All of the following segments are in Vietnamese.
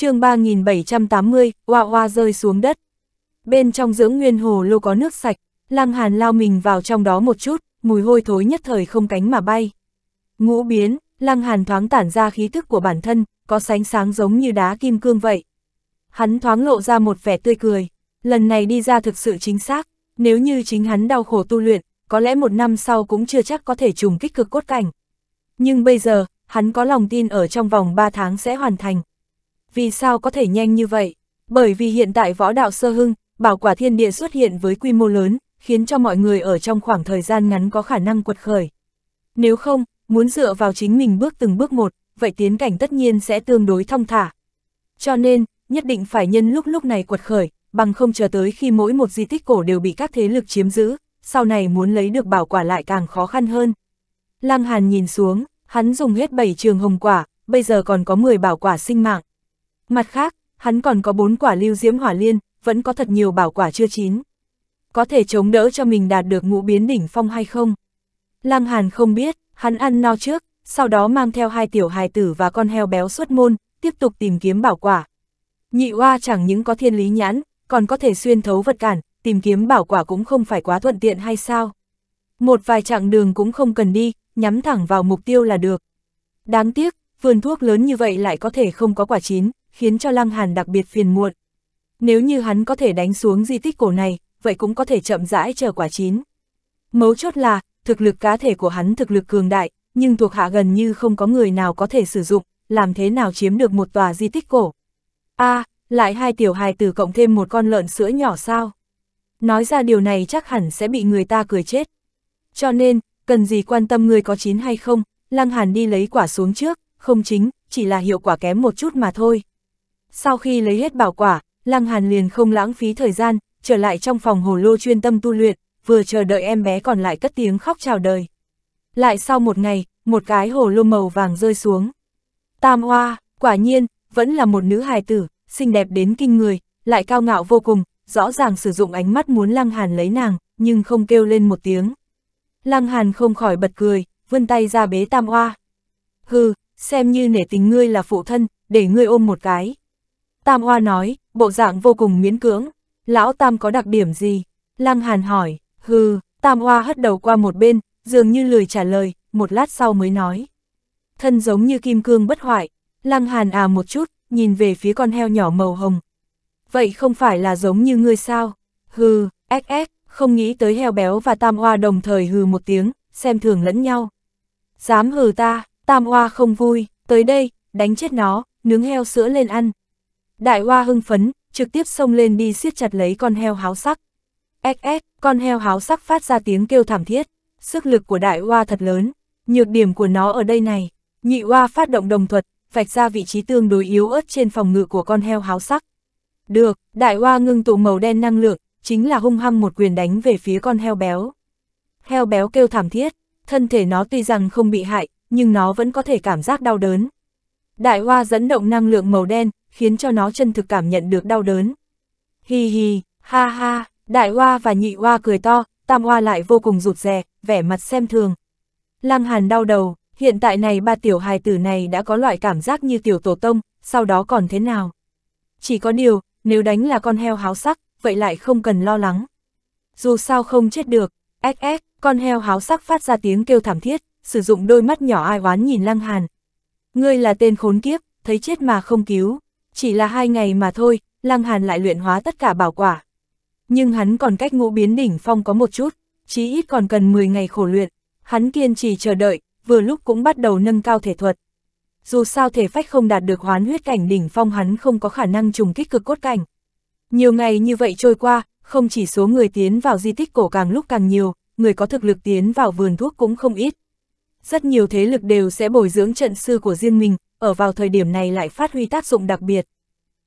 chương 3780, hoa hoa rơi xuống đất. Bên trong dưỡng nguyên hồ lô có nước sạch, Lăng Hàn lao mình vào trong đó một chút, mùi hôi thối nhất thời không cánh mà bay. Ngũ biến, Lăng Hàn thoáng tản ra khí thức của bản thân, có sánh sáng giống như đá kim cương vậy. Hắn thoáng lộ ra một vẻ tươi cười, lần này đi ra thực sự chính xác, nếu như chính hắn đau khổ tu luyện, có lẽ một năm sau cũng chưa chắc có thể trùng kích cực cốt cảnh. Nhưng bây giờ, hắn có lòng tin ở trong vòng 3 tháng sẽ hoàn thành vì sao có thể nhanh như vậy? Bởi vì hiện tại võ đạo sơ hưng, bảo quả thiên địa xuất hiện với quy mô lớn, khiến cho mọi người ở trong khoảng thời gian ngắn có khả năng quật khởi. Nếu không, muốn dựa vào chính mình bước từng bước một, vậy tiến cảnh tất nhiên sẽ tương đối thong thả. Cho nên, nhất định phải nhân lúc lúc này quật khởi, bằng không chờ tới khi mỗi một di tích cổ đều bị các thế lực chiếm giữ, sau này muốn lấy được bảo quả lại càng khó khăn hơn. Lăng Hàn nhìn xuống, hắn dùng hết 7 trường hồng quả, bây giờ còn có 10 bảo quả sinh mạng. Mặt khác, hắn còn có bốn quả lưu diễm hỏa liên, vẫn có thật nhiều bảo quả chưa chín. Có thể chống đỡ cho mình đạt được ngũ biến đỉnh phong hay không? Lăng Hàn không biết, hắn ăn no trước, sau đó mang theo hai tiểu hài tử và con heo béo xuất môn, tiếp tục tìm kiếm bảo quả. Nhị oa chẳng những có thiên lý nhãn, còn có thể xuyên thấu vật cản, tìm kiếm bảo quả cũng không phải quá thuận tiện hay sao? Một vài chặng đường cũng không cần đi, nhắm thẳng vào mục tiêu là được. Đáng tiếc, vườn thuốc lớn như vậy lại có thể không có quả chín, khiến cho Lăng Hàn đặc biệt phiền muộn. Nếu như hắn có thể đánh xuống di tích cổ này, vậy cũng có thể chậm rãi chờ quả chín. Mấu chốt là, thực lực cá thể của hắn thực lực cường đại, nhưng thuộc hạ gần như không có người nào có thể sử dụng, làm thế nào chiếm được một tòa di tích cổ. a à, lại hai tiểu hài tử cộng thêm một con lợn sữa nhỏ sao. Nói ra điều này chắc hẳn sẽ bị người ta cười chết. Cho nên, cần gì quan tâm người có chín hay không, Lăng Hàn đi lấy quả xuống trước, không chính, chỉ là hiệu quả kém một chút mà thôi. Sau khi lấy hết bảo quả, Lăng Hàn liền không lãng phí thời gian, trở lại trong phòng hồ lô chuyên tâm tu luyện, vừa chờ đợi em bé còn lại cất tiếng khóc chào đời. Lại sau một ngày, một cái hồ lô màu vàng rơi xuống. Tam hoa, quả nhiên, vẫn là một nữ hài tử, xinh đẹp đến kinh người, lại cao ngạo vô cùng, rõ ràng sử dụng ánh mắt muốn Lăng Hàn lấy nàng, nhưng không kêu lên một tiếng. Lăng Hàn không khỏi bật cười, vươn tay ra bế tam hoa. Hừ, xem như nể tình ngươi là phụ thân, để ngươi ôm một cái. Tam Hoa nói, bộ dạng vô cùng miễn cưỡng. Lão Tam có đặc điểm gì? Lăng Hàn hỏi, hừ, Tam Hoa hất đầu qua một bên, dường như lười trả lời, một lát sau mới nói. Thân giống như kim cương bất hoại, Lăng Hàn à một chút, nhìn về phía con heo nhỏ màu hồng. Vậy không phải là giống như ngươi sao? Hừ, ếch ếch, không nghĩ tới heo béo và Tam Hoa đồng thời hừ một tiếng, xem thường lẫn nhau. Dám hừ ta, Tam Hoa không vui, tới đây, đánh chết nó, nướng heo sữa lên ăn. Đại hoa hưng phấn, trực tiếp xông lên đi siết chặt lấy con heo háo sắc. Ếch con heo háo sắc phát ra tiếng kêu thảm thiết. Sức lực của đại hoa thật lớn, nhược điểm của nó ở đây này. Nhị hoa phát động đồng thuật, vạch ra vị trí tương đối yếu ớt trên phòng ngự của con heo háo sắc. Được, đại hoa ngưng tụ màu đen năng lượng, chính là hung hăng một quyền đánh về phía con heo béo. Heo béo kêu thảm thiết, thân thể nó tuy rằng không bị hại, nhưng nó vẫn có thể cảm giác đau đớn. Đại hoa dẫn động năng lượng màu đen, khiến cho nó chân thực cảm nhận được đau đớn. Hi hi, ha ha, đại hoa và nhị hoa cười to, tam hoa lại vô cùng rụt rè, vẻ mặt xem thường. Lăng hàn đau đầu, hiện tại này ba tiểu hài tử này đã có loại cảm giác như tiểu tổ tông, sau đó còn thế nào? Chỉ có điều, nếu đánh là con heo háo sắc, vậy lại không cần lo lắng. Dù sao không chết được, ếch ếch, con heo háo sắc phát ra tiếng kêu thảm thiết, sử dụng đôi mắt nhỏ ai oán nhìn lăng hàn. Ngươi là tên khốn kiếp, thấy chết mà không cứu. Chỉ là hai ngày mà thôi, Lăng Hàn lại luyện hóa tất cả bảo quả. Nhưng hắn còn cách ngũ biến đỉnh phong có một chút, chí ít còn cần 10 ngày khổ luyện. Hắn kiên trì chờ đợi, vừa lúc cũng bắt đầu nâng cao thể thuật. Dù sao thể phách không đạt được hoán huyết cảnh đỉnh phong hắn không có khả năng trùng kích cực cốt cảnh. Nhiều ngày như vậy trôi qua, không chỉ số người tiến vào di tích cổ càng lúc càng nhiều, người có thực lực tiến vào vườn thuốc cũng không ít. Rất nhiều thế lực đều sẽ bồi dưỡng trận sư của riêng mình, ở vào thời điểm này lại phát huy tác dụng đặc biệt.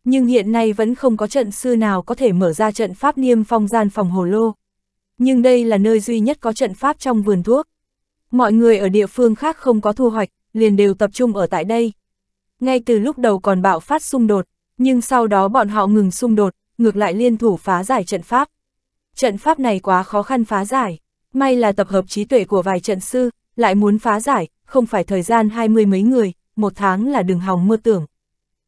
Nhưng hiện nay vẫn không có trận sư nào có thể mở ra trận pháp niêm phong gian phòng hồ lô. Nhưng đây là nơi duy nhất có trận pháp trong vườn thuốc. Mọi người ở địa phương khác không có thu hoạch, liền đều tập trung ở tại đây. Ngay từ lúc đầu còn bạo phát xung đột, nhưng sau đó bọn họ ngừng xung đột, ngược lại liên thủ phá giải trận pháp. Trận pháp này quá khó khăn phá giải, may là tập hợp trí tuệ của vài trận sư, lại muốn phá giải, không phải thời gian hai mươi mấy người, một tháng là đừng hòng mơ tưởng.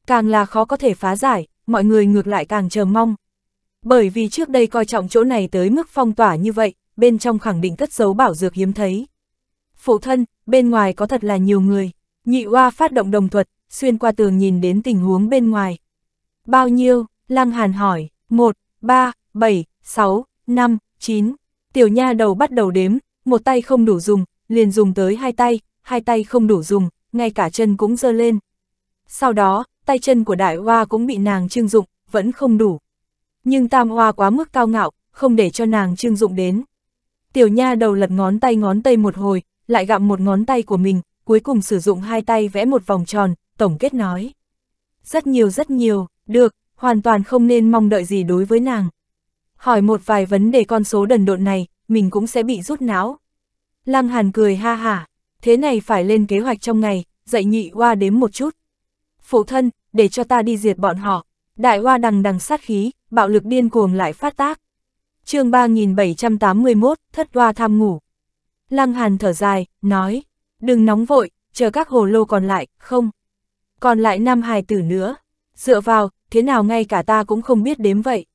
Càng là khó có thể phá giải, mọi người ngược lại càng chờ mong. Bởi vì trước đây coi trọng chỗ này tới mức phong tỏa như vậy, bên trong khẳng định cất giấu bảo dược hiếm thấy. Phụ thân, bên ngoài có thật là nhiều người, nhị oa phát động đồng thuật, xuyên qua tường nhìn đến tình huống bên ngoài. Bao nhiêu, Lăng Hàn hỏi, 1, 3, 7, 6, 5, 9. Tiểu nha đầu bắt đầu đếm, một tay không đủ dùng, liền dùng tới hai tay, hai tay không đủ dùng, ngay cả chân cũng dơ lên. Sau đó, tay chân của đại hoa cũng bị nàng trương dụng, vẫn không đủ. Nhưng tam hoa quá mức cao ngạo, không để cho nàng trương dụng đến. Tiểu nha đầu lật ngón tay ngón tay một hồi, lại gặm một ngón tay của mình, cuối cùng sử dụng hai tay vẽ một vòng tròn, tổng kết nói. Rất nhiều rất nhiều, được, hoàn toàn không nên mong đợi gì đối với nàng. Hỏi một vài vấn đề con số đần độn này, mình cũng sẽ bị rút não. Lăng Hàn cười ha hả, thế này phải lên kế hoạch trong ngày, dạy nhị hoa đếm một chút. Phụ thân, để cho ta đi diệt bọn họ. Đại hoa đằng đằng sát khí, bạo lực điên cuồng lại phát tác. chương 3781, thất hoa tham ngủ. Lăng Hàn thở dài, nói, đừng nóng vội, chờ các hồ lô còn lại, không. Còn lại năm hài tử nữa, dựa vào, thế nào ngay cả ta cũng không biết đếm vậy.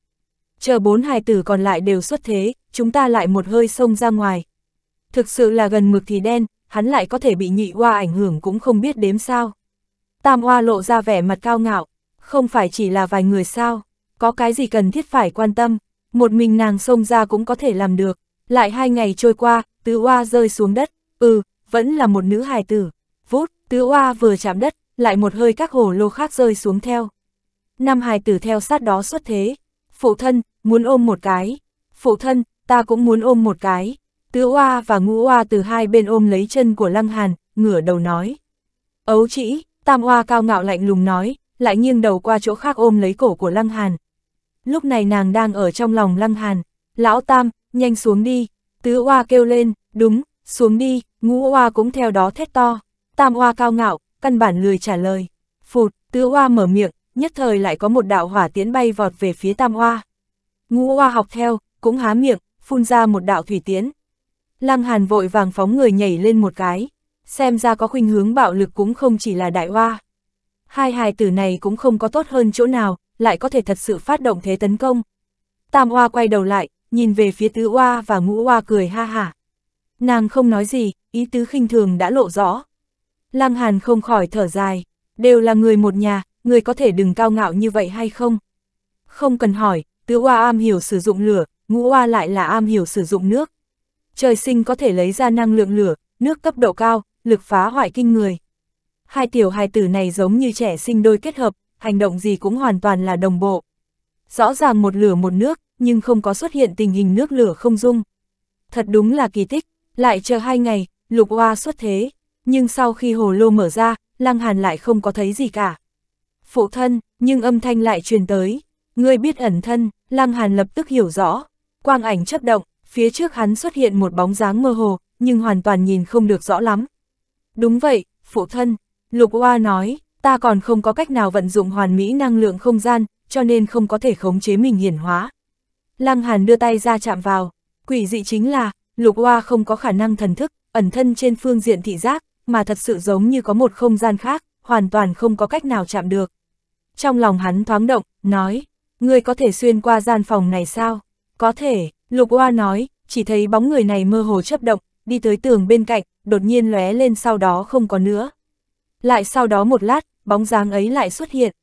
Chờ bốn hài tử còn lại đều xuất thế, chúng ta lại một hơi xông ra ngoài. Thực sự là gần mực thì đen, hắn lại có thể bị nhị oa ảnh hưởng cũng không biết đếm sao. Tam oa lộ ra vẻ mặt cao ngạo, không phải chỉ là vài người sao, có cái gì cần thiết phải quan tâm, một mình nàng xông ra cũng có thể làm được. Lại hai ngày trôi qua, tứ oa rơi xuống đất, ừ, vẫn là một nữ hài tử. Vút, tứ oa vừa chạm đất, lại một hơi các hồ lô khác rơi xuống theo. Năm hài tử theo sát đó xuất thế. Phụ thân, muốn ôm một cái. Phụ thân, ta cũng muốn ôm một cái. Tứ oa và ngũ oa từ hai bên ôm lấy chân của Lăng Hàn, ngửa đầu nói. Ấu chỉ, tam oa cao ngạo lạnh lùng nói, lại nghiêng đầu qua chỗ khác ôm lấy cổ của Lăng Hàn. Lúc này nàng đang ở trong lòng Lăng Hàn. Lão tam, nhanh xuống đi. Tứ oa kêu lên, đúng, xuống đi, ngũ oa cũng theo đó thét to. Tam oa cao ngạo, căn bản lười trả lời. Phụt, tứ oa mở miệng, nhất thời lại có một đạo hỏa tiễn bay vọt về phía tam oa. Ngũ oa học theo, cũng há miệng, phun ra một đạo thủy tiễn, Lăng Hàn vội vàng phóng người nhảy lên một cái, xem ra có khuynh hướng bạo lực cũng không chỉ là đại hoa. Hai hài tử này cũng không có tốt hơn chỗ nào, lại có thể thật sự phát động thế tấn công. Tam hoa quay đầu lại, nhìn về phía tứ hoa và ngũ hoa cười ha hả. Nàng không nói gì, ý tứ khinh thường đã lộ rõ. Lăng Hàn không khỏi thở dài, đều là người một nhà, người có thể đừng cao ngạo như vậy hay không? Không cần hỏi, tứ hoa am hiểu sử dụng lửa, ngũ hoa lại là am hiểu sử dụng nước trời sinh có thể lấy ra năng lượng lửa, nước cấp độ cao, lực phá hoại kinh người. Hai tiểu hài tử này giống như trẻ sinh đôi kết hợp, hành động gì cũng hoàn toàn là đồng bộ. Rõ ràng một lửa một nước, nhưng không có xuất hiện tình hình nước lửa không dung. Thật đúng là kỳ tích, lại chờ hai ngày, lục hoa xuất thế, nhưng sau khi hồ lô mở ra, lăng hàn lại không có thấy gì cả. Phụ thân, nhưng âm thanh lại truyền tới, người biết ẩn thân, lăng hàn lập tức hiểu rõ, quang ảnh chấp động, phía trước hắn xuất hiện một bóng dáng mơ hồ, nhưng hoàn toàn nhìn không được rõ lắm. Đúng vậy, phụ thân, Lục Hoa nói, ta còn không có cách nào vận dụng hoàn mỹ năng lượng không gian, cho nên không có thể khống chế mình hiển hóa. Lăng Hàn đưa tay ra chạm vào, quỷ dị chính là, Lục Hoa không có khả năng thần thức, ẩn thân trên phương diện thị giác, mà thật sự giống như có một không gian khác, hoàn toàn không có cách nào chạm được. Trong lòng hắn thoáng động, nói, ngươi có thể xuyên qua gian phòng này sao? Có thể, Lục Oa nói, chỉ thấy bóng người này mơ hồ chấp động, đi tới tường bên cạnh, đột nhiên lóe lên sau đó không có nữa. Lại sau đó một lát, bóng dáng ấy lại xuất hiện.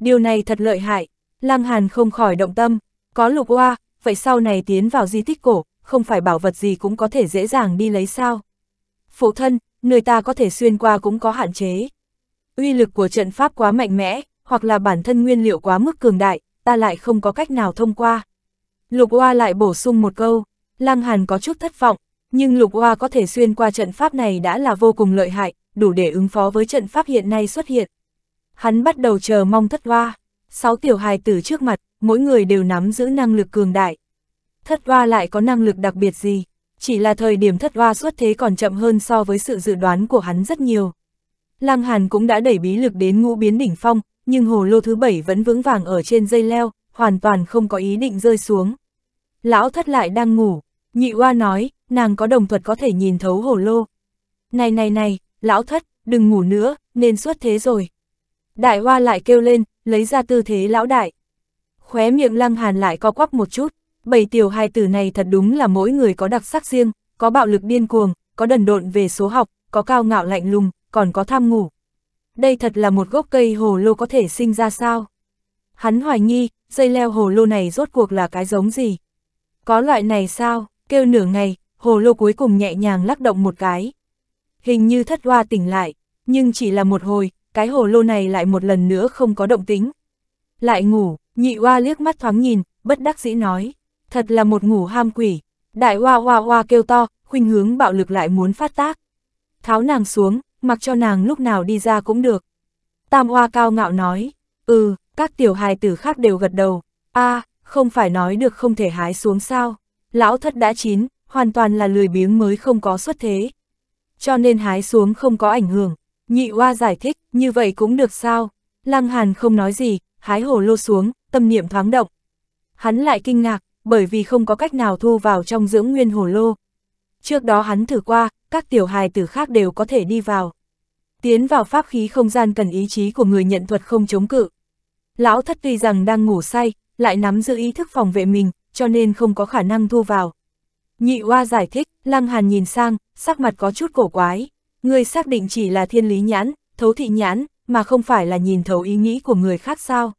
Điều này thật lợi hại, Lăng Hàn không khỏi động tâm, có lục oa, vậy sau này tiến vào di tích cổ, không phải bảo vật gì cũng có thể dễ dàng đi lấy sao. Phụ thân, người ta có thể xuyên qua cũng có hạn chế. Uy lực của trận pháp quá mạnh mẽ, hoặc là bản thân nguyên liệu quá mức cường đại, ta lại không có cách nào thông qua. Lục Hoa lại bổ sung một câu, Lăng Hàn có chút thất vọng, nhưng Lục Hoa có thể xuyên qua trận pháp này đã là vô cùng lợi hại, đủ để ứng phó với trận pháp hiện nay xuất hiện. Hắn bắt đầu chờ mong thất Hoa, sáu tiểu hài tử trước mặt, mỗi người đều nắm giữ năng lực cường đại. Thất Hoa lại có năng lực đặc biệt gì? Chỉ là thời điểm thất Hoa xuất thế còn chậm hơn so với sự dự đoán của hắn rất nhiều. Lăng Hàn cũng đã đẩy bí lực đến ngũ biến đỉnh phong, nhưng hồ lô thứ bảy vẫn vững vàng ở trên dây leo, hoàn toàn không có ý định rơi xuống. Lão thất lại đang ngủ, nhị oa nói, nàng có đồng thuật có thể nhìn thấu hồ lô. Này này này, lão thất, đừng ngủ nữa, nên xuất thế rồi. Đại hoa lại kêu lên, lấy ra tư thế lão đại. Khóe miệng lăng hàn lại co quắp một chút, bảy tiểu hai tử này thật đúng là mỗi người có đặc sắc riêng, có bạo lực điên cuồng, có đần độn về số học, có cao ngạo lạnh lùng, còn có tham ngủ. Đây thật là một gốc cây hồ lô có thể sinh ra sao? Hắn hoài nghi, dây leo hồ lô này rốt cuộc là cái giống gì? Có loại này sao? Kêu nửa ngày, hồ lô cuối cùng nhẹ nhàng lắc động một cái. Hình như thất hoa tỉnh lại, nhưng chỉ là một hồi, cái hồ lô này lại một lần nữa không có động tính. Lại ngủ, nhị hoa liếc mắt thoáng nhìn, bất đắc dĩ nói. Thật là một ngủ ham quỷ. Đại hoa hoa hoa kêu to, khuynh hướng bạo lực lại muốn phát tác. Tháo nàng xuống, mặc cho nàng lúc nào đi ra cũng được. Tam hoa cao ngạo nói, ừ, các tiểu hài tử khác đều gật đầu. a à, không phải nói được không thể hái xuống sao, lão thất đã chín, hoàn toàn là lười biếng mới không có xuất thế. Cho nên hái xuống không có ảnh hưởng, nhị oa giải thích, như vậy cũng được sao, lăng hàn không nói gì, hái hồ lô xuống, tâm niệm thoáng động. Hắn lại kinh ngạc, bởi vì không có cách nào thu vào trong dưỡng nguyên hồ lô. Trước đó hắn thử qua, các tiểu hài tử khác đều có thể đi vào. Tiến vào pháp khí không gian cần ý chí của người nhận thuật không chống cự. Lão thất tuy rằng đang ngủ say, lại nắm giữ ý thức phòng vệ mình, cho nên không có khả năng thu vào. Nhị oa giải thích, Lăng Hàn nhìn sang, sắc mặt có chút cổ quái. Người xác định chỉ là thiên lý nhãn, thấu thị nhãn, mà không phải là nhìn thấu ý nghĩ của người khác sao.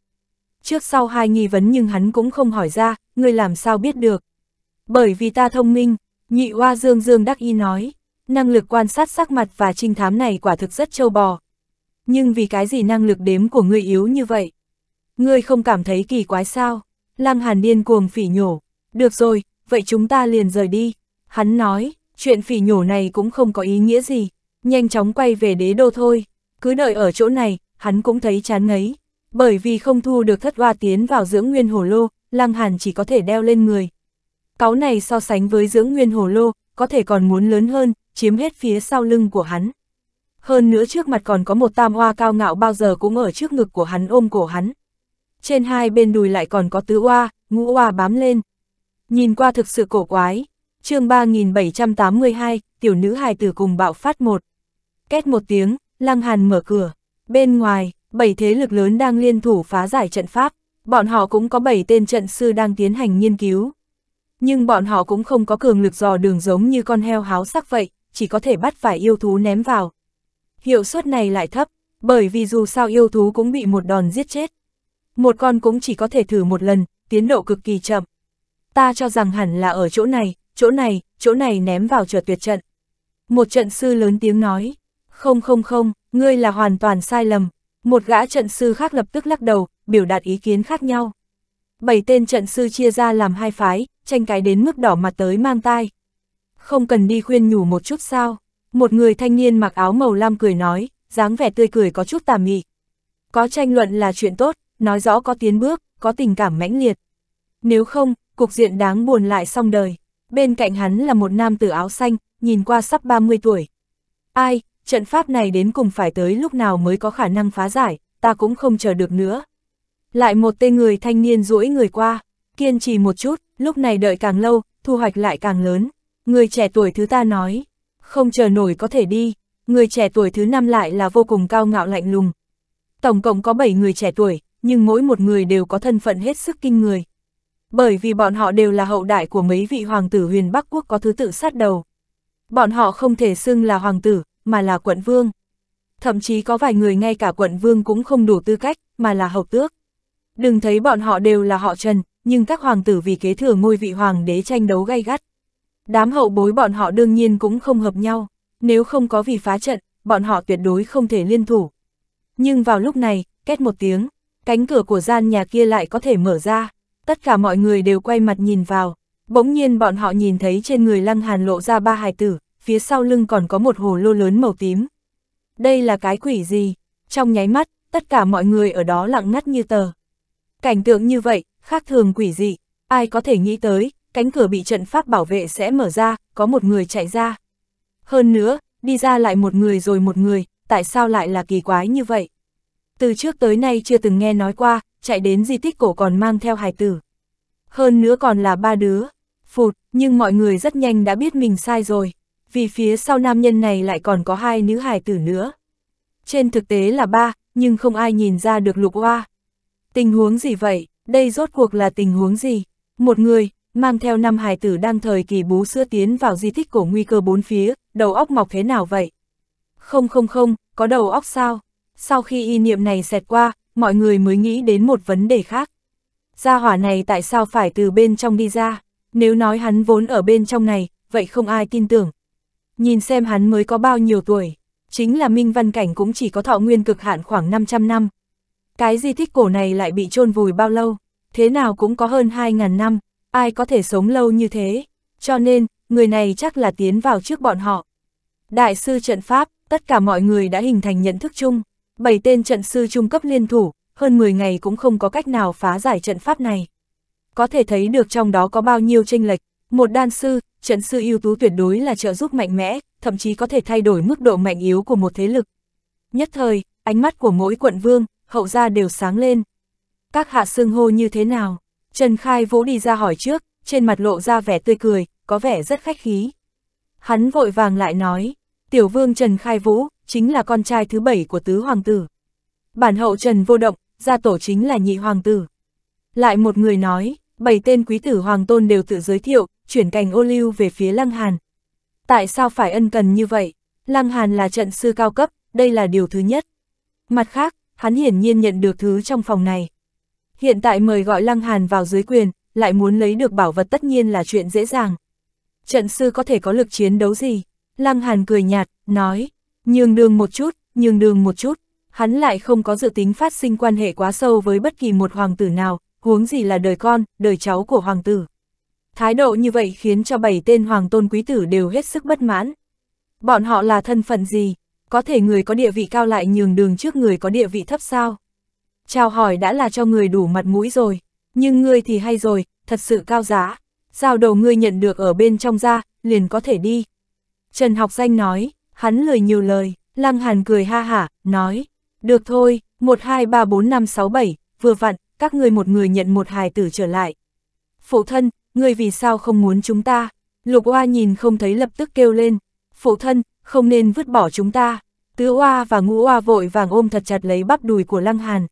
Trước sau hai nghi vấn nhưng hắn cũng không hỏi ra, người làm sao biết được. Bởi vì ta thông minh, nhị oa dương dương đắc y nói, năng lực quan sát sắc mặt và trinh thám này quả thực rất châu bò. Nhưng vì cái gì năng lực đếm của người yếu như vậy? Ngươi không cảm thấy kỳ quái sao? Lăng Hàn điên cuồng phỉ nhổ. Được rồi, vậy chúng ta liền rời đi. Hắn nói, chuyện phỉ nhổ này cũng không có ý nghĩa gì. Nhanh chóng quay về đế đô thôi. Cứ đợi ở chỗ này, hắn cũng thấy chán ngấy. Bởi vì không thu được thất hoa tiến vào dưỡng nguyên hồ lô, Lăng Hàn chỉ có thể đeo lên người. cáo này so sánh với dưỡng nguyên hồ lô, có thể còn muốn lớn hơn, chiếm hết phía sau lưng của hắn. Hơn nữa trước mặt còn có một tam hoa cao ngạo bao giờ cũng ở trước ngực của hắn ôm cổ hắn trên hai bên đùi lại còn có tứ oa, ngũ oa bám lên. Nhìn qua thực sự cổ quái. chương 3782, tiểu nữ hài tử cùng bạo phát một. Két một tiếng, Lăng Hàn mở cửa. Bên ngoài, bảy thế lực lớn đang liên thủ phá giải trận pháp. Bọn họ cũng có bảy tên trận sư đang tiến hành nghiên cứu. Nhưng bọn họ cũng không có cường lực dò đường giống như con heo háo sắc vậy, chỉ có thể bắt phải yêu thú ném vào. Hiệu suất này lại thấp, bởi vì dù sao yêu thú cũng bị một đòn giết chết. Một con cũng chỉ có thể thử một lần, tiến độ cực kỳ chậm. Ta cho rằng hẳn là ở chỗ này, chỗ này, chỗ này ném vào trượt tuyệt trận. Một trận sư lớn tiếng nói, không không không, ngươi là hoàn toàn sai lầm. Một gã trận sư khác lập tức lắc đầu, biểu đạt ý kiến khác nhau. Bảy tên trận sư chia ra làm hai phái, tranh cái đến mức đỏ mặt tới mang tai. Không cần đi khuyên nhủ một chút sao. Một người thanh niên mặc áo màu lam cười nói, dáng vẻ tươi cười có chút tà mị. Có tranh luận là chuyện tốt, nói rõ có tiến bước, có tình cảm mãnh liệt. Nếu không, cục diện đáng buồn lại xong đời. Bên cạnh hắn là một nam tử áo xanh, nhìn qua sắp 30 tuổi. Ai, trận pháp này đến cùng phải tới lúc nào mới có khả năng phá giải, ta cũng không chờ được nữa. Lại một tên người thanh niên rũi người qua, kiên trì một chút, lúc này đợi càng lâu, thu hoạch lại càng lớn. Người trẻ tuổi thứ ta nói, không chờ nổi có thể đi, người trẻ tuổi thứ năm lại là vô cùng cao ngạo lạnh lùng. Tổng cộng có 7 người trẻ tuổi, nhưng mỗi một người đều có thân phận hết sức kinh người. Bởi vì bọn họ đều là hậu đại của mấy vị hoàng tử huyền Bắc Quốc có thứ tự sát đầu. Bọn họ không thể xưng là hoàng tử, mà là quận vương. Thậm chí có vài người ngay cả quận vương cũng không đủ tư cách, mà là hậu tước. Đừng thấy bọn họ đều là họ Trần, nhưng các hoàng tử vì kế thừa ngôi vị hoàng đế tranh đấu gay gắt. Đám hậu bối bọn họ đương nhiên cũng không hợp nhau, nếu không có vì phá trận, bọn họ tuyệt đối không thể liên thủ. Nhưng vào lúc này, két một tiếng, cánh cửa của gian nhà kia lại có thể mở ra. Tất cả mọi người đều quay mặt nhìn vào. Bỗng nhiên bọn họ nhìn thấy trên người Lăng Hàn lộ ra ba hài tử, phía sau lưng còn có một hồ lô lớn màu tím. Đây là cái quỷ gì? Trong nháy mắt, tất cả mọi người ở đó lặng ngắt như tờ. Cảnh tượng như vậy, khác thường quỷ dị, ai có thể nghĩ tới, cánh cửa bị trận pháp bảo vệ sẽ mở ra, có một người chạy ra. Hơn nữa, đi ra lại một người rồi một người, tại sao lại là kỳ quái như vậy? từ trước tới nay chưa từng nghe nói qua, chạy đến di tích cổ còn mang theo hài tử. Hơn nữa còn là ba đứa, phụt, nhưng mọi người rất nhanh đã biết mình sai rồi, vì phía sau nam nhân này lại còn có hai nữ hài tử nữa. Trên thực tế là ba, nhưng không ai nhìn ra được lục hoa. Tình huống gì vậy, đây rốt cuộc là tình huống gì? Một người, mang theo năm hài tử đang thời kỳ bú sữa tiến vào di tích cổ nguy cơ bốn phía, đầu óc mọc thế nào vậy? Không không không, có đầu óc sao? Sau khi y niệm này xẹt qua, mọi người mới nghĩ đến một vấn đề khác. Gia hỏa này tại sao phải từ bên trong đi ra? Nếu nói hắn vốn ở bên trong này, vậy không ai tin tưởng. Nhìn xem hắn mới có bao nhiêu tuổi, chính là Minh Văn Cảnh cũng chỉ có thọ nguyên cực hạn khoảng 500 năm. Cái di tích cổ này lại bị chôn vùi bao lâu, thế nào cũng có hơn 2.000 năm, ai có thể sống lâu như thế, cho nên, người này chắc là tiến vào trước bọn họ. Đại sư trận pháp, tất cả mọi người đã hình thành nhận thức chung bảy tên trận sư trung cấp liên thủ, hơn 10 ngày cũng không có cách nào phá giải trận pháp này. Có thể thấy được trong đó có bao nhiêu tranh lệch, một đan sư, trận sư ưu tú tuyệt đối là trợ giúp mạnh mẽ, thậm chí có thể thay đổi mức độ mạnh yếu của một thế lực. Nhất thời, ánh mắt của mỗi quận vương, hậu gia đều sáng lên. Các hạ xưng hô như thế nào? Trần Khai vũ đi ra hỏi trước, trên mặt lộ ra vẻ tươi cười, có vẻ rất khách khí. Hắn vội vàng lại nói, tiểu vương Trần Khai Vũ, chính là con trai thứ bảy của tứ hoàng tử. Bản hậu Trần Vô Động, gia tổ chính là nhị hoàng tử. Lại một người nói, bảy tên quý tử hoàng tôn đều tự giới thiệu, chuyển cành ô lưu về phía Lăng Hàn. Tại sao phải ân cần như vậy? Lăng Hàn là trận sư cao cấp, đây là điều thứ nhất. Mặt khác, hắn hiển nhiên nhận được thứ trong phòng này. Hiện tại mời gọi Lăng Hàn vào dưới quyền, lại muốn lấy được bảo vật tất nhiên là chuyện dễ dàng. Trận sư có thể có lực chiến đấu gì? Lăng Hàn cười nhạt, nói, Nhường đường một chút, nhường đường một chút, hắn lại không có dự tính phát sinh quan hệ quá sâu với bất kỳ một hoàng tử nào, huống gì là đời con, đời cháu của hoàng tử. Thái độ như vậy khiến cho bảy tên hoàng tôn quý tử đều hết sức bất mãn. Bọn họ là thân phận gì? Có thể người có địa vị cao lại nhường đường trước người có địa vị thấp sao? Chào hỏi đã là cho người đủ mặt mũi rồi, nhưng ngươi thì hay rồi, thật sự cao giá. Giao đầu ngươi nhận được ở bên trong ra, liền có thể đi. Trần học danh nói, hắn lời nhiều lời, Lăng Hàn cười ha hả, nói, được thôi, 1 2 3 4 5 6 7, vừa vặn, các người một người nhận một hài tử trở lại. Phụ thân, người vì sao không muốn chúng ta? Lục Oa nhìn không thấy lập tức kêu lên, phụ thân, không nên vứt bỏ chúng ta. Tứ Oa và Ngũ Oa vội vàng ôm thật chặt lấy bắp đùi của Lăng Hàn.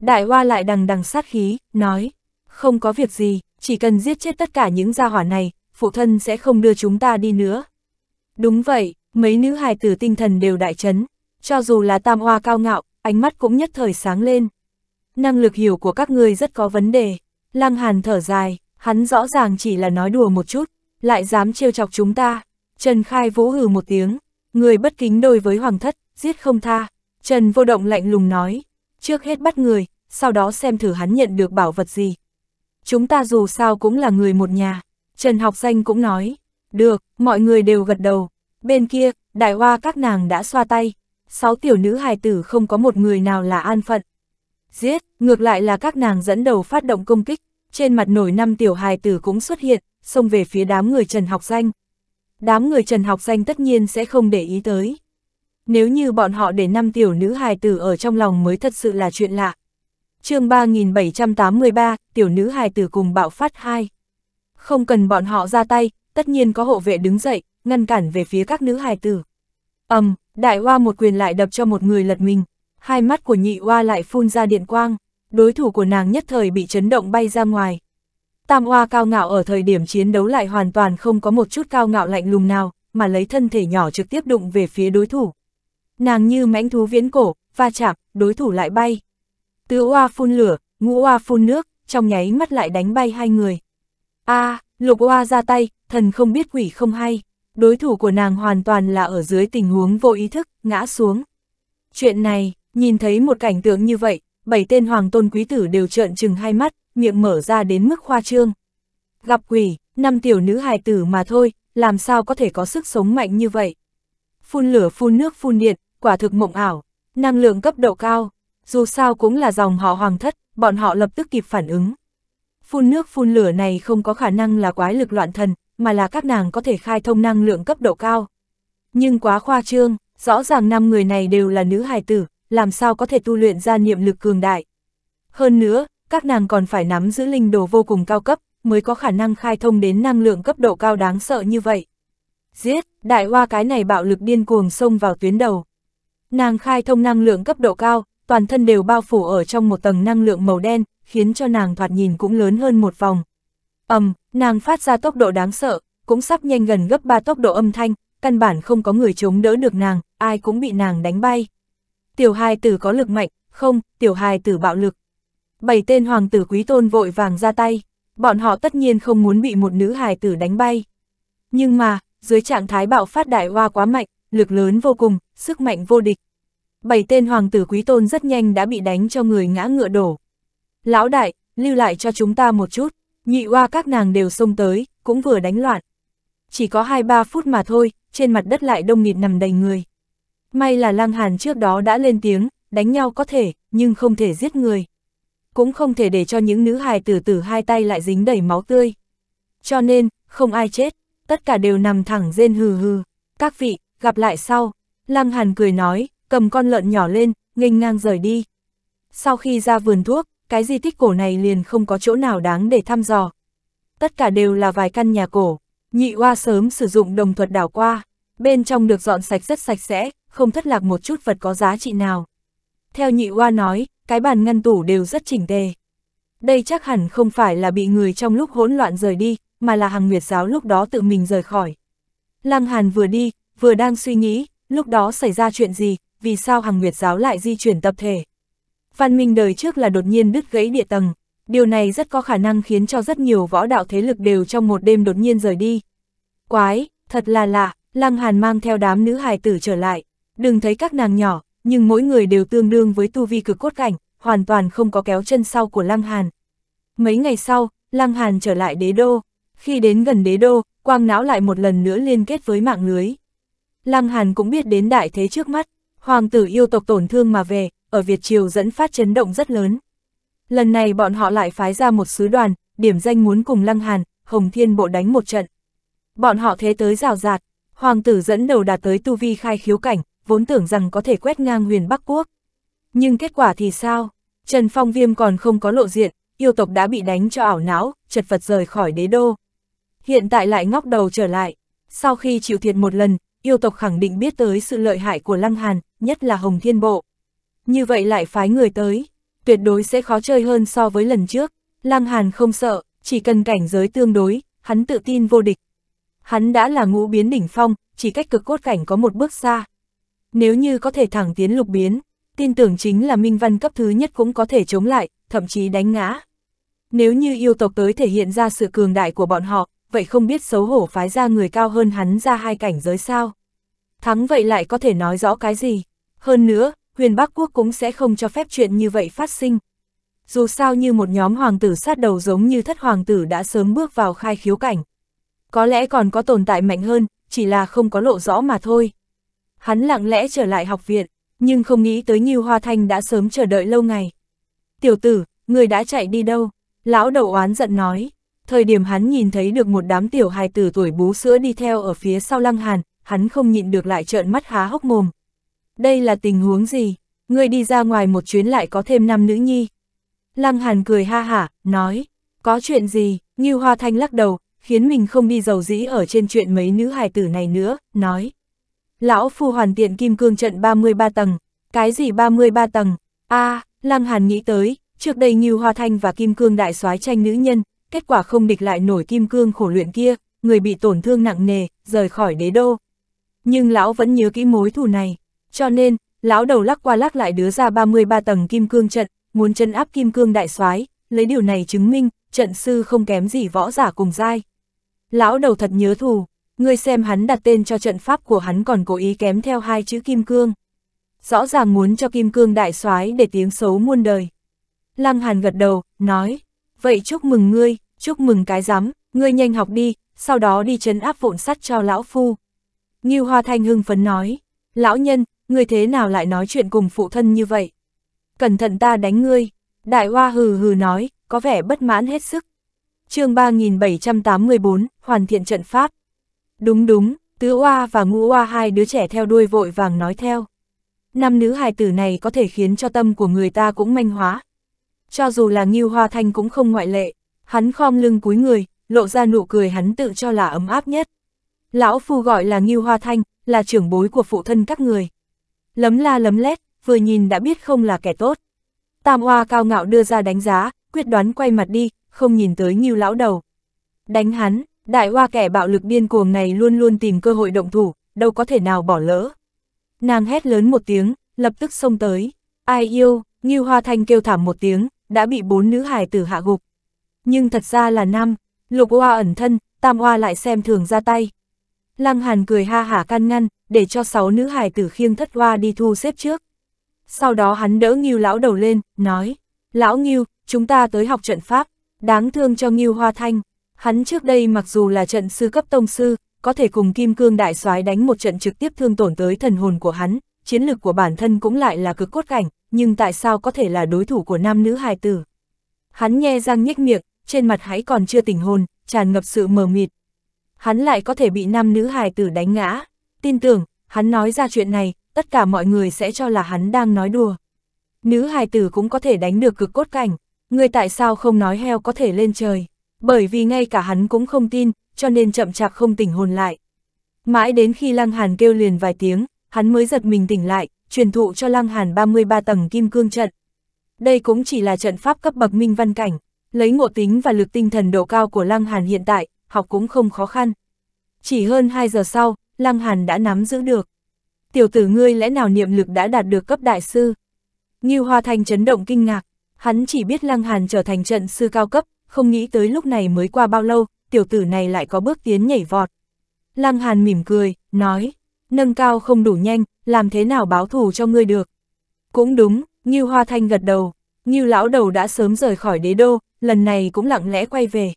Đại Oa lại đằng đằng sát khí, nói, không có việc gì, chỉ cần giết chết tất cả những gia hỏa này, phụ thân sẽ không đưa chúng ta đi nữa. Đúng vậy, mấy nữ hài tử tinh thần đều đại chấn, cho dù là tam hoa cao ngạo, ánh mắt cũng nhất thời sáng lên. Năng lực hiểu của các ngươi rất có vấn đề, lăng hàn thở dài, hắn rõ ràng chỉ là nói đùa một chút, lại dám trêu chọc chúng ta. Trần Khai vỗ hừ một tiếng, người bất kính đôi với hoàng thất, giết không tha. Trần vô động lạnh lùng nói, trước hết bắt người, sau đó xem thử hắn nhận được bảo vật gì. Chúng ta dù sao cũng là người một nhà, Trần học danh cũng nói, được, mọi người đều gật đầu, Bên kia, đại hoa các nàng đã xoa tay, sáu tiểu nữ hài tử không có một người nào là an phận. Giết, ngược lại là các nàng dẫn đầu phát động công kích, trên mặt nổi năm tiểu hài tử cũng xuất hiện, xông về phía đám người Trần Học Danh. Đám người Trần Học Danh tất nhiên sẽ không để ý tới. Nếu như bọn họ để năm tiểu nữ hài tử ở trong lòng mới thật sự là chuyện lạ. chương 3783, tiểu nữ hài tử cùng bạo phát 2. Không cần bọn họ ra tay, tất nhiên có hộ vệ đứng dậy, ngăn cản về phía các nữ hài tử. ầm, um, đại hoa một quyền lại đập cho một người lật mình, hai mắt của nhị hoa lại phun ra điện quang, đối thủ của nàng nhất thời bị chấn động bay ra ngoài. Tam hoa cao ngạo ở thời điểm chiến đấu lại hoàn toàn không có một chút cao ngạo lạnh lùng nào, mà lấy thân thể nhỏ trực tiếp đụng về phía đối thủ. Nàng như mãnh thú viễn cổ, va chạm, đối thủ lại bay. Tứ hoa phun lửa, ngũ hoa phun nước, trong nháy mắt lại đánh bay hai người. a à, lục hoa ra tay, thần không biết quỷ không hay đối thủ của nàng hoàn toàn là ở dưới tình huống vô ý thức, ngã xuống. Chuyện này, nhìn thấy một cảnh tượng như vậy, bảy tên hoàng tôn quý tử đều trợn trừng hai mắt, miệng mở ra đến mức khoa trương. Gặp quỷ, năm tiểu nữ hài tử mà thôi, làm sao có thể có sức sống mạnh như vậy. Phun lửa phun nước phun điện, quả thực mộng ảo, năng lượng cấp độ cao, dù sao cũng là dòng họ hoàng thất, bọn họ lập tức kịp phản ứng. Phun nước phun lửa này không có khả năng là quái lực loạn thần, mà là các nàng có thể khai thông năng lượng cấp độ cao. Nhưng quá khoa trương, rõ ràng năm người này đều là nữ hài tử, làm sao có thể tu luyện ra niệm lực cường đại. Hơn nữa, các nàng còn phải nắm giữ linh đồ vô cùng cao cấp, mới có khả năng khai thông đến năng lượng cấp độ cao đáng sợ như vậy. Giết, đại hoa cái này bạo lực điên cuồng xông vào tuyến đầu. Nàng khai thông năng lượng cấp độ cao, toàn thân đều bao phủ ở trong một tầng năng lượng màu đen, khiến cho nàng thoạt nhìn cũng lớn hơn một vòng, ầm, nàng phát ra tốc độ đáng sợ, cũng sắp nhanh gần gấp 3 tốc độ âm thanh, căn bản không có người chống đỡ được nàng, ai cũng bị nàng đánh bay. Tiểu hài tử có lực mạnh, không, tiểu hài tử bạo lực. Bảy tên hoàng tử quý tôn vội vàng ra tay, bọn họ tất nhiên không muốn bị một nữ hài tử đánh bay. Nhưng mà, dưới trạng thái bạo phát đại hoa quá mạnh, lực lớn vô cùng, sức mạnh vô địch. Bảy tên hoàng tử quý tôn rất nhanh đã bị đánh cho người ngã ngựa đổ. Lão đại, lưu lại cho chúng ta một chút. Nhị oa các nàng đều xông tới, cũng vừa đánh loạn. Chỉ có 2-3 phút mà thôi, trên mặt đất lại đông nghịt nằm đầy người. May là Lăng Hàn trước đó đã lên tiếng, đánh nhau có thể, nhưng không thể giết người. Cũng không thể để cho những nữ hài tử tử hai tay lại dính đầy máu tươi. Cho nên, không ai chết, tất cả đều nằm thẳng rên hừ hừ. Các vị, gặp lại sau. Lăng Hàn cười nói, cầm con lợn nhỏ lên, nghênh ngang rời đi. Sau khi ra vườn thuốc, cái di tích cổ này liền không có chỗ nào đáng để thăm dò. Tất cả đều là vài căn nhà cổ, nhị Hoa sớm sử dụng đồng thuật đảo qua, bên trong được dọn sạch rất sạch sẽ, không thất lạc một chút vật có giá trị nào. Theo nhị Hoa nói, cái bàn ngăn tủ đều rất chỉnh tề. Đây chắc hẳn không phải là bị người trong lúc hỗn loạn rời đi, mà là hàng nguyệt giáo lúc đó tự mình rời khỏi. Lăng Hàn vừa đi, vừa đang suy nghĩ, lúc đó xảy ra chuyện gì, vì sao hàng nguyệt giáo lại di chuyển tập thể. Văn minh đời trước là đột nhiên đứt gãy địa tầng, điều này rất có khả năng khiến cho rất nhiều võ đạo thế lực đều trong một đêm đột nhiên rời đi. Quái, thật là lạ, Lăng Hàn mang theo đám nữ hài tử trở lại, đừng thấy các nàng nhỏ, nhưng mỗi người đều tương đương với tu vi cực cốt cảnh, hoàn toàn không có kéo chân sau của Lăng Hàn. Mấy ngày sau, Lăng Hàn trở lại đế đô, khi đến gần đế đô, quang não lại một lần nữa liên kết với mạng lưới. Lăng Hàn cũng biết đến đại thế trước mắt, hoàng tử yêu tộc tổn thương mà về, ở Việt Triều dẫn phát chấn động rất lớn. Lần này bọn họ lại phái ra một sứ đoàn, điểm danh muốn cùng Lăng Hàn, Hồng Thiên Bộ đánh một trận. Bọn họ thế tới rào rạt, hoàng tử dẫn đầu đạt tới tu vi khai khiếu cảnh, vốn tưởng rằng có thể quét ngang huyền Bắc Quốc. Nhưng kết quả thì sao? Trần Phong Viêm còn không có lộ diện, yêu tộc đã bị đánh cho ảo não, chật vật rời khỏi đế đô. Hiện tại lại ngóc đầu trở lại, sau khi chịu thiệt một lần, yêu tộc khẳng định biết tới sự lợi hại của Lăng Hàn, nhất là Hồng Thiên Bộ như vậy lại phái người tới, tuyệt đối sẽ khó chơi hơn so với lần trước. Lăng Hàn không sợ, chỉ cần cảnh giới tương đối, hắn tự tin vô địch. Hắn đã là ngũ biến đỉnh phong, chỉ cách cực cốt cảnh có một bước xa. Nếu như có thể thẳng tiến lục biến, tin tưởng chính là minh văn cấp thứ nhất cũng có thể chống lại, thậm chí đánh ngã. Nếu như yêu tộc tới thể hiện ra sự cường đại của bọn họ, vậy không biết xấu hổ phái ra người cao hơn hắn ra hai cảnh giới sao. Thắng vậy lại có thể nói rõ cái gì. Hơn nữa, huyền Bắc Quốc cũng sẽ không cho phép chuyện như vậy phát sinh. Dù sao như một nhóm hoàng tử sát đầu giống như thất hoàng tử đã sớm bước vào khai khiếu cảnh. Có lẽ còn có tồn tại mạnh hơn, chỉ là không có lộ rõ mà thôi. Hắn lặng lẽ trở lại học viện, nhưng không nghĩ tới như Hoa Thanh đã sớm chờ đợi lâu ngày. Tiểu tử, người đã chạy đi đâu? Lão đầu oán giận nói. Thời điểm hắn nhìn thấy được một đám tiểu hài tử tuổi bú sữa đi theo ở phía sau lăng hàn, hắn không nhịn được lại trợn mắt há hốc mồm, đây là tình huống gì? người đi ra ngoài một chuyến lại có thêm năm nữ nhi. Lăng Hàn cười ha hả, nói, có chuyện gì, Ngưu Hoa Thanh lắc đầu, khiến mình không đi giàu dĩ ở trên chuyện mấy nữ hài tử này nữa, nói. Lão Phu hoàn tiện kim cương trận 33 tầng, cái gì 33 tầng, a à, Lăng Hàn nghĩ tới, trước đây Ngưu Hoa Thanh và kim cương đại soái tranh nữ nhân, kết quả không địch lại nổi kim cương khổ luyện kia, người bị tổn thương nặng nề, rời khỏi đế đô. Nhưng lão vẫn nhớ kỹ mối thù này. Cho nên, lão đầu lắc qua lắc lại đứa ra 33 tầng kim cương trận, muốn chân áp kim cương đại soái lấy điều này chứng minh, trận sư không kém gì võ giả cùng dai. Lão đầu thật nhớ thù, ngươi xem hắn đặt tên cho trận pháp của hắn còn cố ý kém theo hai chữ kim cương. Rõ ràng muốn cho kim cương đại soái để tiếng xấu muôn đời. Lăng Hàn gật đầu, nói, vậy chúc mừng ngươi, chúc mừng cái giám, ngươi nhanh học đi, sau đó đi chấn áp vụn sắt cho lão phu. Nghiêu Hoa Thanh hưng phấn nói, lão nhân, Người thế nào lại nói chuyện cùng phụ thân như vậy? Cẩn thận ta đánh ngươi, đại hoa hừ hừ nói, có vẻ bất mãn hết sức. chương 3784, hoàn thiện trận pháp. Đúng đúng, tứ hoa và ngũ hoa hai đứa trẻ theo đuôi vội vàng nói theo. Năm nữ hài tử này có thể khiến cho tâm của người ta cũng manh hóa. Cho dù là Ngưu Hoa Thanh cũng không ngoại lệ, hắn khom lưng cúi người, lộ ra nụ cười hắn tự cho là ấm áp nhất. Lão Phu gọi là Ngưu Hoa Thanh, là trưởng bối của phụ thân các người lấm la lấm lét, vừa nhìn đã biết không là kẻ tốt. Tam Hoa cao ngạo đưa ra đánh giá, quyết đoán quay mặt đi, không nhìn tới Ngưu lão đầu. Đánh hắn, đại hoa kẻ bạo lực điên cuồng này luôn luôn tìm cơ hội động thủ, đâu có thể nào bỏ lỡ. Nàng hét lớn một tiếng, lập tức xông tới. Ai yêu, Ngưu Hoa Thanh kêu thảm một tiếng, đã bị bốn nữ hài tử hạ gục. Nhưng thật ra là năm, Lục Hoa ẩn thân, Tam Hoa lại xem thường ra tay. Lăng Hàn cười ha hả can ngăn, để cho sáu nữ hài tử khiêng thất hoa đi thu xếp trước. Sau đó hắn đỡ Ngưu lão đầu lên, nói, lão Ngưu, chúng ta tới học trận pháp, đáng thương cho Ngưu Hoa Thanh. Hắn trước đây mặc dù là trận sư cấp tông sư, có thể cùng Kim Cương Đại soái đánh một trận trực tiếp thương tổn tới thần hồn của hắn, chiến lực của bản thân cũng lại là cực cốt cảnh, nhưng tại sao có thể là đối thủ của nam nữ hài tử? Hắn nhe răng nhếch miệng, trên mặt hãy còn chưa tỉnh hồn, tràn ngập sự mờ mịt. Hắn lại có thể bị nam nữ hài tử đánh ngã tin tưởng, hắn nói ra chuyện này, tất cả mọi người sẽ cho là hắn đang nói đùa. Nữ hài tử cũng có thể đánh được cực cốt cảnh, người tại sao không nói heo có thể lên trời, bởi vì ngay cả hắn cũng không tin, cho nên chậm chạp không tỉnh hồn lại. Mãi đến khi Lăng Hàn kêu liền vài tiếng, hắn mới giật mình tỉnh lại, truyền thụ cho Lăng Hàn 33 tầng kim cương trận. Đây cũng chỉ là trận pháp cấp bậc minh văn cảnh, lấy ngộ tính và lực tinh thần độ cao của Lăng Hàn hiện tại, học cũng không khó khăn. Chỉ hơn 2 giờ sau, Lăng Hàn đã nắm giữ được. Tiểu tử ngươi lẽ nào niệm lực đã đạt được cấp đại sư? Như Hoa Thanh chấn động kinh ngạc, hắn chỉ biết Lăng Hàn trở thành trận sư cao cấp, không nghĩ tới lúc này mới qua bao lâu, tiểu tử này lại có bước tiến nhảy vọt. Lăng Hàn mỉm cười, nói, nâng cao không đủ nhanh, làm thế nào báo thù cho ngươi được? Cũng đúng, Như Hoa Thanh gật đầu, Như lão đầu đã sớm rời khỏi đế đô, lần này cũng lặng lẽ quay về.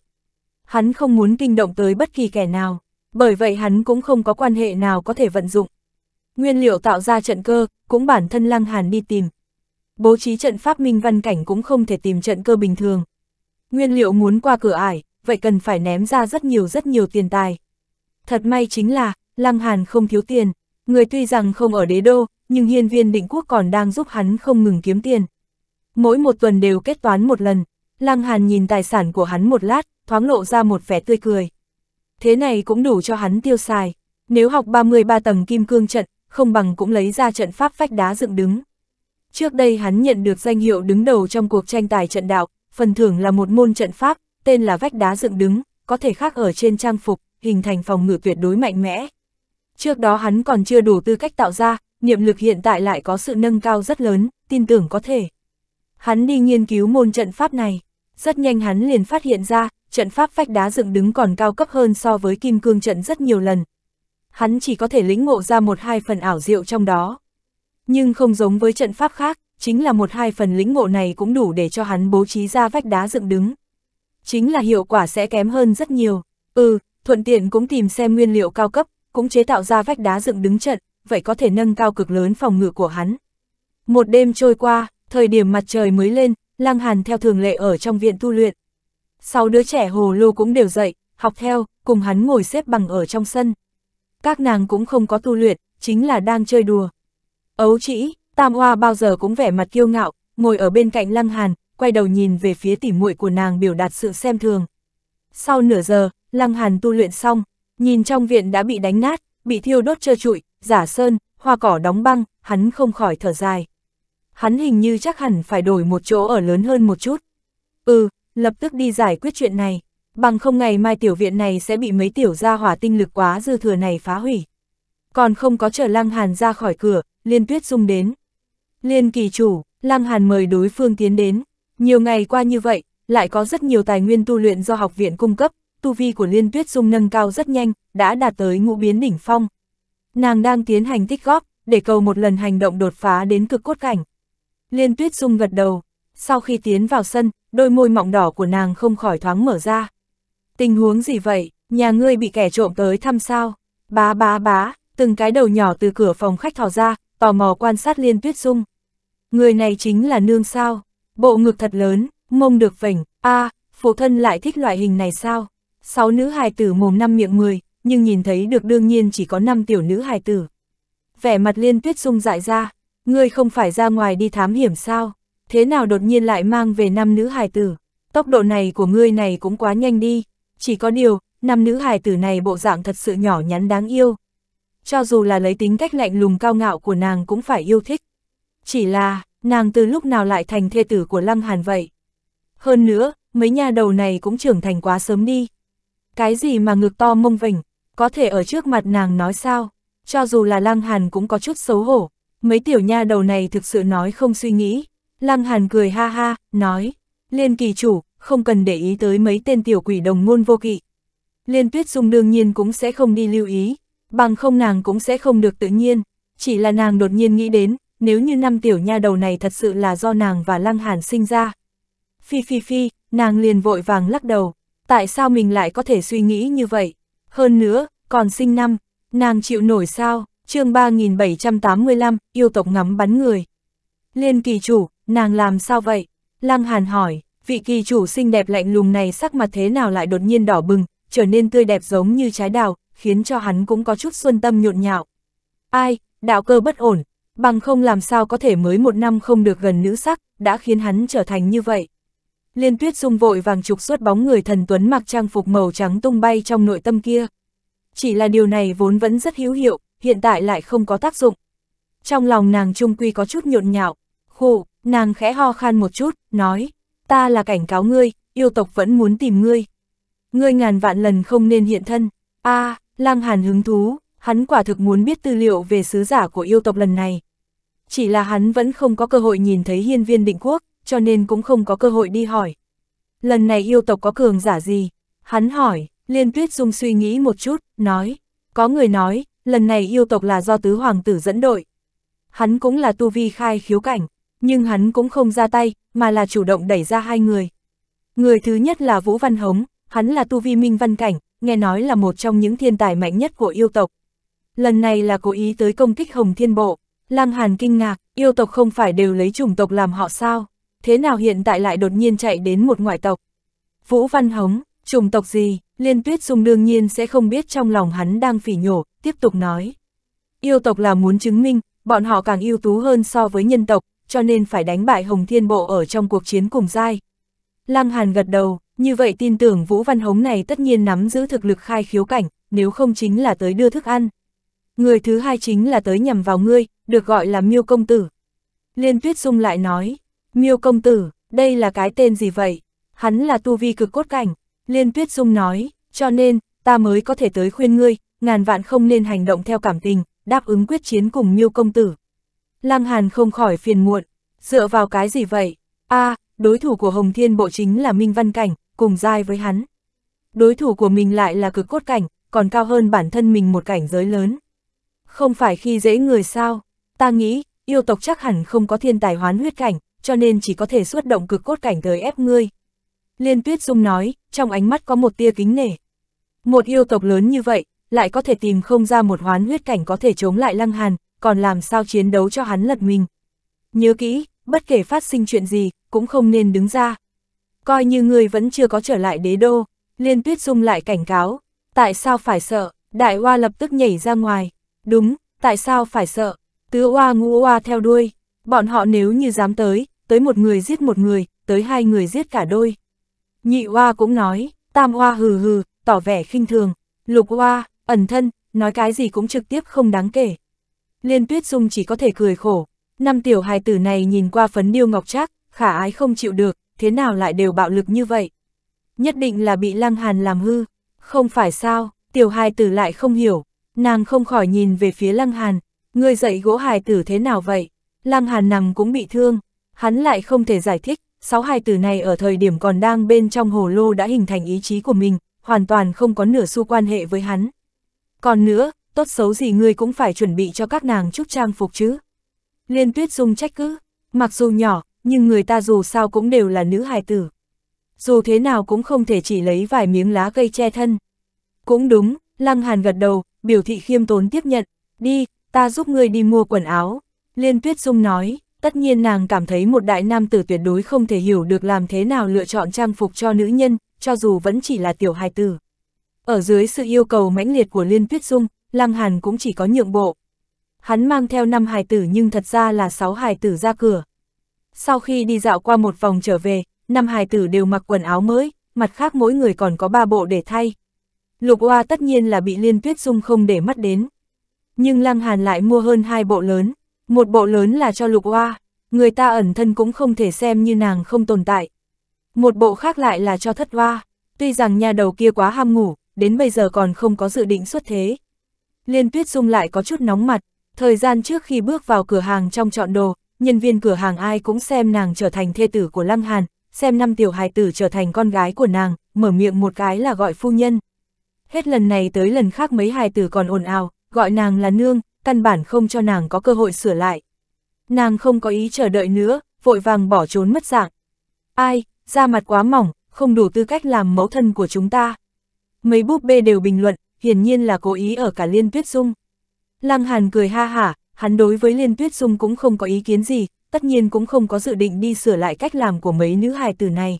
Hắn không muốn kinh động tới bất kỳ kẻ nào bởi vậy hắn cũng không có quan hệ nào có thể vận dụng. Nguyên liệu tạo ra trận cơ, cũng bản thân Lăng Hàn đi tìm. Bố trí trận pháp minh văn cảnh cũng không thể tìm trận cơ bình thường. Nguyên liệu muốn qua cửa ải, vậy cần phải ném ra rất nhiều rất nhiều tiền tài. Thật may chính là, Lăng Hàn không thiếu tiền, người tuy rằng không ở đế đô, nhưng hiên viên định quốc còn đang giúp hắn không ngừng kiếm tiền. Mỗi một tuần đều kết toán một lần, Lăng Hàn nhìn tài sản của hắn một lát, thoáng lộ ra một vẻ tươi cười thế này cũng đủ cho hắn tiêu xài. Nếu học 33 tầng kim cương trận, không bằng cũng lấy ra trận pháp phách đá dựng đứng. Trước đây hắn nhận được danh hiệu đứng đầu trong cuộc tranh tài trận đạo, phần thưởng là một môn trận pháp, tên là vách đá dựng đứng, có thể khác ở trên trang phục, hình thành phòng ngự tuyệt đối mạnh mẽ. Trước đó hắn còn chưa đủ tư cách tạo ra, niệm lực hiện tại lại có sự nâng cao rất lớn, tin tưởng có thể. Hắn đi nghiên cứu môn trận pháp này, rất nhanh hắn liền phát hiện ra, trận pháp vách đá dựng đứng còn cao cấp hơn so với kim cương trận rất nhiều lần. Hắn chỉ có thể lĩnh ngộ ra một hai phần ảo diệu trong đó. Nhưng không giống với trận pháp khác, chính là một hai phần lĩnh ngộ này cũng đủ để cho hắn bố trí ra vách đá dựng đứng. Chính là hiệu quả sẽ kém hơn rất nhiều. Ừ, thuận tiện cũng tìm xem nguyên liệu cao cấp, cũng chế tạo ra vách đá dựng đứng trận, vậy có thể nâng cao cực lớn phòng ngự của hắn. Một đêm trôi qua, thời điểm mặt trời mới lên, Lăng Hàn theo thường lệ ở trong viện tu luyện, sáu đứa trẻ hồ lô cũng đều dậy, học theo, cùng hắn ngồi xếp bằng ở trong sân. Các nàng cũng không có tu luyện, chính là đang chơi đùa. Ấu chỉ, Tam Hoa bao giờ cũng vẻ mặt kiêu ngạo, ngồi ở bên cạnh Lăng Hàn, quay đầu nhìn về phía tỉ muội của nàng biểu đạt sự xem thường. Sau nửa giờ, Lăng Hàn tu luyện xong, nhìn trong viện đã bị đánh nát, bị thiêu đốt trơ trụi, giả sơn, hoa cỏ đóng băng, hắn không khỏi thở dài. Hắn hình như chắc hẳn phải đổi một chỗ ở lớn hơn một chút. Ừ, lập tức đi giải quyết chuyện này, bằng không ngày mai tiểu viện này sẽ bị mấy tiểu gia hỏa tinh lực quá dư thừa này phá hủy. Còn không có chờ Lăng Hàn ra khỏi cửa, Liên Tuyết Dung đến. Liên kỳ chủ, Lăng Hàn mời đối phương tiến đến. Nhiều ngày qua như vậy, lại có rất nhiều tài nguyên tu luyện do học viện cung cấp, tu vi của Liên Tuyết Dung nâng cao rất nhanh, đã đạt tới ngũ biến đỉnh phong. Nàng đang tiến hành tích góp, để cầu một lần hành động đột phá đến cực cốt cảnh. Liên Tuyết Dung gật đầu, sau khi tiến vào sân, đôi môi mọng đỏ của nàng không khỏi thoáng mở ra. Tình huống gì vậy, nhà ngươi bị kẻ trộm tới thăm sao? Bá bá bá, từng cái đầu nhỏ từ cửa phòng khách thò ra, tò mò quan sát liên tuyết dung. Người này chính là nương sao, bộ ngực thật lớn, mông được vảnh, a à, phụ thân lại thích loại hình này sao? Sáu nữ hài tử mồm năm miệng mười, nhưng nhìn thấy được đương nhiên chỉ có năm tiểu nữ hài tử. Vẻ mặt liên tuyết dung dại ra, ngươi không phải ra ngoài đi thám hiểm sao? thế nào đột nhiên lại mang về năm nữ hài tử, tốc độ này của ngươi này cũng quá nhanh đi, chỉ có điều, năm nữ hài tử này bộ dạng thật sự nhỏ nhắn đáng yêu. Cho dù là lấy tính cách lạnh lùng cao ngạo của nàng cũng phải yêu thích. Chỉ là, nàng từ lúc nào lại thành thê tử của Lăng Hàn vậy? Hơn nữa, mấy nhà đầu này cũng trưởng thành quá sớm đi. Cái gì mà ngực to mông vỉnh, có thể ở trước mặt nàng nói sao? Cho dù là Lăng Hàn cũng có chút xấu hổ, mấy tiểu nha đầu này thực sự nói không suy nghĩ. Lăng Hàn cười ha ha, nói, liên kỳ chủ, không cần để ý tới mấy tên tiểu quỷ đồng ngôn vô kỵ. Liên tuyết dung đương nhiên cũng sẽ không đi lưu ý, bằng không nàng cũng sẽ không được tự nhiên, chỉ là nàng đột nhiên nghĩ đến, nếu như năm tiểu nha đầu này thật sự là do nàng và Lăng Hàn sinh ra. Phi phi phi, nàng liền vội vàng lắc đầu, tại sao mình lại có thể suy nghĩ như vậy? Hơn nữa, còn sinh năm, nàng chịu nổi sao? chương 3785, yêu tộc ngắm bắn người. Liên kỳ chủ, Nàng làm sao vậy? Lăng Hàn hỏi, vị kỳ chủ xinh đẹp lạnh lùng này sắc mặt thế nào lại đột nhiên đỏ bừng, trở nên tươi đẹp giống như trái đào, khiến cho hắn cũng có chút xuân tâm nhộn nhạo. Ai, đạo cơ bất ổn, bằng không làm sao có thể mới một năm không được gần nữ sắc, đã khiến hắn trở thành như vậy. Liên tuyết dung vội vàng trục xuất bóng người thần tuấn mặc trang phục màu trắng tung bay trong nội tâm kia. Chỉ là điều này vốn vẫn rất hữu hiệu, hiện tại lại không có tác dụng. Trong lòng nàng trung quy có chút nhộn nhạo, khổ, Nàng khẽ ho khan một chút, nói, ta là cảnh cáo ngươi, yêu tộc vẫn muốn tìm ngươi. Ngươi ngàn vạn lần không nên hiện thân. a à, lang hàn hứng thú, hắn quả thực muốn biết tư liệu về sứ giả của yêu tộc lần này. Chỉ là hắn vẫn không có cơ hội nhìn thấy hiên viên định quốc, cho nên cũng không có cơ hội đi hỏi. Lần này yêu tộc có cường giả gì? Hắn hỏi, liên tuyết dung suy nghĩ một chút, nói. Có người nói, lần này yêu tộc là do tứ hoàng tử dẫn đội. Hắn cũng là tu vi khai khiếu cảnh, nhưng hắn cũng không ra tay, mà là chủ động đẩy ra hai người. Người thứ nhất là Vũ Văn Hống, hắn là tu vi minh văn cảnh, nghe nói là một trong những thiên tài mạnh nhất của yêu tộc. Lần này là cố ý tới công kích Hồng Thiên Bộ. Lăng Hàn kinh ngạc, yêu tộc không phải đều lấy chủng tộc làm họ sao? Thế nào hiện tại lại đột nhiên chạy đến một ngoại tộc? Vũ Văn Hống, chủng tộc gì? Liên Tuyết Dung đương nhiên sẽ không biết trong lòng hắn đang phỉ nhổ, tiếp tục nói. Yêu tộc là muốn chứng minh, bọn họ càng ưu tú hơn so với nhân tộc, cho nên phải đánh bại Hồng Thiên Bộ ở trong cuộc chiến cùng giai. Lăng Hàn gật đầu, như vậy tin tưởng Vũ Văn Hống này tất nhiên nắm giữ thực lực khai khiếu cảnh, nếu không chính là tới đưa thức ăn. Người thứ hai chính là tới nhằm vào ngươi, được gọi là Miêu Công Tử. Liên Tuyết Dung lại nói, Miêu Công Tử, đây là cái tên gì vậy? Hắn là tu vi cực cốt cảnh. Liên Tuyết Dung nói, cho nên, ta mới có thể tới khuyên ngươi, ngàn vạn không nên hành động theo cảm tình, đáp ứng quyết chiến cùng Miêu Công Tử. Lăng Hàn không khỏi phiền muộn, dựa vào cái gì vậy? a à, đối thủ của Hồng Thiên Bộ chính là Minh Văn Cảnh, cùng giai với hắn. Đối thủ của mình lại là cực cốt cảnh, còn cao hơn bản thân mình một cảnh giới lớn. Không phải khi dễ người sao, ta nghĩ, yêu tộc chắc hẳn không có thiên tài hoán huyết cảnh, cho nên chỉ có thể xuất động cực cốt cảnh tới ép ngươi. Liên Tuyết Dung nói, trong ánh mắt có một tia kính nể. Một yêu tộc lớn như vậy, lại có thể tìm không ra một hoán huyết cảnh có thể chống lại Lăng Hàn, còn làm sao chiến đấu cho hắn lật mình. Nhớ kỹ, bất kể phát sinh chuyện gì, cũng không nên đứng ra. Coi như người vẫn chưa có trở lại đế đô, liên tuyết dung lại cảnh cáo, tại sao phải sợ, đại hoa lập tức nhảy ra ngoài, đúng, tại sao phải sợ, tứ hoa ngũ hoa theo đuôi, bọn họ nếu như dám tới, tới một người giết một người, tới hai người giết cả đôi. Nhị hoa cũng nói, tam hoa hừ hừ, tỏ vẻ khinh thường, lục hoa, ẩn thân, nói cái gì cũng trực tiếp không đáng kể. Liên Tuyết Dung chỉ có thể cười khổ. Năm tiểu hài tử này nhìn qua phấn điêu ngọc trác, khả ái không chịu được, thế nào lại đều bạo lực như vậy. Nhất định là bị Lăng Hàn làm hư. Không phải sao, tiểu hài tử lại không hiểu. Nàng không khỏi nhìn về phía Lăng Hàn. Người dạy gỗ hài tử thế nào vậy? Lăng Hàn nằm cũng bị thương. Hắn lại không thể giải thích. Sáu hài tử này ở thời điểm còn đang bên trong hồ lô đã hình thành ý chí của mình, hoàn toàn không có nửa xu quan hệ với hắn. Còn nữa, tốt xấu gì ngươi cũng phải chuẩn bị cho các nàng chút trang phục chứ. Liên tuyết dung trách cứ, mặc dù nhỏ, nhưng người ta dù sao cũng đều là nữ hài tử. Dù thế nào cũng không thể chỉ lấy vài miếng lá gây che thân. Cũng đúng, Lăng Hàn gật đầu, biểu thị khiêm tốn tiếp nhận, đi, ta giúp ngươi đi mua quần áo. Liên tuyết dung nói, tất nhiên nàng cảm thấy một đại nam tử tuyệt đối không thể hiểu được làm thế nào lựa chọn trang phục cho nữ nhân, cho dù vẫn chỉ là tiểu hài tử. Ở dưới sự yêu cầu mãnh liệt của Liên Tuyết Dung, Lăng Hàn cũng chỉ có nhượng bộ. Hắn mang theo 5 hài tử nhưng thật ra là 6 hài tử ra cửa. Sau khi đi dạo qua một vòng trở về, 5 hài tử đều mặc quần áo mới, mặt khác mỗi người còn có 3 bộ để thay. Lục Hoa tất nhiên là bị Liên Tuyết Dung không để mắt đến. Nhưng Lăng Hàn lại mua hơn hai bộ lớn, một bộ lớn là cho Lục Hoa, người ta ẩn thân cũng không thể xem như nàng không tồn tại. Một bộ khác lại là cho Thất Hoa, tuy rằng nhà đầu kia quá ham ngủ, đến bây giờ còn không có dự định xuất thế. Liên Tuyết Dung lại có chút nóng mặt, thời gian trước khi bước vào cửa hàng trong chọn đồ, nhân viên cửa hàng ai cũng xem nàng trở thành thê tử của Lăng Hàn, xem năm tiểu hài tử trở thành con gái của nàng, mở miệng một cái là gọi phu nhân. Hết lần này tới lần khác mấy hài tử còn ồn ào, gọi nàng là nương, căn bản không cho nàng có cơ hội sửa lại. Nàng không có ý chờ đợi nữa, vội vàng bỏ trốn mất dạng. Ai, da mặt quá mỏng, không đủ tư cách làm mẫu thân của chúng ta. Mấy búp bê đều bình luận, hiển nhiên là cố ý ở cả Liên Tuyết Dung. Lăng Hàn cười ha hả, hắn đối với Liên Tuyết Dung cũng không có ý kiến gì, tất nhiên cũng không có dự định đi sửa lại cách làm của mấy nữ hài tử này.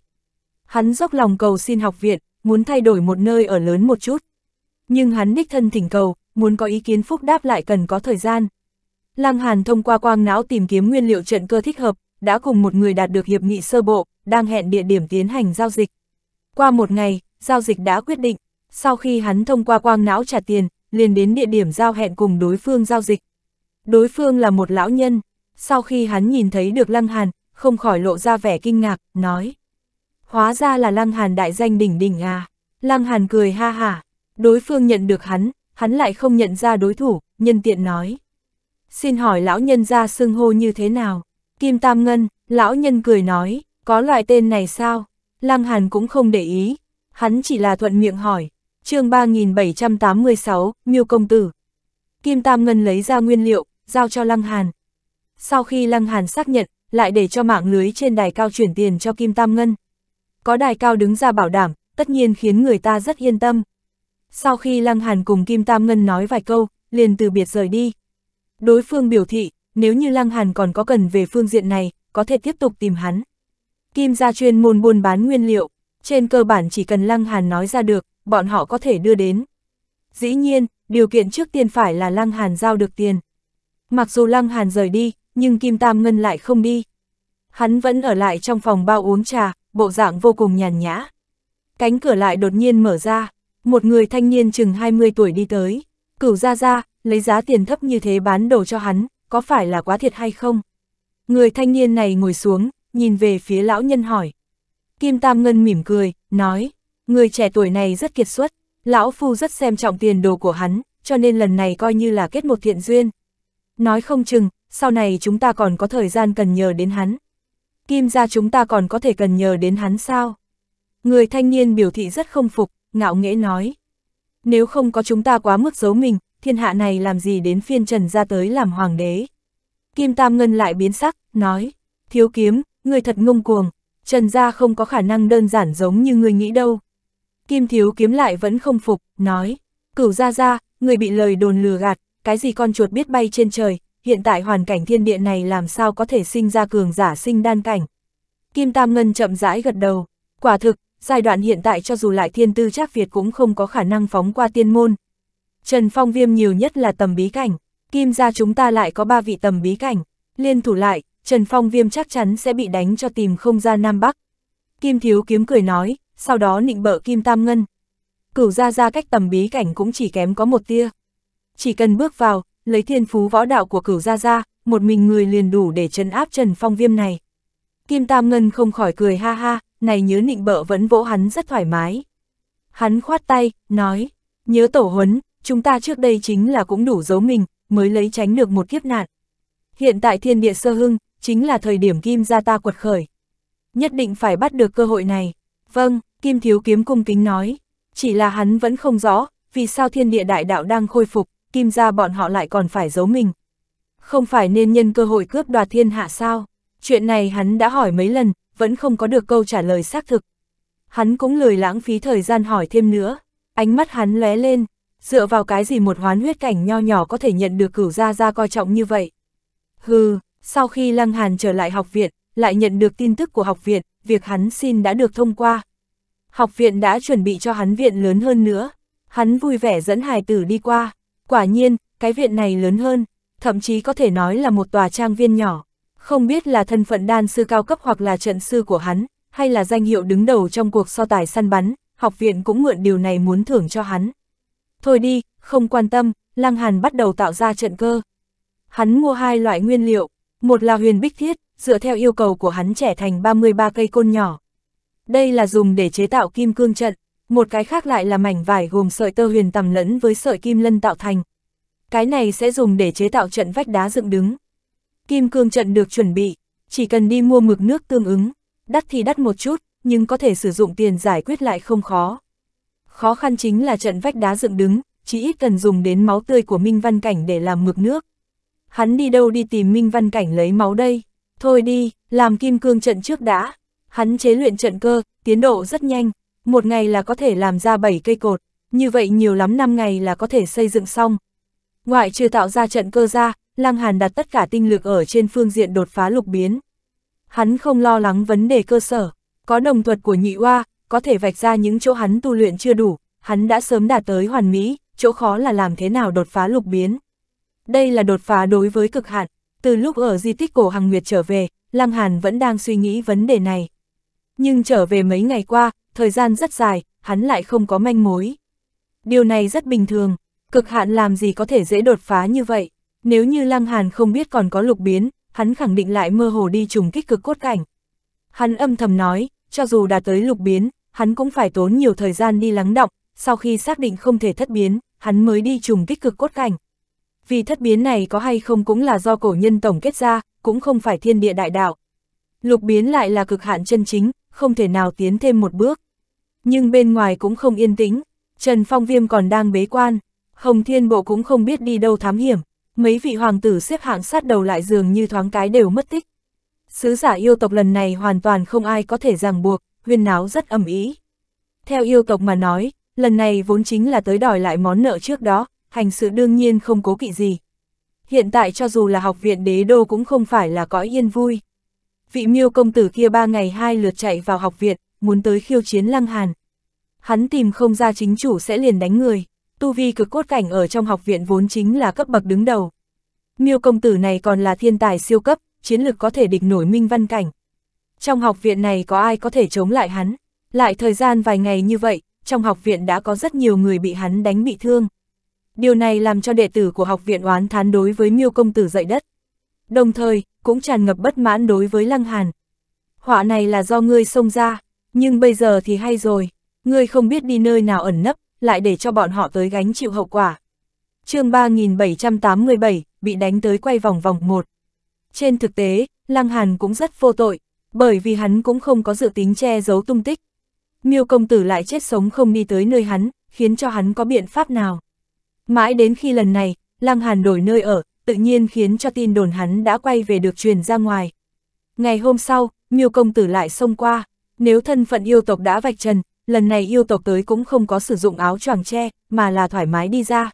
Hắn dốc lòng cầu xin học viện, muốn thay đổi một nơi ở lớn một chút. Nhưng hắn đích thân thỉnh cầu, muốn có ý kiến phúc đáp lại cần có thời gian. Lăng Hàn thông qua quang não tìm kiếm nguyên liệu trận cơ thích hợp, đã cùng một người đạt được hiệp nghị sơ bộ, đang hẹn địa điểm tiến hành giao dịch. Qua một ngày, giao dịch đã quyết định sau khi hắn thông qua quang não trả tiền, liền đến địa điểm giao hẹn cùng đối phương giao dịch. Đối phương là một lão nhân, sau khi hắn nhìn thấy được Lăng Hàn, không khỏi lộ ra vẻ kinh ngạc, nói. Hóa ra là Lăng Hàn đại danh đỉnh đỉnh à. Lăng Hàn cười ha hả, đối phương nhận được hắn, hắn lại không nhận ra đối thủ, nhân tiện nói. Xin hỏi lão nhân ra xưng hô như thế nào? Kim Tam Ngân, lão nhân cười nói, có loại tên này sao? Lăng Hàn cũng không để ý, hắn chỉ là thuận miệng hỏi, chương 3786, Miêu Công Tử. Kim Tam Ngân lấy ra nguyên liệu, giao cho Lăng Hàn. Sau khi Lăng Hàn xác nhận, lại để cho mạng lưới trên đài cao chuyển tiền cho Kim Tam Ngân. Có đài cao đứng ra bảo đảm, tất nhiên khiến người ta rất yên tâm. Sau khi Lăng Hàn cùng Kim Tam Ngân nói vài câu, liền từ biệt rời đi. Đối phương biểu thị, nếu như Lăng Hàn còn có cần về phương diện này, có thể tiếp tục tìm hắn. Kim gia chuyên môn buôn bán nguyên liệu, trên cơ bản chỉ cần Lăng Hàn nói ra được, bọn họ có thể đưa đến. Dĩ nhiên, điều kiện trước tiên phải là Lăng Hàn giao được tiền. Mặc dù Lăng Hàn rời đi, nhưng Kim Tam Ngân lại không đi. Hắn vẫn ở lại trong phòng bao uống trà, bộ dạng vô cùng nhàn nhã. Cánh cửa lại đột nhiên mở ra, một người thanh niên chừng 20 tuổi đi tới. Cửu ra ra, lấy giá tiền thấp như thế bán đồ cho hắn, có phải là quá thiệt hay không? Người thanh niên này ngồi xuống, nhìn về phía lão nhân hỏi. Kim Tam Ngân mỉm cười, nói, Người trẻ tuổi này rất kiệt xuất, lão phu rất xem trọng tiền đồ của hắn, cho nên lần này coi như là kết một thiện duyên. Nói không chừng, sau này chúng ta còn có thời gian cần nhờ đến hắn. Kim ra chúng ta còn có thể cần nhờ đến hắn sao? Người thanh niên biểu thị rất không phục, ngạo nghễ nói. Nếu không có chúng ta quá mức giấu mình, thiên hạ này làm gì đến phiên trần ra tới làm hoàng đế. Kim Tam Ngân lại biến sắc, nói, thiếu kiếm, người thật ngông cuồng, trần ra không có khả năng đơn giản giống như người nghĩ đâu. Kim Thiếu Kiếm lại vẫn không phục, nói, cửu ra ra, người bị lời đồn lừa gạt, cái gì con chuột biết bay trên trời, hiện tại hoàn cảnh thiên địa này làm sao có thể sinh ra cường giả sinh đan cảnh. Kim Tam Ngân chậm rãi gật đầu, quả thực, giai đoạn hiện tại cho dù lại thiên tư chắc Việt cũng không có khả năng phóng qua tiên môn. Trần Phong Viêm nhiều nhất là tầm bí cảnh, Kim ra chúng ta lại có ba vị tầm bí cảnh, liên thủ lại, Trần Phong Viêm chắc chắn sẽ bị đánh cho tìm không ra Nam Bắc. Kim Thiếu Kiếm cười nói, sau đó nịnh bợ Kim Tam Ngân. Cửu ra ra cách tầm bí cảnh cũng chỉ kém có một tia. Chỉ cần bước vào, lấy thiên phú võ đạo của cửu ra ra, một mình người liền đủ để trấn áp Trần Phong Viêm này. Kim Tam Ngân không khỏi cười ha ha, này nhớ nịnh bợ vẫn vỗ hắn rất thoải mái. Hắn khoát tay, nói, nhớ tổ huấn, chúng ta trước đây chính là cũng đủ giấu mình, mới lấy tránh được một kiếp nạn. Hiện tại thiên địa sơ hưng, chính là thời điểm kim gia ta quật khởi. Nhất định phải bắt được cơ hội này. Vâng, Kim Thiếu Kiếm cung kính nói, chỉ là hắn vẫn không rõ, vì sao thiên địa đại đạo đang khôi phục, kim gia bọn họ lại còn phải giấu mình. Không phải nên nhân cơ hội cướp đoạt thiên hạ sao? Chuyện này hắn đã hỏi mấy lần, vẫn không có được câu trả lời xác thực. Hắn cũng lười lãng phí thời gian hỏi thêm nữa, ánh mắt hắn lóe lên, dựa vào cái gì một hoán huyết cảnh nho nhỏ có thể nhận được cửu gia gia coi trọng như vậy. Hừ, sau khi Lăng Hàn trở lại học viện, lại nhận được tin tức của học viện, việc hắn xin đã được thông qua, Học viện đã chuẩn bị cho hắn viện lớn hơn nữa. Hắn vui vẻ dẫn hài tử đi qua. Quả nhiên, cái viện này lớn hơn, thậm chí có thể nói là một tòa trang viên nhỏ. Không biết là thân phận đan sư cao cấp hoặc là trận sư của hắn, hay là danh hiệu đứng đầu trong cuộc so tài săn bắn, học viện cũng mượn điều này muốn thưởng cho hắn. Thôi đi, không quan tâm, Lăng Hàn bắt đầu tạo ra trận cơ. Hắn mua hai loại nguyên liệu, một là huyền bích thiết, dựa theo yêu cầu của hắn trẻ thành 33 cây côn nhỏ, đây là dùng để chế tạo kim cương trận, một cái khác lại là mảnh vải gồm sợi tơ huyền tầm lẫn với sợi kim lân tạo thành. Cái này sẽ dùng để chế tạo trận vách đá dựng đứng. Kim cương trận được chuẩn bị, chỉ cần đi mua mực nước tương ứng, đắt thì đắt một chút, nhưng có thể sử dụng tiền giải quyết lại không khó. Khó khăn chính là trận vách đá dựng đứng, chỉ ít cần dùng đến máu tươi của Minh Văn Cảnh để làm mực nước. Hắn đi đâu đi tìm Minh Văn Cảnh lấy máu đây? Thôi đi, làm kim cương trận trước đã. Hắn chế luyện trận cơ, tiến độ rất nhanh, một ngày là có thể làm ra 7 cây cột, như vậy nhiều lắm năm ngày là có thể xây dựng xong. Ngoại trừ tạo ra trận cơ ra, Lăng Hàn đặt tất cả tinh lực ở trên phương diện đột phá lục biến. Hắn không lo lắng vấn đề cơ sở, có đồng thuật của nhị oa, có thể vạch ra những chỗ hắn tu luyện chưa đủ, hắn đã sớm đạt tới hoàn mỹ, chỗ khó là làm thế nào đột phá lục biến. Đây là đột phá đối với cực hạn, từ lúc ở di tích cổ Hằng Nguyệt trở về, Lăng Hàn vẫn đang suy nghĩ vấn đề này. Nhưng trở về mấy ngày qua, thời gian rất dài, hắn lại không có manh mối. Điều này rất bình thường, cực hạn làm gì có thể dễ đột phá như vậy. Nếu như Lăng Hàn không biết còn có lục biến, hắn khẳng định lại mơ hồ đi trùng kích cực cốt cảnh. Hắn âm thầm nói, cho dù đã tới lục biến, hắn cũng phải tốn nhiều thời gian đi lắng động, sau khi xác định không thể thất biến, hắn mới đi trùng kích cực cốt cảnh. Vì thất biến này có hay không cũng là do cổ nhân tổng kết ra, cũng không phải thiên địa đại đạo. Lục biến lại là cực hạn chân chính, không thể nào tiến thêm một bước. Nhưng bên ngoài cũng không yên tĩnh, Trần Phong Viêm còn đang bế quan, Hồng Thiên Bộ cũng không biết đi đâu thám hiểm, mấy vị hoàng tử xếp hạng sát đầu lại dường như thoáng cái đều mất tích. Sứ giả yêu tộc lần này hoàn toàn không ai có thể ràng buộc, huyên náo rất ầm ý. Theo yêu tộc mà nói, lần này vốn chính là tới đòi lại món nợ trước đó, hành sự đương nhiên không cố kỵ gì. Hiện tại cho dù là học viện đế đô cũng không phải là cõi yên vui vị miêu công tử kia ba ngày hai lượt chạy vào học viện, muốn tới khiêu chiến Lăng Hàn. Hắn tìm không ra chính chủ sẽ liền đánh người, tu vi cực cốt cảnh ở trong học viện vốn chính là cấp bậc đứng đầu. Miêu công tử này còn là thiên tài siêu cấp, chiến lực có thể địch nổi minh văn cảnh. Trong học viện này có ai có thể chống lại hắn? Lại thời gian vài ngày như vậy, trong học viện đã có rất nhiều người bị hắn đánh bị thương. Điều này làm cho đệ tử của học viện oán thán đối với miêu công tử dậy đất đồng thời, cũng tràn ngập bất mãn đối với Lăng Hàn. Họa này là do ngươi xông ra, nhưng bây giờ thì hay rồi, ngươi không biết đi nơi nào ẩn nấp, lại để cho bọn họ tới gánh chịu hậu quả. chương 3787, bị đánh tới quay vòng vòng 1. Trên thực tế, Lăng Hàn cũng rất vô tội, bởi vì hắn cũng không có dự tính che giấu tung tích. Miêu công tử lại chết sống không đi tới nơi hắn, khiến cho hắn có biện pháp nào. Mãi đến khi lần này, Lăng Hàn đổi nơi ở, tự nhiên khiến cho tin đồn hắn đã quay về được truyền ra ngoài. Ngày hôm sau, miêu công tử lại xông qua, nếu thân phận yêu tộc đã vạch trần, lần này yêu tộc tới cũng không có sử dụng áo choàng tre, mà là thoải mái đi ra.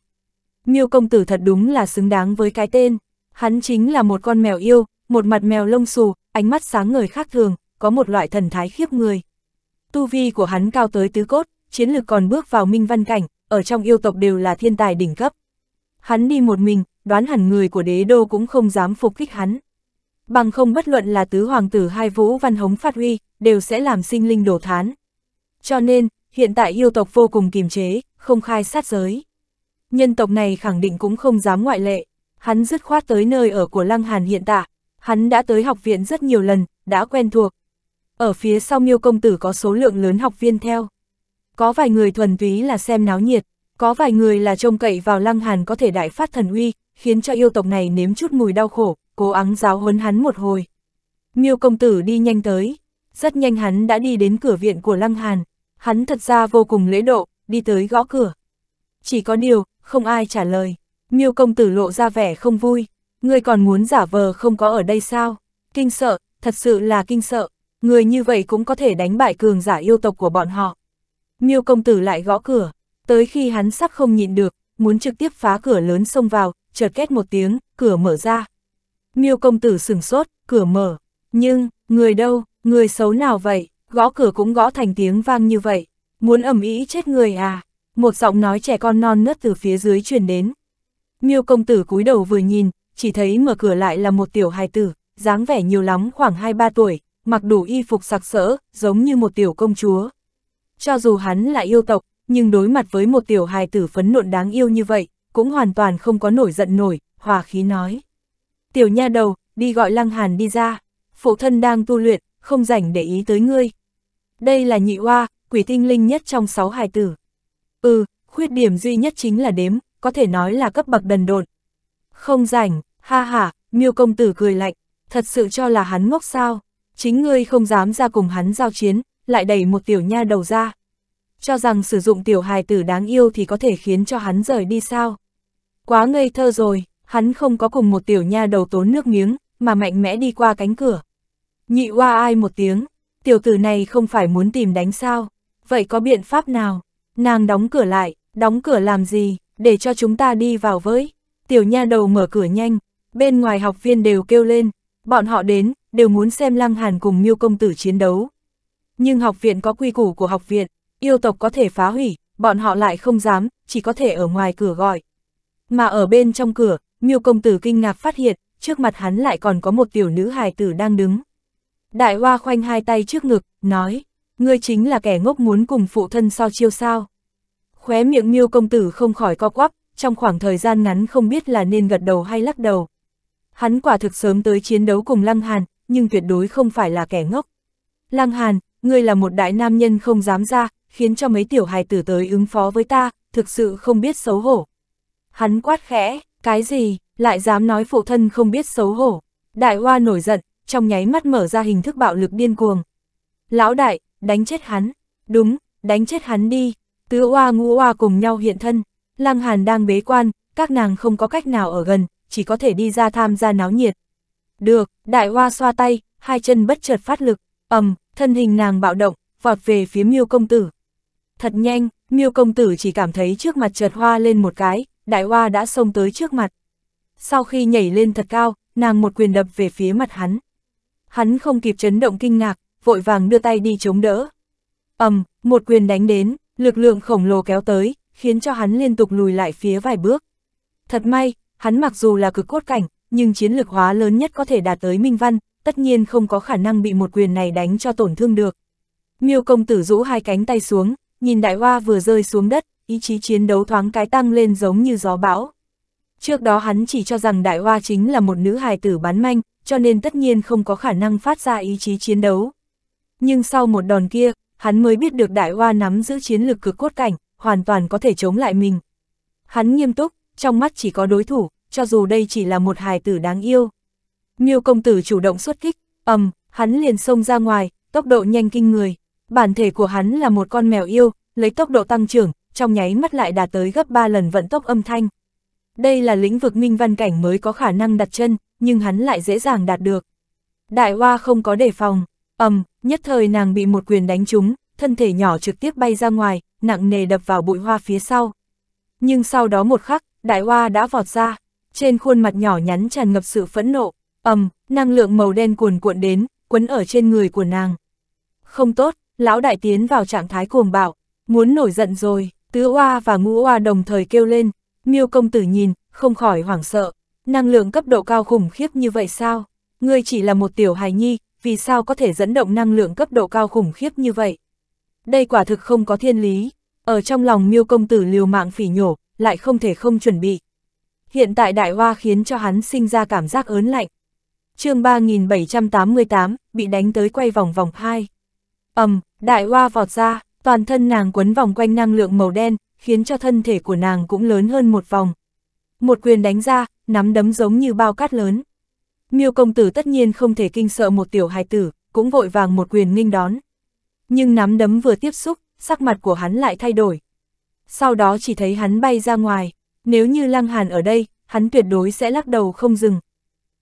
Miêu công tử thật đúng là xứng đáng với cái tên, hắn chính là một con mèo yêu, một mặt mèo lông xù, ánh mắt sáng ngời khác thường, có một loại thần thái khiếp người. Tu vi của hắn cao tới tứ cốt, chiến lực còn bước vào minh văn cảnh, ở trong yêu tộc đều là thiên tài đỉnh cấp. Hắn đi một mình, đoán hẳn người của đế đô cũng không dám phục kích hắn. Bằng không bất luận là tứ hoàng tử hai vũ văn hống phát huy, đều sẽ làm sinh linh đổ thán. Cho nên, hiện tại yêu tộc vô cùng kiềm chế, không khai sát giới. Nhân tộc này khẳng định cũng không dám ngoại lệ, hắn dứt khoát tới nơi ở của Lăng Hàn hiện tại, hắn đã tới học viện rất nhiều lần, đã quen thuộc. Ở phía sau miêu công tử có số lượng lớn học viên theo. Có vài người thuần túy là xem náo nhiệt, có vài người là trông cậy vào Lăng Hàn có thể đại phát thần uy, khiến cho yêu tộc này nếm chút mùi đau khổ, cố ắng giáo huấn hắn một hồi. Miêu công tử đi nhanh tới, rất nhanh hắn đã đi đến cửa viện của Lăng Hàn, hắn thật ra vô cùng lễ độ, đi tới gõ cửa. Chỉ có điều, không ai trả lời, miêu công tử lộ ra vẻ không vui, người còn muốn giả vờ không có ở đây sao, kinh sợ, thật sự là kinh sợ, người như vậy cũng có thể đánh bại cường giả yêu tộc của bọn họ. Miêu công tử lại gõ cửa, tới khi hắn sắp không nhịn được, muốn trực tiếp phá cửa lớn xông vào, chợt két một tiếng, cửa mở ra. Miêu công tử sừng sốt, cửa mở, nhưng, người đâu, người xấu nào vậy, gõ cửa cũng gõ thành tiếng vang như vậy, muốn ẩm ý chết người à, một giọng nói trẻ con non nớt từ phía dưới truyền đến. Miêu công tử cúi đầu vừa nhìn, chỉ thấy mở cửa lại là một tiểu hài tử, dáng vẻ nhiều lắm khoảng 2-3 tuổi, mặc đủ y phục sặc sỡ, giống như một tiểu công chúa. Cho dù hắn là yêu tộc, nhưng đối mặt với một tiểu hài tử phấn nộn đáng yêu như vậy, cũng hoàn toàn không có nổi giận nổi, hòa khí nói. Tiểu nha đầu, đi gọi Lăng Hàn đi ra, phụ thân đang tu luyện, không rảnh để ý tới ngươi. Đây là nhị hoa, quỷ tinh linh nhất trong sáu hài tử. Ừ, khuyết điểm duy nhất chính là đếm, có thể nói là cấp bậc đần độn. Không rảnh, ha ha, miêu công tử cười lạnh, thật sự cho là hắn ngốc sao, chính ngươi không dám ra cùng hắn giao chiến, lại đẩy một tiểu nha đầu ra. Cho rằng sử dụng tiểu hài tử đáng yêu thì có thể khiến cho hắn rời đi sao. Quá ngây thơ rồi, hắn không có cùng một tiểu nha đầu tốn nước miếng, mà mạnh mẽ đi qua cánh cửa. Nhị qua ai một tiếng, tiểu tử này không phải muốn tìm đánh sao, vậy có biện pháp nào? Nàng đóng cửa lại, đóng cửa làm gì, để cho chúng ta đi vào với. Tiểu nha đầu mở cửa nhanh, bên ngoài học viên đều kêu lên, bọn họ đến, đều muốn xem Lăng Hàn cùng Miêu Công Tử chiến đấu. Nhưng học viện có quy củ của học viện, yêu tộc có thể phá hủy, bọn họ lại không dám, chỉ có thể ở ngoài cửa gọi. Mà ở bên trong cửa, miêu công tử kinh ngạc phát hiện, trước mặt hắn lại còn có một tiểu nữ hài tử đang đứng. Đại hoa khoanh hai tay trước ngực, nói, ngươi chính là kẻ ngốc muốn cùng phụ thân so chiêu sao. Khóe miệng miêu công tử không khỏi co quắp, trong khoảng thời gian ngắn không biết là nên gật đầu hay lắc đầu. Hắn quả thực sớm tới chiến đấu cùng Lăng Hàn, nhưng tuyệt đối không phải là kẻ ngốc. Lăng Hàn, ngươi là một đại nam nhân không dám ra, khiến cho mấy tiểu hài tử tới ứng phó với ta, thực sự không biết xấu hổ. Hắn quát khẽ, cái gì, lại dám nói phụ thân không biết xấu hổ. Đại hoa nổi giận, trong nháy mắt mở ra hình thức bạo lực điên cuồng. Lão đại, đánh chết hắn. Đúng, đánh chết hắn đi. Tứ hoa ngũ hoa cùng nhau hiện thân. Lăng Hàn đang bế quan, các nàng không có cách nào ở gần, chỉ có thể đi ra tham gia náo nhiệt. Được, đại hoa xoa tay, hai chân bất chợt phát lực, ầm, thân hình nàng bạo động, vọt về phía miêu công tử. Thật nhanh, miêu công tử chỉ cảm thấy trước mặt chợt hoa lên một cái, đại hoa đã xông tới trước mặt. Sau khi nhảy lên thật cao, nàng một quyền đập về phía mặt hắn. Hắn không kịp chấn động kinh ngạc, vội vàng đưa tay đi chống đỡ. ầm, một quyền đánh đến, lực lượng khổng lồ kéo tới, khiến cho hắn liên tục lùi lại phía vài bước. Thật may, hắn mặc dù là cực cốt cảnh, nhưng chiến lực hóa lớn nhất có thể đạt tới minh văn, tất nhiên không có khả năng bị một quyền này đánh cho tổn thương được. Miêu công tử rũ hai cánh tay xuống, nhìn đại hoa vừa rơi xuống đất, ý chí chiến đấu thoáng cái tăng lên giống như gió bão. Trước đó hắn chỉ cho rằng Đại Hoa chính là một nữ hài tử bán manh, cho nên tất nhiên không có khả năng phát ra ý chí chiến đấu. Nhưng sau một đòn kia, hắn mới biết được Đại Hoa nắm giữ chiến lực cực cốt cảnh, hoàn toàn có thể chống lại mình. Hắn nghiêm túc, trong mắt chỉ có đối thủ, cho dù đây chỉ là một hài tử đáng yêu. Miêu công tử chủ động xuất kích, ầm, hắn liền xông ra ngoài, tốc độ nhanh kinh người. Bản thể của hắn là một con mèo yêu, lấy tốc độ tăng trưởng, trong nháy mắt lại đạt tới gấp 3 lần vận tốc âm thanh. Đây là lĩnh vực minh văn cảnh mới có khả năng đặt chân, nhưng hắn lại dễ dàng đạt được. Đại hoa không có đề phòng, ầm, nhất thời nàng bị một quyền đánh trúng, thân thể nhỏ trực tiếp bay ra ngoài, nặng nề đập vào bụi hoa phía sau. Nhưng sau đó một khắc, đại hoa đã vọt ra, trên khuôn mặt nhỏ nhắn tràn ngập sự phẫn nộ, ầm, năng lượng màu đen cuồn cuộn đến, quấn ở trên người của nàng. Không tốt, lão đại tiến vào trạng thái cuồng bạo, muốn nổi giận rồi. Tứ oa và ngũ oa đồng thời kêu lên, miêu công tử nhìn, không khỏi hoảng sợ. Năng lượng cấp độ cao khủng khiếp như vậy sao? Ngươi chỉ là một tiểu hài nhi, vì sao có thể dẫn động năng lượng cấp độ cao khủng khiếp như vậy? Đây quả thực không có thiên lý. Ở trong lòng miêu công tử liều mạng phỉ nhổ, lại không thể không chuẩn bị. Hiện tại đại hoa khiến cho hắn sinh ra cảm giác ớn lạnh. chương 3788, bị đánh tới quay vòng vòng 2. ầm, đại hoa vọt ra, toàn thân nàng quấn vòng quanh năng lượng màu đen, khiến cho thân thể của nàng cũng lớn hơn một vòng. Một quyền đánh ra, nắm đấm giống như bao cát lớn. Miêu công tử tất nhiên không thể kinh sợ một tiểu hài tử, cũng vội vàng một quyền nghênh đón. Nhưng nắm đấm vừa tiếp xúc, sắc mặt của hắn lại thay đổi. Sau đó chỉ thấy hắn bay ra ngoài, nếu như Lăng Hàn ở đây, hắn tuyệt đối sẽ lắc đầu không dừng.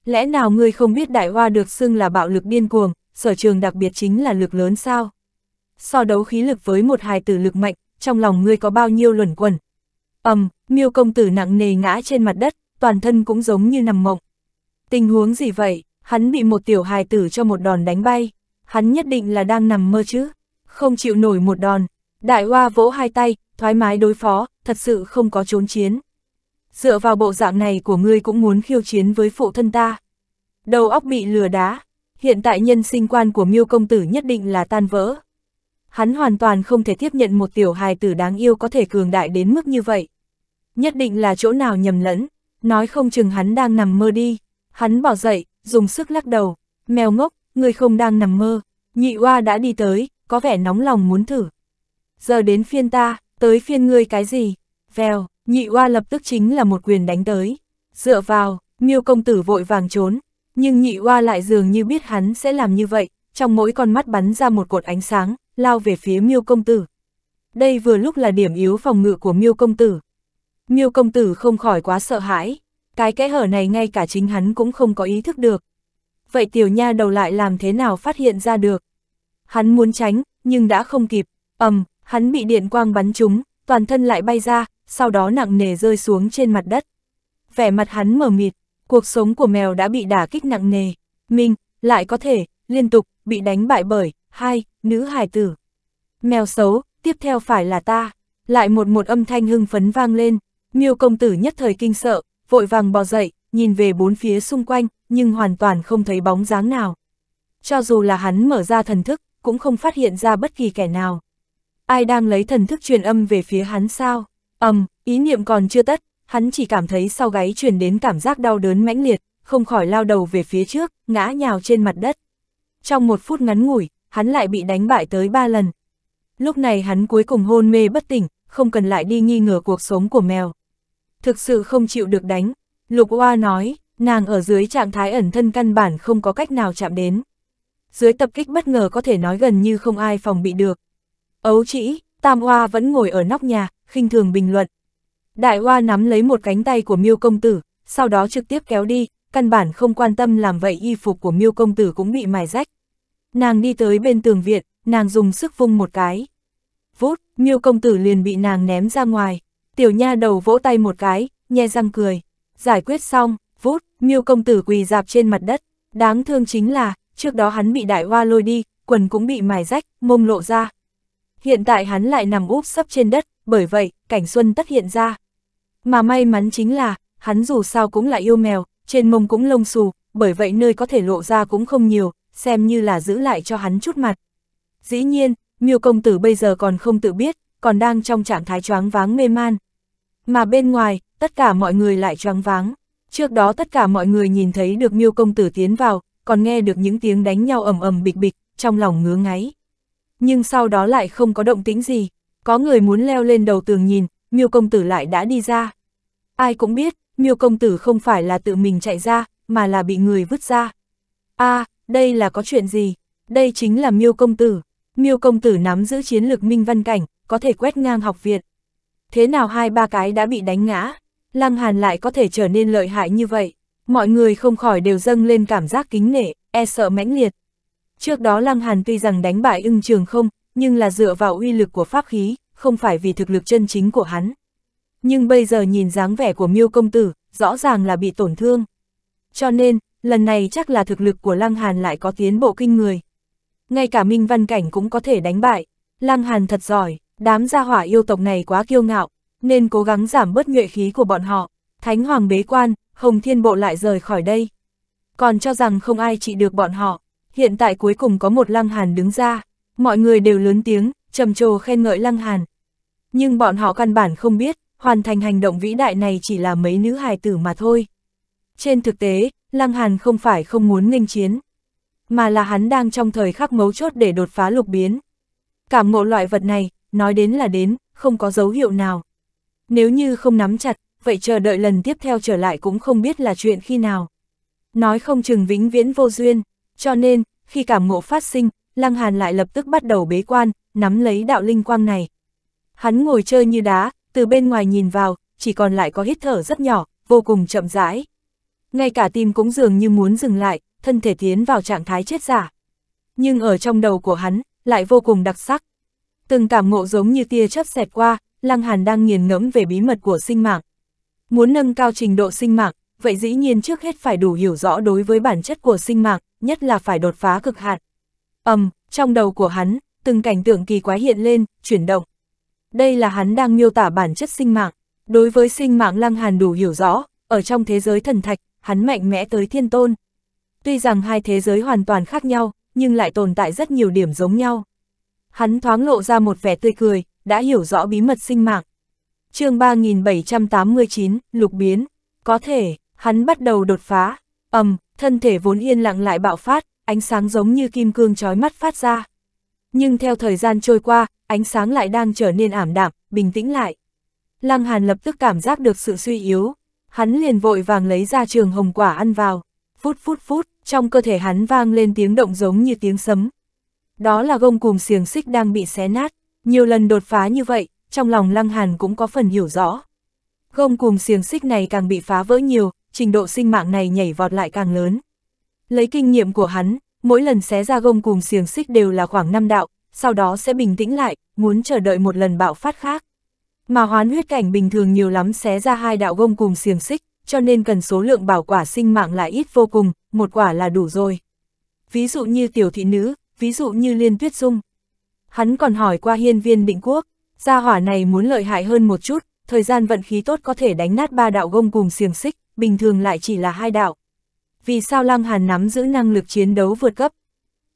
Lẽ nào ngươi không biết đại hoa được xưng là bạo lực điên cuồng, sở trường đặc biệt chính là lực lớn sao? so đấu khí lực với một hài tử lực mạnh, trong lòng ngươi có bao nhiêu luẩn quẩn. ầm, miêu công tử nặng nề ngã trên mặt đất, toàn thân cũng giống như nằm mộng. Tình huống gì vậy, hắn bị một tiểu hài tử cho một đòn đánh bay, hắn nhất định là đang nằm mơ chứ, không chịu nổi một đòn. Đại hoa vỗ hai tay, thoải mái đối phó, thật sự không có trốn chiến. Dựa vào bộ dạng này của ngươi cũng muốn khiêu chiến với phụ thân ta. Đầu óc bị lừa đá, hiện tại nhân sinh quan của miêu công tử nhất định là tan vỡ hắn hoàn toàn không thể tiếp nhận một tiểu hài tử đáng yêu có thể cường đại đến mức như vậy. Nhất định là chỗ nào nhầm lẫn, nói không chừng hắn đang nằm mơ đi. Hắn bỏ dậy, dùng sức lắc đầu, mèo ngốc, người không đang nằm mơ, nhị oa đã đi tới, có vẻ nóng lòng muốn thử. Giờ đến phiên ta, tới phiên ngươi cái gì? Vèo, nhị oa lập tức chính là một quyền đánh tới. Dựa vào, miêu công tử vội vàng trốn, nhưng nhị oa lại dường như biết hắn sẽ làm như vậy, trong mỗi con mắt bắn ra một cột ánh sáng, lao về phía miêu công tử. Đây vừa lúc là điểm yếu phòng ngự của miêu công tử. Miêu công tử không khỏi quá sợ hãi, cái kẽ hở này ngay cả chính hắn cũng không có ý thức được. Vậy tiểu nha đầu lại làm thế nào phát hiện ra được? Hắn muốn tránh, nhưng đã không kịp, ầm, hắn bị điện quang bắn trúng, toàn thân lại bay ra, sau đó nặng nề rơi xuống trên mặt đất. Vẻ mặt hắn mờ mịt, cuộc sống của mèo đã bị đả kích nặng nề, mình lại có thể liên tục bị đánh bại bởi hai, nữ hài tử. Mèo xấu, tiếp theo phải là ta. Lại một một âm thanh hưng phấn vang lên, miêu công tử nhất thời kinh sợ, vội vàng bò dậy, nhìn về bốn phía xung quanh, nhưng hoàn toàn không thấy bóng dáng nào. Cho dù là hắn mở ra thần thức, cũng không phát hiện ra bất kỳ kẻ nào. Ai đang lấy thần thức truyền âm về phía hắn sao? Ầm, ý niệm còn chưa tất, hắn chỉ cảm thấy sau gáy truyền đến cảm giác đau đớn mãnh liệt, không khỏi lao đầu về phía trước, ngã nhào trên mặt đất. Trong một phút ngắn ngủi, hắn lại bị đánh bại tới ba lần. Lúc này hắn cuối cùng hôn mê bất tỉnh, không cần lại đi nghi ngờ cuộc sống của mèo. Thực sự không chịu được đánh, Lục Hoa nói, nàng ở dưới trạng thái ẩn thân căn bản không có cách nào chạm đến. Dưới tập kích bất ngờ có thể nói gần như không ai phòng bị được. Ấu chỉ, Tam Hoa vẫn ngồi ở nóc nhà, khinh thường bình luận. Đại Hoa nắm lấy một cánh tay của Miêu Công Tử, sau đó trực tiếp kéo đi, căn bản không quan tâm làm vậy y phục của Miêu Công Tử cũng bị mài rách. Nàng đi tới bên tường viện, nàng dùng sức vung một cái. Vút, miêu công tử liền bị nàng ném ra ngoài. Tiểu nha đầu vỗ tay một cái, nhe răng cười. Giải quyết xong, vút, miêu công tử quỳ dạp trên mặt đất. Đáng thương chính là, trước đó hắn bị đại hoa lôi đi, quần cũng bị mài rách, mông lộ ra. Hiện tại hắn lại nằm úp sấp trên đất, bởi vậy, cảnh xuân tất hiện ra. Mà may mắn chính là, hắn dù sao cũng là yêu mèo, trên mông cũng lông xù, bởi vậy nơi có thể lộ ra cũng không nhiều, xem như là giữ lại cho hắn chút mặt. Dĩ nhiên, miêu công tử bây giờ còn không tự biết, còn đang trong trạng thái choáng váng mê man. Mà bên ngoài, tất cả mọi người lại choáng váng. Trước đó tất cả mọi người nhìn thấy được miêu công tử tiến vào, còn nghe được những tiếng đánh nhau ầm ầm bịch bịch, trong lòng ngứa ngáy. Nhưng sau đó lại không có động tĩnh gì, có người muốn leo lên đầu tường nhìn, miêu công tử lại đã đi ra. Ai cũng biết, miêu công tử không phải là tự mình chạy ra, mà là bị người vứt ra. a à, đây là có chuyện gì? Đây chính là miêu công tử. Miêu công tử nắm giữ chiến lược minh văn cảnh, có thể quét ngang học viện. Thế nào hai ba cái đã bị đánh ngã, Lăng Hàn lại có thể trở nên lợi hại như vậy. Mọi người không khỏi đều dâng lên cảm giác kính nể, e sợ mãnh liệt. Trước đó Lăng Hàn tuy rằng đánh bại ưng trường không, nhưng là dựa vào uy lực của pháp khí, không phải vì thực lực chân chính của hắn. Nhưng bây giờ nhìn dáng vẻ của miêu công tử, rõ ràng là bị tổn thương. Cho nên, lần này chắc là thực lực của Lăng Hàn lại có tiến bộ kinh người. Ngay cả Minh Văn Cảnh cũng có thể đánh bại, Lăng Hàn thật giỏi, đám gia hỏa yêu tộc này quá kiêu ngạo, nên cố gắng giảm bớt nhuệ khí của bọn họ. Thánh Hoàng bế quan, Hồng Thiên Bộ lại rời khỏi đây. Còn cho rằng không ai trị được bọn họ, hiện tại cuối cùng có một Lăng Hàn đứng ra, mọi người đều lớn tiếng, trầm trồ khen ngợi Lăng Hàn. Nhưng bọn họ căn bản không biết, hoàn thành hành động vĩ đại này chỉ là mấy nữ hài tử mà thôi. Trên thực tế, Lăng Hàn không phải không muốn nghênh chiến, mà là hắn đang trong thời khắc mấu chốt để đột phá lục biến. Cảm ngộ loại vật này, nói đến là đến, không có dấu hiệu nào. Nếu như không nắm chặt, vậy chờ đợi lần tiếp theo trở lại cũng không biết là chuyện khi nào. Nói không chừng vĩnh viễn vô duyên, cho nên, khi cảm ngộ phát sinh, Lăng Hàn lại lập tức bắt đầu bế quan, nắm lấy đạo linh quang này. Hắn ngồi chơi như đá, từ bên ngoài nhìn vào, chỉ còn lại có hít thở rất nhỏ, vô cùng chậm rãi ngay cả tim cũng dường như muốn dừng lại, thân thể tiến vào trạng thái chết giả. Nhưng ở trong đầu của hắn, lại vô cùng đặc sắc. Từng cảm ngộ giống như tia chớp xẹt qua, Lăng Hàn đang nghiền ngẫm về bí mật của sinh mạng. Muốn nâng cao trình độ sinh mạng, vậy dĩ nhiên trước hết phải đủ hiểu rõ đối với bản chất của sinh mạng, nhất là phải đột phá cực hạn. Ầm, trong đầu của hắn, từng cảnh tượng kỳ quái hiện lên, chuyển động. Đây là hắn đang miêu tả bản chất sinh mạng. Đối với sinh mạng Lăng Hàn đủ hiểu rõ, ở trong thế giới thần thạch, hắn mạnh mẽ tới thiên tôn. Tuy rằng hai thế giới hoàn toàn khác nhau, nhưng lại tồn tại rất nhiều điểm giống nhau. Hắn thoáng lộ ra một vẻ tươi cười, đã hiểu rõ bí mật sinh mạng. chương 3789, lục biến, có thể, hắn bắt đầu đột phá, ầm, thân thể vốn yên lặng lại bạo phát, ánh sáng giống như kim cương trói mắt phát ra. Nhưng theo thời gian trôi qua, ánh sáng lại đang trở nên ảm đạm, bình tĩnh lại. Lăng Hàn lập tức cảm giác được sự suy yếu, hắn liền vội vàng lấy ra trường hồng quả ăn vào, phút phút phút, trong cơ thể hắn vang lên tiếng động giống như tiếng sấm. Đó là gông cùng xiềng xích đang bị xé nát, nhiều lần đột phá như vậy, trong lòng Lăng Hàn cũng có phần hiểu rõ. Gông cùng xiềng xích này càng bị phá vỡ nhiều, trình độ sinh mạng này nhảy vọt lại càng lớn. Lấy kinh nghiệm của hắn, mỗi lần xé ra gông cùng xiềng xích đều là khoảng 5 đạo, sau đó sẽ bình tĩnh lại, muốn chờ đợi một lần bạo phát khác. Mà hoán huyết cảnh bình thường nhiều lắm xé ra hai đạo gông cùng xiềng xích, cho nên cần số lượng bảo quả sinh mạng là ít vô cùng, một quả là đủ rồi. Ví dụ như tiểu thị nữ, ví dụ như liên tuyết dung. Hắn còn hỏi qua hiên viên định quốc, gia hỏa này muốn lợi hại hơn một chút, thời gian vận khí tốt có thể đánh nát ba đạo gông cùng xiềng xích, bình thường lại chỉ là hai đạo. Vì sao Lăng Hàn nắm giữ năng lực chiến đấu vượt cấp?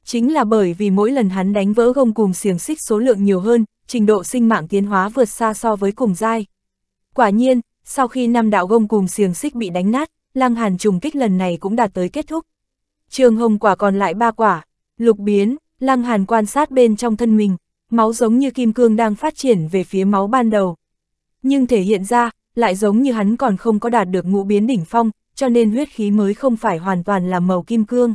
Chính là bởi vì mỗi lần hắn đánh vỡ gông cùng xiềng xích số lượng nhiều hơn, trình độ sinh mạng tiến hóa vượt xa so với cùng giai. Quả nhiên, sau khi năm đạo gông cùng xiềng xích bị đánh nát, lăng hàn trùng kích lần này cũng đạt tới kết thúc. Trường hồng quả còn lại ba quả, lục biến, lăng hàn quan sát bên trong thân mình, máu giống như kim cương đang phát triển về phía máu ban đầu. Nhưng thể hiện ra, lại giống như hắn còn không có đạt được ngũ biến đỉnh phong, cho nên huyết khí mới không phải hoàn toàn là màu kim cương.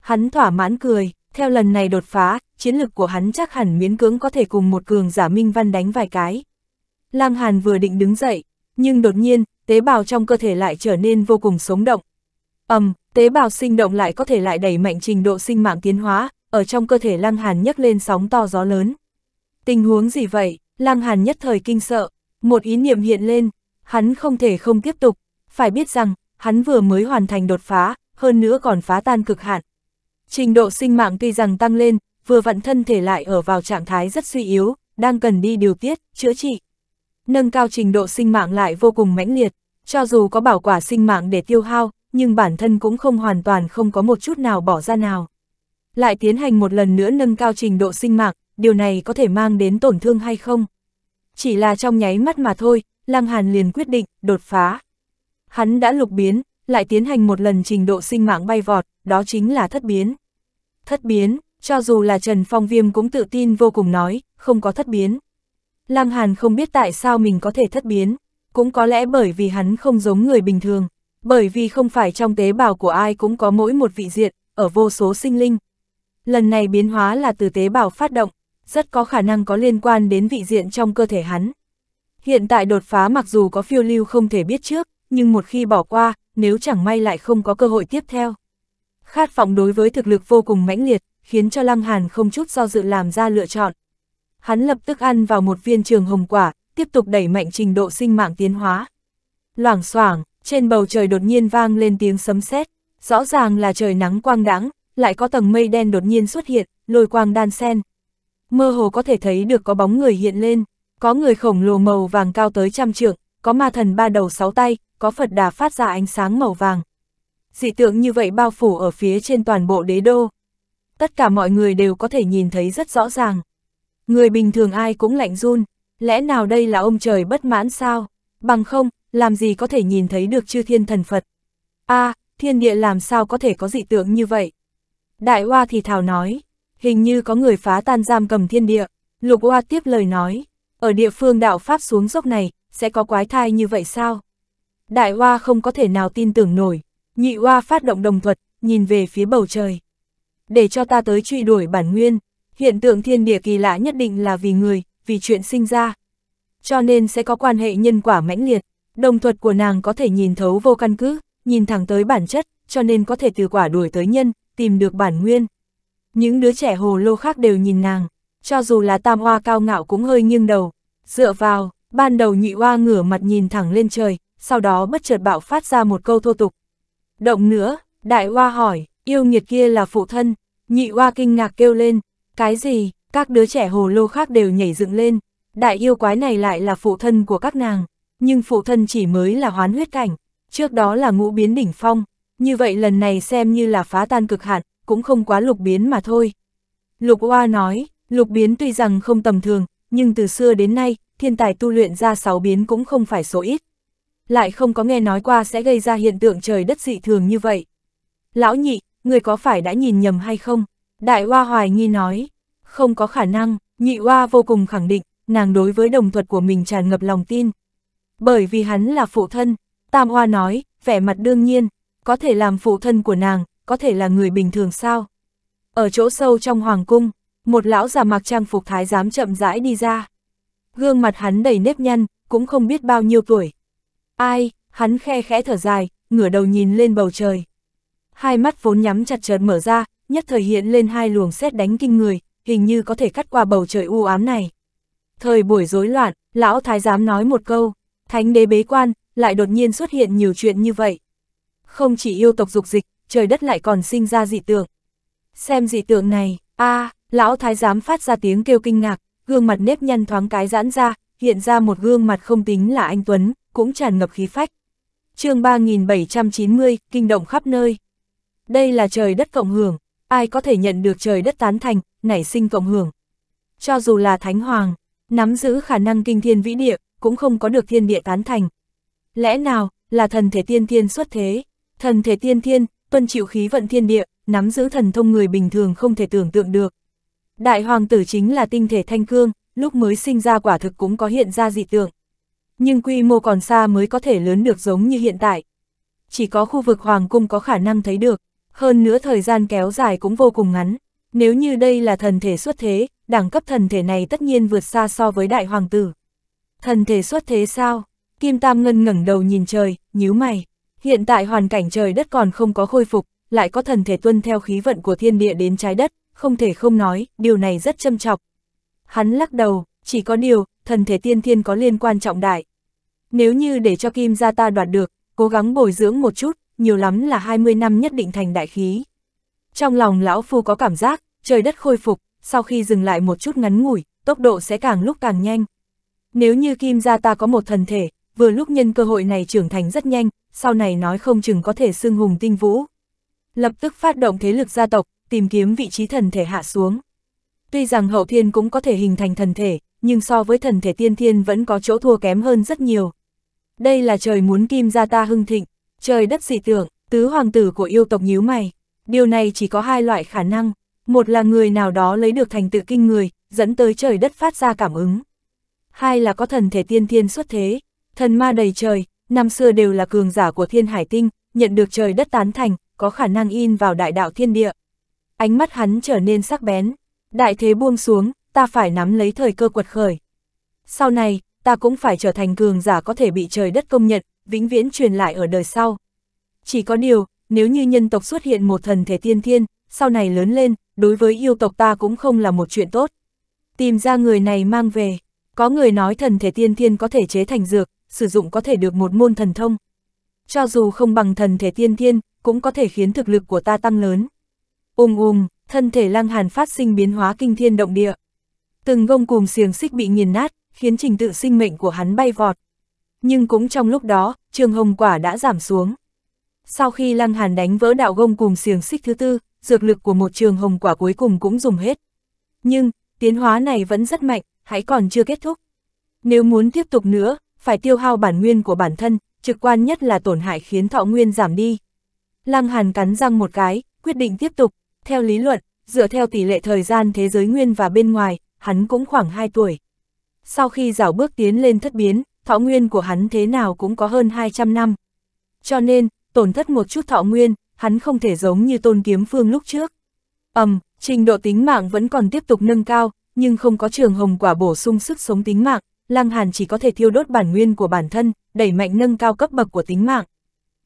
Hắn thỏa mãn cười, theo lần này đột phá, chiến lực của hắn chắc hẳn miễn cưỡng có thể cùng một cường giả minh văn đánh vài cái. Lăng Hàn vừa định đứng dậy, nhưng đột nhiên, tế bào trong cơ thể lại trở nên vô cùng sống động. Ầm, tế bào sinh động lại có thể lại đẩy mạnh trình độ sinh mạng tiến hóa, ở trong cơ thể Lăng Hàn nhấc lên sóng to gió lớn. Tình huống gì vậy? Lăng Hàn nhất thời kinh sợ, một ý niệm hiện lên, hắn không thể không tiếp tục, phải biết rằng, hắn vừa mới hoàn thành đột phá, hơn nữa còn phá tan cực hạn, Trình độ sinh mạng tuy rằng tăng lên, vừa vặn thân thể lại ở vào trạng thái rất suy yếu, đang cần đi điều tiết, chữa trị. Nâng cao trình độ sinh mạng lại vô cùng mãnh liệt, cho dù có bảo quả sinh mạng để tiêu hao, nhưng bản thân cũng không hoàn toàn không có một chút nào bỏ ra nào. Lại tiến hành một lần nữa nâng cao trình độ sinh mạng, điều này có thể mang đến tổn thương hay không? Chỉ là trong nháy mắt mà thôi, Lăng Hàn liền quyết định, đột phá. Hắn đã lục biến, lại tiến hành một lần trình độ sinh mạng bay vọt, đó chính là thất biến. Thất biến, cho dù là Trần Phong Viêm cũng tự tin vô cùng nói, không có thất biến. Lam Hàn không biết tại sao mình có thể thất biến, cũng có lẽ bởi vì hắn không giống người bình thường, bởi vì không phải trong tế bào của ai cũng có mỗi một vị diện, ở vô số sinh linh. Lần này biến hóa là từ tế bào phát động, rất có khả năng có liên quan đến vị diện trong cơ thể hắn. Hiện tại đột phá mặc dù có phiêu lưu không thể biết trước, nhưng một khi bỏ qua, nếu chẳng may lại không có cơ hội tiếp theo. Khát vọng đối với thực lực vô cùng mãnh liệt, khiến cho Lăng Hàn không chút do dự làm ra lựa chọn. Hắn lập tức ăn vào một viên trường hồng quả, tiếp tục đẩy mạnh trình độ sinh mạng tiến hóa. Loảng xoảng, trên bầu trời đột nhiên vang lên tiếng sấm sét, rõ ràng là trời nắng quang đãng, lại có tầng mây đen đột nhiên xuất hiện, lôi quang đan sen. Mơ hồ có thể thấy được có bóng người hiện lên, có người khổng lồ màu vàng cao tới trăm trượng, có ma thần ba đầu sáu tay, có Phật đà phát ra ánh sáng màu vàng. Dị tượng như vậy bao phủ ở phía trên toàn bộ đế đô. Tất cả mọi người đều có thể nhìn thấy rất rõ ràng. Người bình thường ai cũng lạnh run, lẽ nào đây là ông trời bất mãn sao? Bằng không, làm gì có thể nhìn thấy được chư thiên thần Phật? a à, thiên địa làm sao có thể có dị tượng như vậy? Đại Hoa thì thào nói, hình như có người phá tan giam cầm thiên địa, Lục Hoa tiếp lời nói, ở địa phương đạo Pháp xuống dốc này, sẽ có quái thai như vậy sao? Đại Hoa không có thể nào tin tưởng nổi, nhị Hoa phát động đồng thuật, nhìn về phía bầu trời. Để cho ta tới truy đuổi bản nguyên, hiện tượng thiên địa kỳ lạ nhất định là vì người, vì chuyện sinh ra. Cho nên sẽ có quan hệ nhân quả mãnh liệt, đồng thuật của nàng có thể nhìn thấu vô căn cứ, nhìn thẳng tới bản chất, cho nên có thể từ quả đuổi tới nhân, tìm được bản nguyên. Những đứa trẻ hồ lô khác đều nhìn nàng, cho dù là tam hoa cao ngạo cũng hơi nghiêng đầu, dựa vào, Ban đầu nhị oa ngửa mặt nhìn thẳng lên trời, sau đó bất chợt bạo phát ra một câu thô tục. Động nữa, đại oa hỏi, yêu nghiệt kia là phụ thân, nhị oa kinh ngạc kêu lên, cái gì, các đứa trẻ hồ lô khác đều nhảy dựng lên, đại yêu quái này lại là phụ thân của các nàng, nhưng phụ thân chỉ mới là hoán huyết cảnh, trước đó là ngũ biến đỉnh phong, như vậy lần này xem như là phá tan cực hạn, cũng không quá lục biến mà thôi. Lục Oa nói, lục biến tuy rằng không tầm thường, nhưng từ xưa đến nay, thiên tài tu luyện ra sáu biến cũng không phải số ít. Lại không có nghe nói qua sẽ gây ra hiện tượng trời đất dị thường như vậy. Lão nhị, người có phải đã nhìn nhầm hay không? Đại Hoa hoài nghi nói, không có khả năng, nhị Hoa vô cùng khẳng định, nàng đối với đồng thuật của mình tràn ngập lòng tin. Bởi vì hắn là phụ thân, Tam Hoa nói, vẻ mặt đương nhiên, có thể làm phụ thân của nàng, có thể là người bình thường sao? Ở chỗ sâu trong hoàng cung, một lão già mặc trang phục thái giám chậm rãi đi ra gương mặt hắn đầy nếp nhăn, cũng không biết bao nhiêu tuổi. Ai, hắn khe khẽ thở dài, ngửa đầu nhìn lên bầu trời. Hai mắt vốn nhắm chặt chợt mở ra, nhất thời hiện lên hai luồng xét đánh kinh người, hình như có thể cắt qua bầu trời u ám này. Thời buổi rối loạn, lão thái giám nói một câu, thánh đế bế quan, lại đột nhiên xuất hiện nhiều chuyện như vậy. Không chỉ yêu tộc dục dịch, trời đất lại còn sinh ra dị tượng. Xem dị tượng này, a à, lão thái giám phát ra tiếng kêu kinh ngạc, gương mặt nếp nhăn thoáng cái giãn ra, hiện ra một gương mặt không tính là anh Tuấn, cũng tràn ngập khí phách. chương 3790, kinh động khắp nơi. Đây là trời đất cộng hưởng, ai có thể nhận được trời đất tán thành, nảy sinh cộng hưởng. Cho dù là Thánh Hoàng, nắm giữ khả năng kinh thiên vĩ địa, cũng không có được thiên địa tán thành. Lẽ nào, là thần thể tiên thiên xuất thế, thần thể tiên thiên, tuân chịu khí vận thiên địa, nắm giữ thần thông người bình thường không thể tưởng tượng được, Đại hoàng tử chính là tinh thể thanh cương, lúc mới sinh ra quả thực cũng có hiện ra dị tượng. Nhưng quy mô còn xa mới có thể lớn được giống như hiện tại. Chỉ có khu vực hoàng cung có khả năng thấy được, hơn nữa thời gian kéo dài cũng vô cùng ngắn. Nếu như đây là thần thể xuất thế, đẳng cấp thần thể này tất nhiên vượt xa so với đại hoàng tử. Thần thể xuất thế sao? Kim Tam Ngân ngẩng đầu nhìn trời, nhíu mày. Hiện tại hoàn cảnh trời đất còn không có khôi phục, lại có thần thể tuân theo khí vận của thiên địa đến trái đất, không thể không nói, điều này rất châm chọc. Hắn lắc đầu, chỉ có điều, thần thể tiên thiên có liên quan trọng đại. Nếu như để cho kim gia ta đoạt được, cố gắng bồi dưỡng một chút, nhiều lắm là 20 năm nhất định thành đại khí. Trong lòng lão phu có cảm giác, trời đất khôi phục, sau khi dừng lại một chút ngắn ngủi, tốc độ sẽ càng lúc càng nhanh. Nếu như kim gia ta có một thần thể, vừa lúc nhân cơ hội này trưởng thành rất nhanh, sau này nói không chừng có thể xưng hùng tinh vũ. Lập tức phát động thế lực gia tộc, tìm kiếm vị trí thần thể hạ xuống. Tuy rằng hậu thiên cũng có thể hình thành thần thể, nhưng so với thần thể tiên thiên vẫn có chỗ thua kém hơn rất nhiều. Đây là trời muốn kim gia ta hưng thịnh, trời đất dị tưởng, tứ hoàng tử của yêu tộc nhíu mày. Điều này chỉ có hai loại khả năng, một là người nào đó lấy được thành tựu kinh người, dẫn tới trời đất phát ra cảm ứng. Hai là có thần thể tiên thiên xuất thế, thần ma đầy trời, năm xưa đều là cường giả của thiên hải tinh, nhận được trời đất tán thành, có khả năng in vào đại đạo thiên địa ánh mắt hắn trở nên sắc bén. Đại thế buông xuống, ta phải nắm lấy thời cơ quật khởi. Sau này, ta cũng phải trở thành cường giả có thể bị trời đất công nhận, vĩnh viễn truyền lại ở đời sau. Chỉ có điều, nếu như nhân tộc xuất hiện một thần thể tiên thiên, sau này lớn lên, đối với yêu tộc ta cũng không là một chuyện tốt. Tìm ra người này mang về, có người nói thần thể tiên thiên có thể chế thành dược, sử dụng có thể được một môn thần thông. Cho dù không bằng thần thể tiên thiên, cũng có thể khiến thực lực của ta tăng lớn. Ùm ùm, thân thể Lăng Hàn phát sinh biến hóa kinh thiên động địa. Từng gông cùng xiềng xích bị nghiền nát, khiến trình tự sinh mệnh của hắn bay vọt. Nhưng cũng trong lúc đó, trường hồng quả đã giảm xuống. Sau khi Lăng Hàn đánh vỡ đạo gông cùng xiềng xích thứ tư, dược lực của một trường hồng quả cuối cùng cũng dùng hết. Nhưng, tiến hóa này vẫn rất mạnh, hãy còn chưa kết thúc. Nếu muốn tiếp tục nữa, phải tiêu hao bản nguyên của bản thân, trực quan nhất là tổn hại khiến thọ nguyên giảm đi. Lăng Hàn cắn răng một cái, quyết định tiếp tục, theo lý luận, dựa theo tỷ lệ thời gian thế giới nguyên và bên ngoài, hắn cũng khoảng 2 tuổi. Sau khi dảo bước tiến lên thất biến, thọ nguyên của hắn thế nào cũng có hơn 200 năm. Cho nên, tổn thất một chút thọ nguyên, hắn không thể giống như tôn kiếm phương lúc trước. ầm, trình độ tính mạng vẫn còn tiếp tục nâng cao, nhưng không có trường hồng quả bổ sung sức sống tính mạng, Lăng Hàn chỉ có thể thiêu đốt bản nguyên của bản thân, đẩy mạnh nâng cao cấp bậc của tính mạng.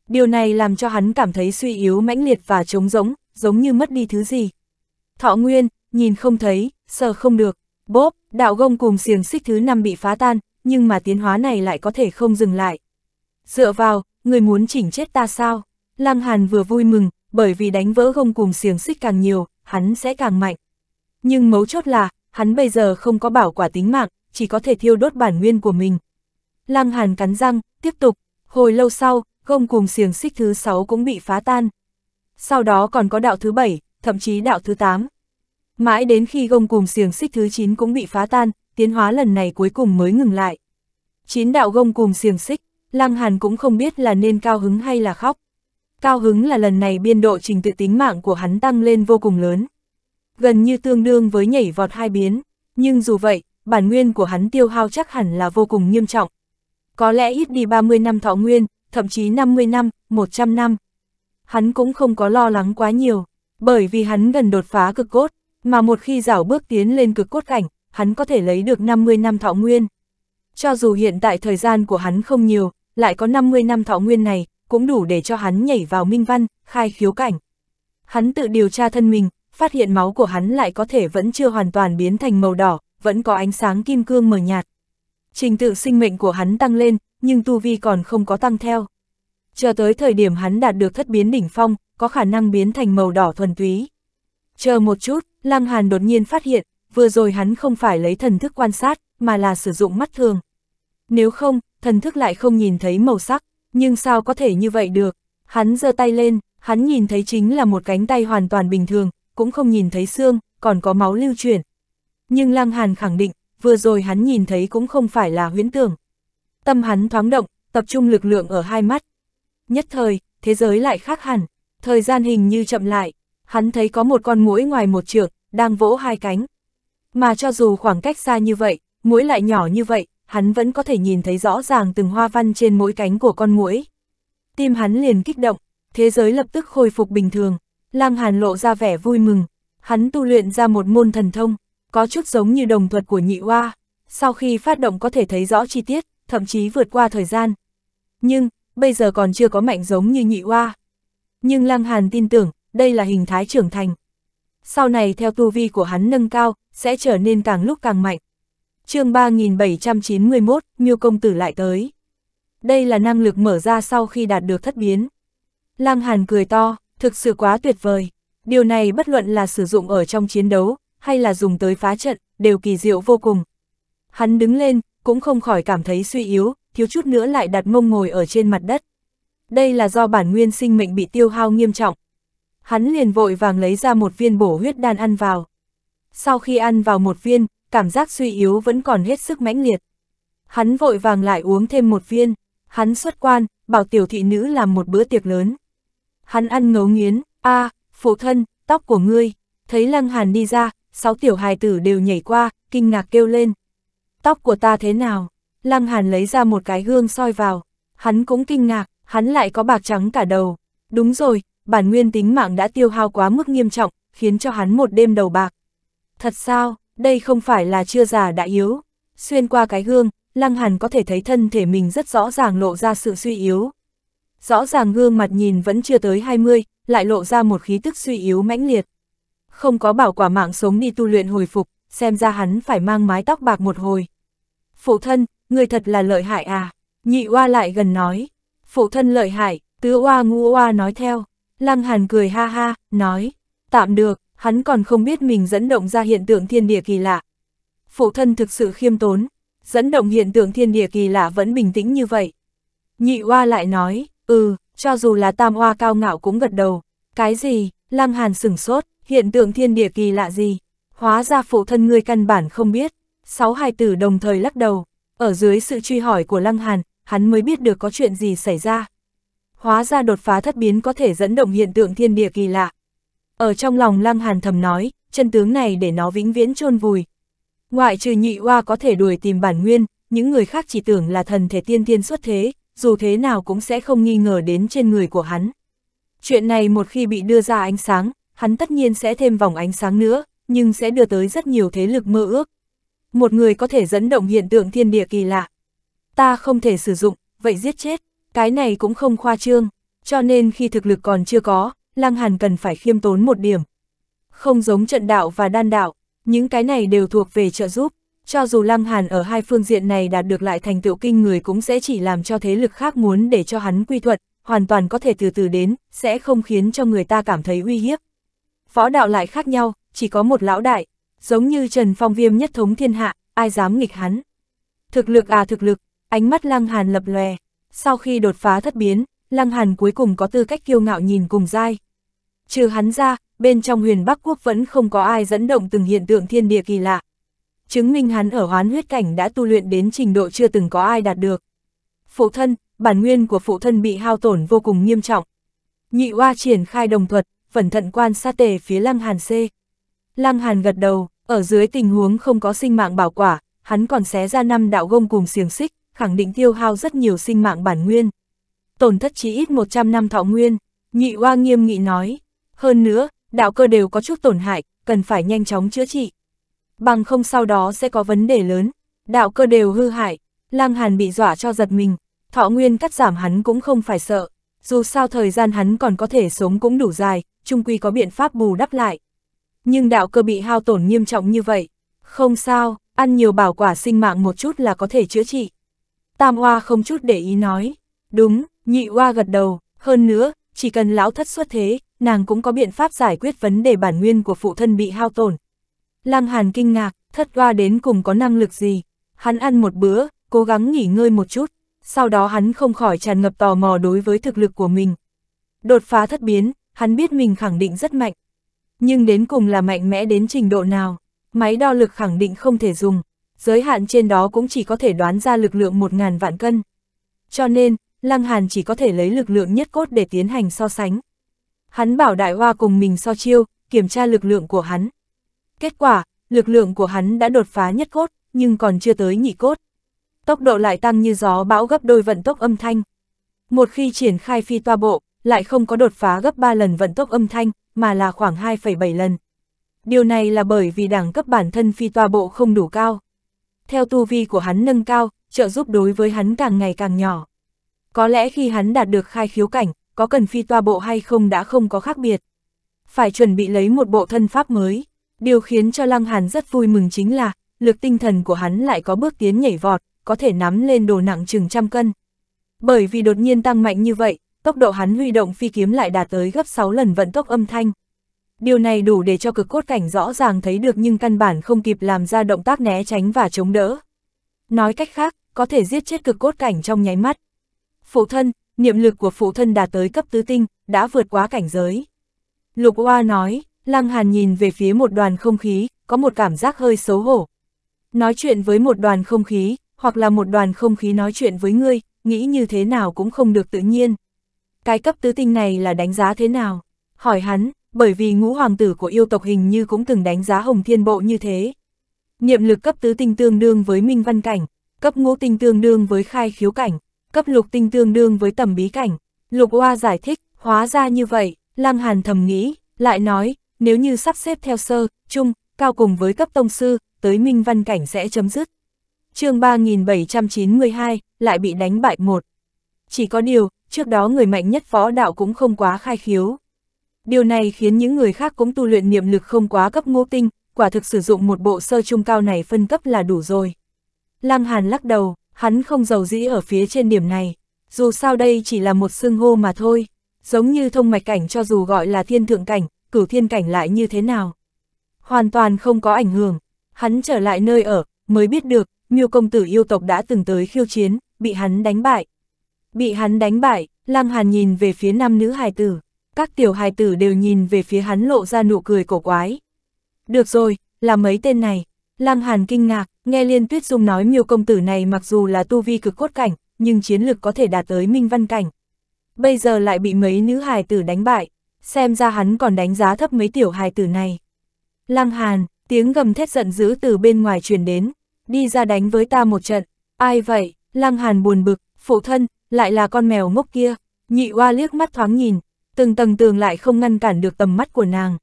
Điều này làm cho hắn cảm thấy suy yếu mãnh liệt và trống rỗng, giống như mất đi thứ gì. Thọ nguyên, nhìn không thấy, sờ không được, bốp, đạo gông cùng xiềng xích thứ năm bị phá tan, nhưng mà tiến hóa này lại có thể không dừng lại. Dựa vào, người muốn chỉnh chết ta sao? Lăng Hàn vừa vui mừng, bởi vì đánh vỡ gông cùng xiềng xích càng nhiều, hắn sẽ càng mạnh. Nhưng mấu chốt là, hắn bây giờ không có bảo quả tính mạng, chỉ có thể thiêu đốt bản nguyên của mình. Lăng Hàn cắn răng, tiếp tục, hồi lâu sau, gông cùng xiềng xích thứ sáu cũng bị phá tan sau đó còn có đạo thứ bảy, thậm chí đạo thứ tám. Mãi đến khi gông cùng xiềng xích thứ chín cũng bị phá tan, tiến hóa lần này cuối cùng mới ngừng lại. Chín đạo gông cùng xiềng xích, Lăng Hàn cũng không biết là nên cao hứng hay là khóc. Cao hứng là lần này biên độ trình tự tính mạng của hắn tăng lên vô cùng lớn. Gần như tương đương với nhảy vọt hai biến, nhưng dù vậy, bản nguyên của hắn tiêu hao chắc hẳn là vô cùng nghiêm trọng. Có lẽ ít đi 30 năm thọ nguyên, thậm chí 50 năm, 100 năm hắn cũng không có lo lắng quá nhiều, bởi vì hắn gần đột phá cực cốt, mà một khi rảo bước tiến lên cực cốt cảnh, hắn có thể lấy được 50 năm thọ nguyên. Cho dù hiện tại thời gian của hắn không nhiều, lại có 50 năm thọ nguyên này, cũng đủ để cho hắn nhảy vào minh văn, khai khiếu cảnh. Hắn tự điều tra thân mình, phát hiện máu của hắn lại có thể vẫn chưa hoàn toàn biến thành màu đỏ, vẫn có ánh sáng kim cương mờ nhạt. Trình tự sinh mệnh của hắn tăng lên, nhưng tu vi còn không có tăng theo chờ tới thời điểm hắn đạt được thất biến đỉnh phong, có khả năng biến thành màu đỏ thuần túy. Chờ một chút, Lăng Hàn đột nhiên phát hiện, vừa rồi hắn không phải lấy thần thức quan sát, mà là sử dụng mắt thường. Nếu không, thần thức lại không nhìn thấy màu sắc, nhưng sao có thể như vậy được? Hắn giơ tay lên, hắn nhìn thấy chính là một cánh tay hoàn toàn bình thường, cũng không nhìn thấy xương, còn có máu lưu chuyển. Nhưng Lăng Hàn khẳng định, vừa rồi hắn nhìn thấy cũng không phải là huyễn tưởng. Tâm hắn thoáng động, tập trung lực lượng ở hai mắt, Nhất thời, thế giới lại khác hẳn, thời gian hình như chậm lại, hắn thấy có một con muỗi ngoài một trượng, đang vỗ hai cánh. Mà cho dù khoảng cách xa như vậy, muỗi lại nhỏ như vậy, hắn vẫn có thể nhìn thấy rõ ràng từng hoa văn trên mỗi cánh của con muỗi. Tim hắn liền kích động, thế giới lập tức khôi phục bình thường, Lang Hàn lộ ra vẻ vui mừng, hắn tu luyện ra một môn thần thông, có chút giống như đồng thuật của nhị hoa, sau khi phát động có thể thấy rõ chi tiết, thậm chí vượt qua thời gian. Nhưng, bây giờ còn chưa có mạnh giống như nhị oa. Nhưng Lăng Hàn tin tưởng, đây là hình thái trưởng thành. Sau này theo tu vi của hắn nâng cao, sẽ trở nên càng lúc càng mạnh. chương 3791, Miêu Công Tử lại tới. Đây là năng lực mở ra sau khi đạt được thất biến. Lăng Hàn cười to, thực sự quá tuyệt vời. Điều này bất luận là sử dụng ở trong chiến đấu, hay là dùng tới phá trận, đều kỳ diệu vô cùng. Hắn đứng lên, cũng không khỏi cảm thấy suy yếu, thiếu chút nữa lại đặt mông ngồi ở trên mặt đất. Đây là do bản nguyên sinh mệnh bị tiêu hao nghiêm trọng. Hắn liền vội vàng lấy ra một viên bổ huyết đan ăn vào. Sau khi ăn vào một viên, cảm giác suy yếu vẫn còn hết sức mãnh liệt. Hắn vội vàng lại uống thêm một viên, hắn xuất quan, bảo tiểu thị nữ làm một bữa tiệc lớn. Hắn ăn ngấu nghiến, a à, phụ thân, tóc của ngươi, thấy lăng hàn đi ra, sáu tiểu hài tử đều nhảy qua, kinh ngạc kêu lên. Tóc của ta thế nào? Lăng Hàn lấy ra một cái gương soi vào, hắn cũng kinh ngạc, hắn lại có bạc trắng cả đầu. Đúng rồi, bản nguyên tính mạng đã tiêu hao quá mức nghiêm trọng, khiến cho hắn một đêm đầu bạc. Thật sao, đây không phải là chưa già đã yếu. Xuyên qua cái gương, Lăng Hàn có thể thấy thân thể mình rất rõ ràng lộ ra sự suy yếu. Rõ ràng gương mặt nhìn vẫn chưa tới 20, lại lộ ra một khí tức suy yếu mãnh liệt. Không có bảo quả mạng sống đi tu luyện hồi phục, xem ra hắn phải mang mái tóc bạc một hồi. Phụ thân, người thật là lợi hại à, nhị oa lại gần nói, phụ thân lợi hại, tứ oa ngũ oa nói theo, lăng hàn cười ha ha, nói, tạm được, hắn còn không biết mình dẫn động ra hiện tượng thiên địa kỳ lạ. Phụ thân thực sự khiêm tốn, dẫn động hiện tượng thiên địa kỳ lạ vẫn bình tĩnh như vậy. Nhị oa lại nói, ừ, cho dù là tam oa cao ngạo cũng gật đầu, cái gì, lăng hàn sửng sốt, hiện tượng thiên địa kỳ lạ gì, hóa ra phụ thân ngươi căn bản không biết, sáu hài tử đồng thời lắc đầu, ở dưới sự truy hỏi của Lăng Hàn, hắn mới biết được có chuyện gì xảy ra. Hóa ra đột phá thất biến có thể dẫn động hiện tượng thiên địa kỳ lạ. Ở trong lòng Lăng Hàn thầm nói, chân tướng này để nó vĩnh viễn chôn vùi. Ngoại trừ nhị hoa có thể đuổi tìm bản nguyên, những người khác chỉ tưởng là thần thể tiên tiên xuất thế, dù thế nào cũng sẽ không nghi ngờ đến trên người của hắn. Chuyện này một khi bị đưa ra ánh sáng, hắn tất nhiên sẽ thêm vòng ánh sáng nữa, nhưng sẽ đưa tới rất nhiều thế lực mơ ước, một người có thể dẫn động hiện tượng thiên địa kỳ lạ. Ta không thể sử dụng, vậy giết chết, cái này cũng không khoa trương, cho nên khi thực lực còn chưa có, Lăng Hàn cần phải khiêm tốn một điểm. Không giống trận đạo và đan đạo, những cái này đều thuộc về trợ giúp, cho dù Lăng Hàn ở hai phương diện này đạt được lại thành tựu kinh người cũng sẽ chỉ làm cho thế lực khác muốn để cho hắn quy thuận, hoàn toàn có thể từ từ đến, sẽ không khiến cho người ta cảm thấy uy hiếp. Võ đạo lại khác nhau, chỉ có một lão đại, giống như Trần Phong Viêm nhất thống thiên hạ, ai dám nghịch hắn. Thực lực à thực lực, ánh mắt Lăng Hàn lập lòe, sau khi đột phá thất biến, Lăng Hàn cuối cùng có tư cách kiêu ngạo nhìn cùng dai. Trừ hắn ra, bên trong huyền Bắc Quốc vẫn không có ai dẫn động từng hiện tượng thiên địa kỳ lạ. Chứng minh hắn ở hoán huyết cảnh đã tu luyện đến trình độ chưa từng có ai đạt được. Phụ thân, bản nguyên của phụ thân bị hao tổn vô cùng nghiêm trọng. Nhị oa triển khai đồng thuật, phần thận quan sát tề phía Lăng Hàn C. Lăng Hàn gật đầu, ở dưới tình huống không có sinh mạng bảo quả, hắn còn xé ra năm đạo gông cùng xiềng xích, khẳng định tiêu hao rất nhiều sinh mạng bản nguyên. Tổn thất chí ít 100 năm thọ nguyên, nhị oa nghiêm nghị nói. Hơn nữa, đạo cơ đều có chút tổn hại, cần phải nhanh chóng chữa trị. Bằng không sau đó sẽ có vấn đề lớn, đạo cơ đều hư hại, lang hàn bị dọa cho giật mình, thọ nguyên cắt giảm hắn cũng không phải sợ, dù sao thời gian hắn còn có thể sống cũng đủ dài, chung quy có biện pháp bù đắp lại nhưng đạo cơ bị hao tổn nghiêm trọng như vậy. Không sao, ăn nhiều bảo quả sinh mạng một chút là có thể chữa trị. Tam Hoa không chút để ý nói. Đúng, nhị Hoa gật đầu, hơn nữa, chỉ cần lão thất xuất thế, nàng cũng có biện pháp giải quyết vấn đề bản nguyên của phụ thân bị hao tổn. Lăng Hàn kinh ngạc, thất Hoa đến cùng có năng lực gì. Hắn ăn một bữa, cố gắng nghỉ ngơi một chút, sau đó hắn không khỏi tràn ngập tò mò đối với thực lực của mình. Đột phá thất biến, hắn biết mình khẳng định rất mạnh, nhưng đến cùng là mạnh mẽ đến trình độ nào, máy đo lực khẳng định không thể dùng, giới hạn trên đó cũng chỉ có thể đoán ra lực lượng 1.000 vạn cân. Cho nên, Lăng Hàn chỉ có thể lấy lực lượng nhất cốt để tiến hành so sánh. Hắn bảo đại hoa cùng mình so chiêu, kiểm tra lực lượng của hắn. Kết quả, lực lượng của hắn đã đột phá nhất cốt, nhưng còn chưa tới nhị cốt. Tốc độ lại tăng như gió bão gấp đôi vận tốc âm thanh. Một khi triển khai phi toa bộ, lại không có đột phá gấp 3 lần vận tốc âm thanh, mà là khoảng 2,7 lần. Điều này là bởi vì đẳng cấp bản thân phi toa bộ không đủ cao. Theo tu vi của hắn nâng cao, trợ giúp đối với hắn càng ngày càng nhỏ. Có lẽ khi hắn đạt được khai khiếu cảnh, có cần phi toa bộ hay không đã không có khác biệt. Phải chuẩn bị lấy một bộ thân pháp mới. Điều khiến cho Lăng Hàn rất vui mừng chính là, lực tinh thần của hắn lại có bước tiến nhảy vọt, có thể nắm lên đồ nặng chừng trăm cân. Bởi vì đột nhiên tăng mạnh như vậy, tốc độ hắn huy động phi kiếm lại đạt tới gấp 6 lần vận tốc âm thanh. Điều này đủ để cho cực cốt cảnh rõ ràng thấy được nhưng căn bản không kịp làm ra động tác né tránh và chống đỡ. Nói cách khác, có thể giết chết cực cốt cảnh trong nháy mắt. Phụ thân, niệm lực của phụ thân đạt tới cấp tứ tinh, đã vượt quá cảnh giới. Lục Oa nói, Lăng Hàn nhìn về phía một đoàn không khí, có một cảm giác hơi xấu hổ. Nói chuyện với một đoàn không khí, hoặc là một đoàn không khí nói chuyện với ngươi, nghĩ như thế nào cũng không được tự nhiên cái cấp tứ tinh này là đánh giá thế nào? Hỏi hắn, bởi vì ngũ hoàng tử của yêu tộc hình như cũng từng đánh giá hồng thiên bộ như thế. Niệm lực cấp tứ tinh tương đương với minh văn cảnh, cấp ngũ tinh tương đương với khai khiếu cảnh, cấp lục tinh tương đương với tầm bí cảnh. Lục Oa giải thích, hóa ra như vậy, Lăng Hàn thầm nghĩ, lại nói, nếu như sắp xếp theo sơ, chung, cao cùng với cấp tông sư, tới minh văn cảnh sẽ chấm dứt. chương 3792, lại bị đánh bại một. Chỉ có điều, trước đó người mạnh nhất võ đạo cũng không quá khai khiếu. Điều này khiến những người khác cũng tu luyện niệm lực không quá cấp ngô tinh, quả thực sử dụng một bộ sơ trung cao này phân cấp là đủ rồi. Lăng Hàn lắc đầu, hắn không giàu dĩ ở phía trên điểm này, dù sao đây chỉ là một xương hô mà thôi, giống như thông mạch cảnh cho dù gọi là thiên thượng cảnh, cửu thiên cảnh lại như thế nào. Hoàn toàn không có ảnh hưởng, hắn trở lại nơi ở, mới biết được, miêu công tử yêu tộc đã từng tới khiêu chiến, bị hắn đánh bại, Bị hắn đánh bại, Lăng Hàn nhìn về phía nam nữ hài tử, các tiểu hài tử đều nhìn về phía hắn lộ ra nụ cười cổ quái. Được rồi, là mấy tên này. Lăng Hàn kinh ngạc, nghe Liên Tuyết Dung nói miêu công tử này mặc dù là tu vi cực cốt cảnh, nhưng chiến lực có thể đạt tới minh văn cảnh. Bây giờ lại bị mấy nữ hài tử đánh bại, xem ra hắn còn đánh giá thấp mấy tiểu hài tử này. Lăng Hàn, tiếng gầm thét giận dữ từ bên ngoài truyền đến, đi ra đánh với ta một trận. Ai vậy? Lăng Hàn buồn bực, phụ thân, lại là con mèo ngốc kia, nhị oa liếc mắt thoáng nhìn, từng tầng tường lại không ngăn cản được tầm mắt của nàng.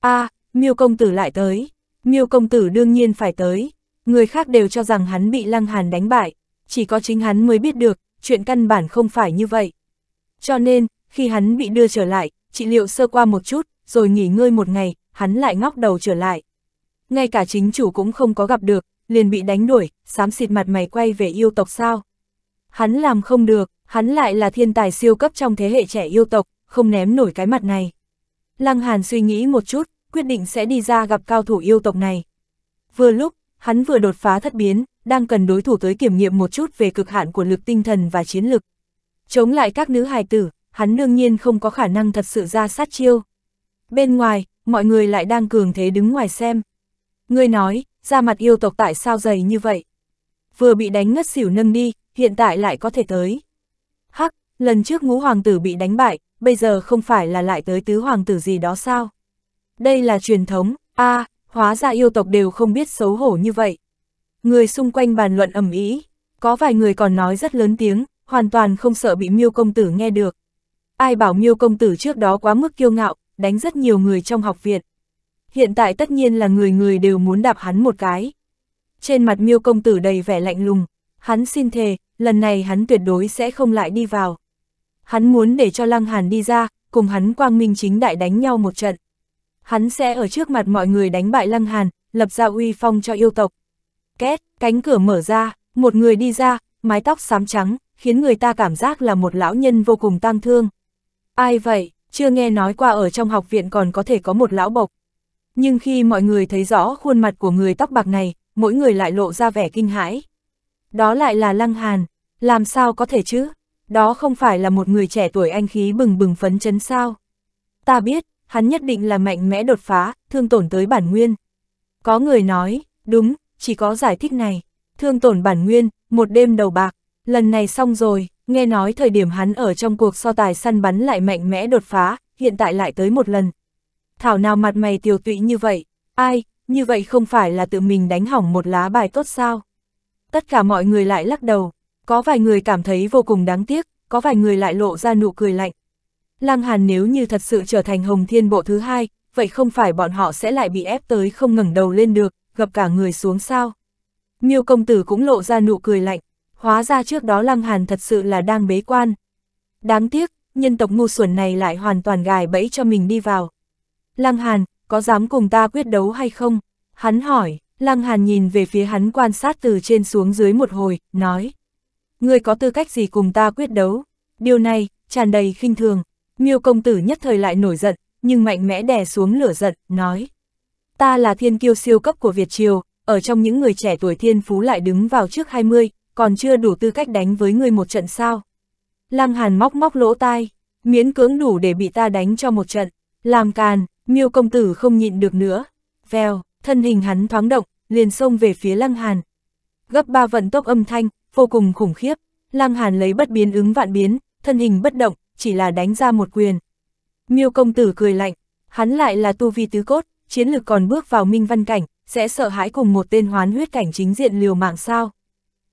a à, miêu công tử lại tới, miêu công tử đương nhiên phải tới, người khác đều cho rằng hắn bị lăng hàn đánh bại, chỉ có chính hắn mới biết được, chuyện căn bản không phải như vậy. Cho nên, khi hắn bị đưa trở lại, trị liệu sơ qua một chút, rồi nghỉ ngơi một ngày, hắn lại ngóc đầu trở lại. Ngay cả chính chủ cũng không có gặp được, liền bị đánh đuổi, xám xịt mặt mày quay về yêu tộc sao. Hắn làm không được, hắn lại là thiên tài siêu cấp trong thế hệ trẻ yêu tộc, không ném nổi cái mặt này. Lăng Hàn suy nghĩ một chút, quyết định sẽ đi ra gặp cao thủ yêu tộc này. Vừa lúc, hắn vừa đột phá thất biến, đang cần đối thủ tới kiểm nghiệm một chút về cực hạn của lực tinh thần và chiến lực. Chống lại các nữ hài tử, hắn đương nhiên không có khả năng thật sự ra sát chiêu. Bên ngoài, mọi người lại đang cường thế đứng ngoài xem. Ngươi nói, ra mặt yêu tộc tại sao dày như vậy? vừa bị đánh ngất xỉu nâng đi, hiện tại lại có thể tới. Hắc, lần trước ngũ hoàng tử bị đánh bại, bây giờ không phải là lại tới tứ hoàng tử gì đó sao? Đây là truyền thống, a à, hóa ra yêu tộc đều không biết xấu hổ như vậy. Người xung quanh bàn luận ầm ĩ, có vài người còn nói rất lớn tiếng, hoàn toàn không sợ bị miêu công tử nghe được. Ai bảo miêu công tử trước đó quá mức kiêu ngạo, đánh rất nhiều người trong học viện. Hiện tại tất nhiên là người người đều muốn đạp hắn một cái. Trên mặt miêu công tử đầy vẻ lạnh lùng, hắn xin thề, lần này hắn tuyệt đối sẽ không lại đi vào. Hắn muốn để cho Lăng Hàn đi ra, cùng hắn quang minh chính đại đánh nhau một trận. Hắn sẽ ở trước mặt mọi người đánh bại Lăng Hàn, lập ra uy phong cho yêu tộc. Két, cánh cửa mở ra, một người đi ra, mái tóc xám trắng, khiến người ta cảm giác là một lão nhân vô cùng tang thương. Ai vậy, chưa nghe nói qua ở trong học viện còn có thể có một lão bộc. Nhưng khi mọi người thấy rõ khuôn mặt của người tóc bạc này, mỗi người lại lộ ra vẻ kinh hãi. Đó lại là Lăng Hàn, làm sao có thể chứ? Đó không phải là một người trẻ tuổi anh khí bừng bừng phấn chấn sao? Ta biết, hắn nhất định là mạnh mẽ đột phá, thương tổn tới bản nguyên. Có người nói, đúng, chỉ có giải thích này. Thương tổn bản nguyên, một đêm đầu bạc, lần này xong rồi, nghe nói thời điểm hắn ở trong cuộc so tài săn bắn lại mạnh mẽ đột phá, hiện tại lại tới một lần. Thảo nào mặt mày tiều tụy như vậy, ai, như vậy không phải là tự mình đánh hỏng một lá bài tốt sao? Tất cả mọi người lại lắc đầu, có vài người cảm thấy vô cùng đáng tiếc, có vài người lại lộ ra nụ cười lạnh. Lăng Hàn nếu như thật sự trở thành Hồng Thiên Bộ thứ hai, vậy không phải bọn họ sẽ lại bị ép tới không ngẩng đầu lên được, gặp cả người xuống sao? Miêu công tử cũng lộ ra nụ cười lạnh, hóa ra trước đó Lăng Hàn thật sự là đang bế quan. Đáng tiếc, nhân tộc ngu xuẩn này lại hoàn toàn gài bẫy cho mình đi vào. Lăng Hàn, có dám cùng ta quyết đấu hay không? Hắn hỏi, Lăng Hàn nhìn về phía hắn quan sát từ trên xuống dưới một hồi, nói. Ngươi có tư cách gì cùng ta quyết đấu? Điều này, tràn đầy khinh thường. Miêu công tử nhất thời lại nổi giận, nhưng mạnh mẽ đè xuống lửa giận, nói. Ta là thiên kiêu siêu cấp của Việt Triều, ở trong những người trẻ tuổi thiên phú lại đứng vào trước 20, còn chưa đủ tư cách đánh với ngươi một trận sao. Lăng Hàn móc móc lỗ tai, miễn cưỡng đủ để bị ta đánh cho một trận, làm càn, Miêu công tử không nhịn được nữa, vèo, thân hình hắn thoáng động, liền xông về phía Lăng Hàn. Gấp ba vận tốc âm thanh, vô cùng khủng khiếp, Lăng Hàn lấy bất biến ứng vạn biến, thân hình bất động, chỉ là đánh ra một quyền. Miêu công tử cười lạnh, hắn lại là tu vi tứ cốt, chiến lực còn bước vào minh văn cảnh, sẽ sợ hãi cùng một tên hoán huyết cảnh chính diện liều mạng sao.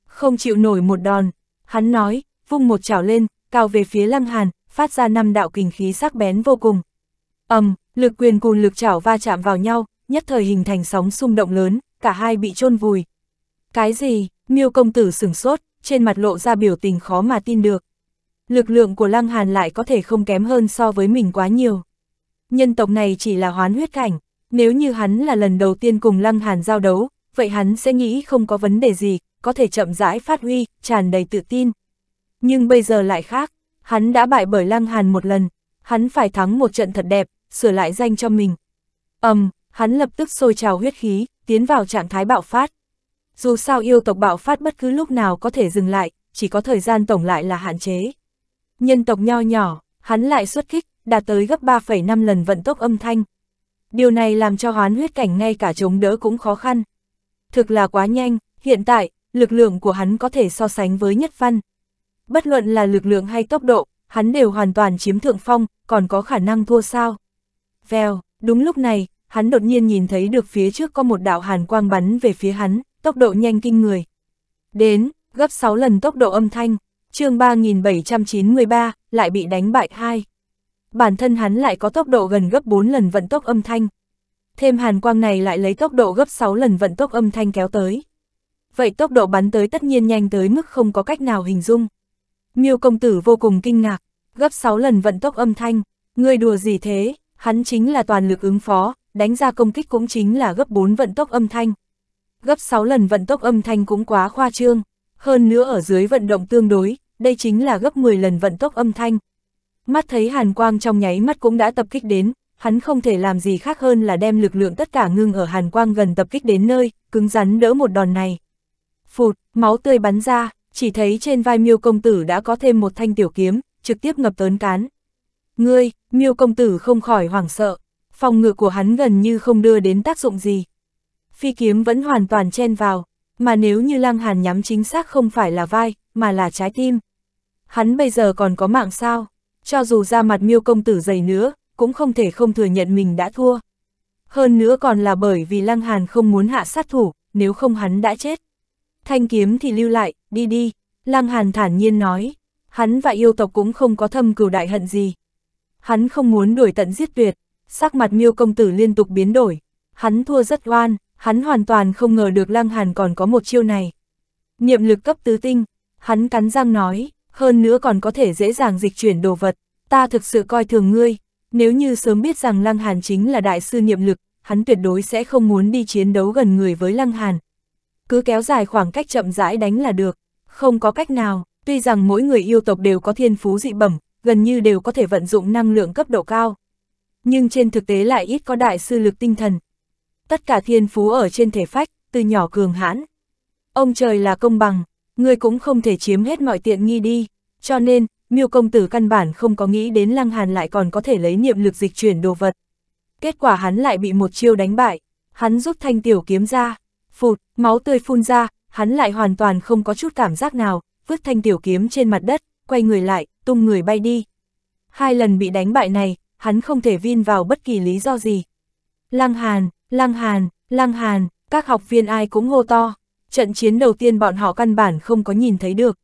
Không chịu nổi một đòn, hắn nói, vung một chảo lên, cao về phía Lăng Hàn, phát ra năm đạo kình khí sắc bén vô cùng. ầm, um, Lực quyền cùng lực chảo va chạm vào nhau, nhất thời hình thành sóng xung động lớn, cả hai bị chôn vùi. Cái gì? Miêu công tử sửng sốt, trên mặt lộ ra biểu tình khó mà tin được. Lực lượng của Lăng Hàn lại có thể không kém hơn so với mình quá nhiều. Nhân tộc này chỉ là hoán huyết cảnh, nếu như hắn là lần đầu tiên cùng Lăng Hàn giao đấu, vậy hắn sẽ nghĩ không có vấn đề gì, có thể chậm rãi phát huy, tràn đầy tự tin. Nhưng bây giờ lại khác, hắn đã bại bởi Lăng Hàn một lần, hắn phải thắng một trận thật đẹp, sửa lại danh cho mình. ầm, um, hắn lập tức sôi trào huyết khí, tiến vào trạng thái bạo phát. Dù sao yêu tộc bạo phát bất cứ lúc nào có thể dừng lại, chỉ có thời gian tổng lại là hạn chế. Nhân tộc nho nhỏ, hắn lại xuất kích, đạt tới gấp 3,5 lần vận tốc âm thanh. Điều này làm cho hoán huyết cảnh ngay cả chống đỡ cũng khó khăn. Thực là quá nhanh, hiện tại, lực lượng của hắn có thể so sánh với nhất văn. Bất luận là lực lượng hay tốc độ, hắn đều hoàn toàn chiếm thượng phong, còn có khả năng thua sao. Vèo, đúng lúc này, hắn đột nhiên nhìn thấy được phía trước có một đạo hàn quang bắn về phía hắn, tốc độ nhanh kinh người. Đến, gấp 6 lần tốc độ âm thanh, chương 3793, lại bị đánh bại 2. Bản thân hắn lại có tốc độ gần gấp 4 lần vận tốc âm thanh. Thêm hàn quang này lại lấy tốc độ gấp 6 lần vận tốc âm thanh kéo tới. Vậy tốc độ bắn tới tất nhiên nhanh tới mức không có cách nào hình dung. Miêu công tử vô cùng kinh ngạc, gấp 6 lần vận tốc âm thanh, ngươi đùa gì thế? Hắn chính là toàn lực ứng phó, đánh ra công kích cũng chính là gấp 4 vận tốc âm thanh. Gấp 6 lần vận tốc âm thanh cũng quá khoa trương, hơn nữa ở dưới vận động tương đối, đây chính là gấp 10 lần vận tốc âm thanh. Mắt thấy hàn quang trong nháy mắt cũng đã tập kích đến, hắn không thể làm gì khác hơn là đem lực lượng tất cả ngưng ở hàn quang gần tập kích đến nơi, cứng rắn đỡ một đòn này. Phụt, máu tươi bắn ra, chỉ thấy trên vai miêu công tử đã có thêm một thanh tiểu kiếm, trực tiếp ngập tớn cán. Ngươi, miêu công tử không khỏi hoảng sợ, phòng ngự của hắn gần như không đưa đến tác dụng gì. Phi kiếm vẫn hoàn toàn chen vào, mà nếu như Lang hàn nhắm chính xác không phải là vai, mà là trái tim. Hắn bây giờ còn có mạng sao, cho dù ra mặt miêu công tử dày nữa, cũng không thể không thừa nhận mình đã thua. Hơn nữa còn là bởi vì lăng hàn không muốn hạ sát thủ, nếu không hắn đã chết. Thanh kiếm thì lưu lại, đi đi, lăng hàn thản nhiên nói, hắn và yêu tộc cũng không có thâm cửu đại hận gì, hắn không muốn đuổi tận giết tuyệt, sắc mặt miêu công tử liên tục biến đổi, hắn thua rất oan, hắn hoàn toàn không ngờ được Lăng Hàn còn có một chiêu này. Niệm lực cấp tứ tinh, hắn cắn răng nói, hơn nữa còn có thể dễ dàng dịch chuyển đồ vật, ta thực sự coi thường ngươi, nếu như sớm biết rằng Lăng Hàn chính là đại sư niệm lực, hắn tuyệt đối sẽ không muốn đi chiến đấu gần người với Lăng Hàn. Cứ kéo dài khoảng cách chậm rãi đánh là được, không có cách nào, tuy rằng mỗi người yêu tộc đều có thiên phú dị bẩm, gần như đều có thể vận dụng năng lượng cấp độ cao. Nhưng trên thực tế lại ít có đại sư lực tinh thần. Tất cả thiên phú ở trên thể phách, từ nhỏ cường hãn. Ông trời là công bằng, người cũng không thể chiếm hết mọi tiện nghi đi, cho nên, miêu công tử căn bản không có nghĩ đến lăng hàn lại còn có thể lấy niệm lực dịch chuyển đồ vật. Kết quả hắn lại bị một chiêu đánh bại, hắn rút thanh tiểu kiếm ra, phụt, máu tươi phun ra, hắn lại hoàn toàn không có chút cảm giác nào, vứt thanh tiểu kiếm trên mặt đất, quay người lại, tung người bay đi. Hai lần bị đánh bại này, hắn không thể vin vào bất kỳ lý do gì. Lăng Hàn, Lăng Hàn, Lăng Hàn, các học viên ai cũng hô to. Trận chiến đầu tiên bọn họ căn bản không có nhìn thấy được.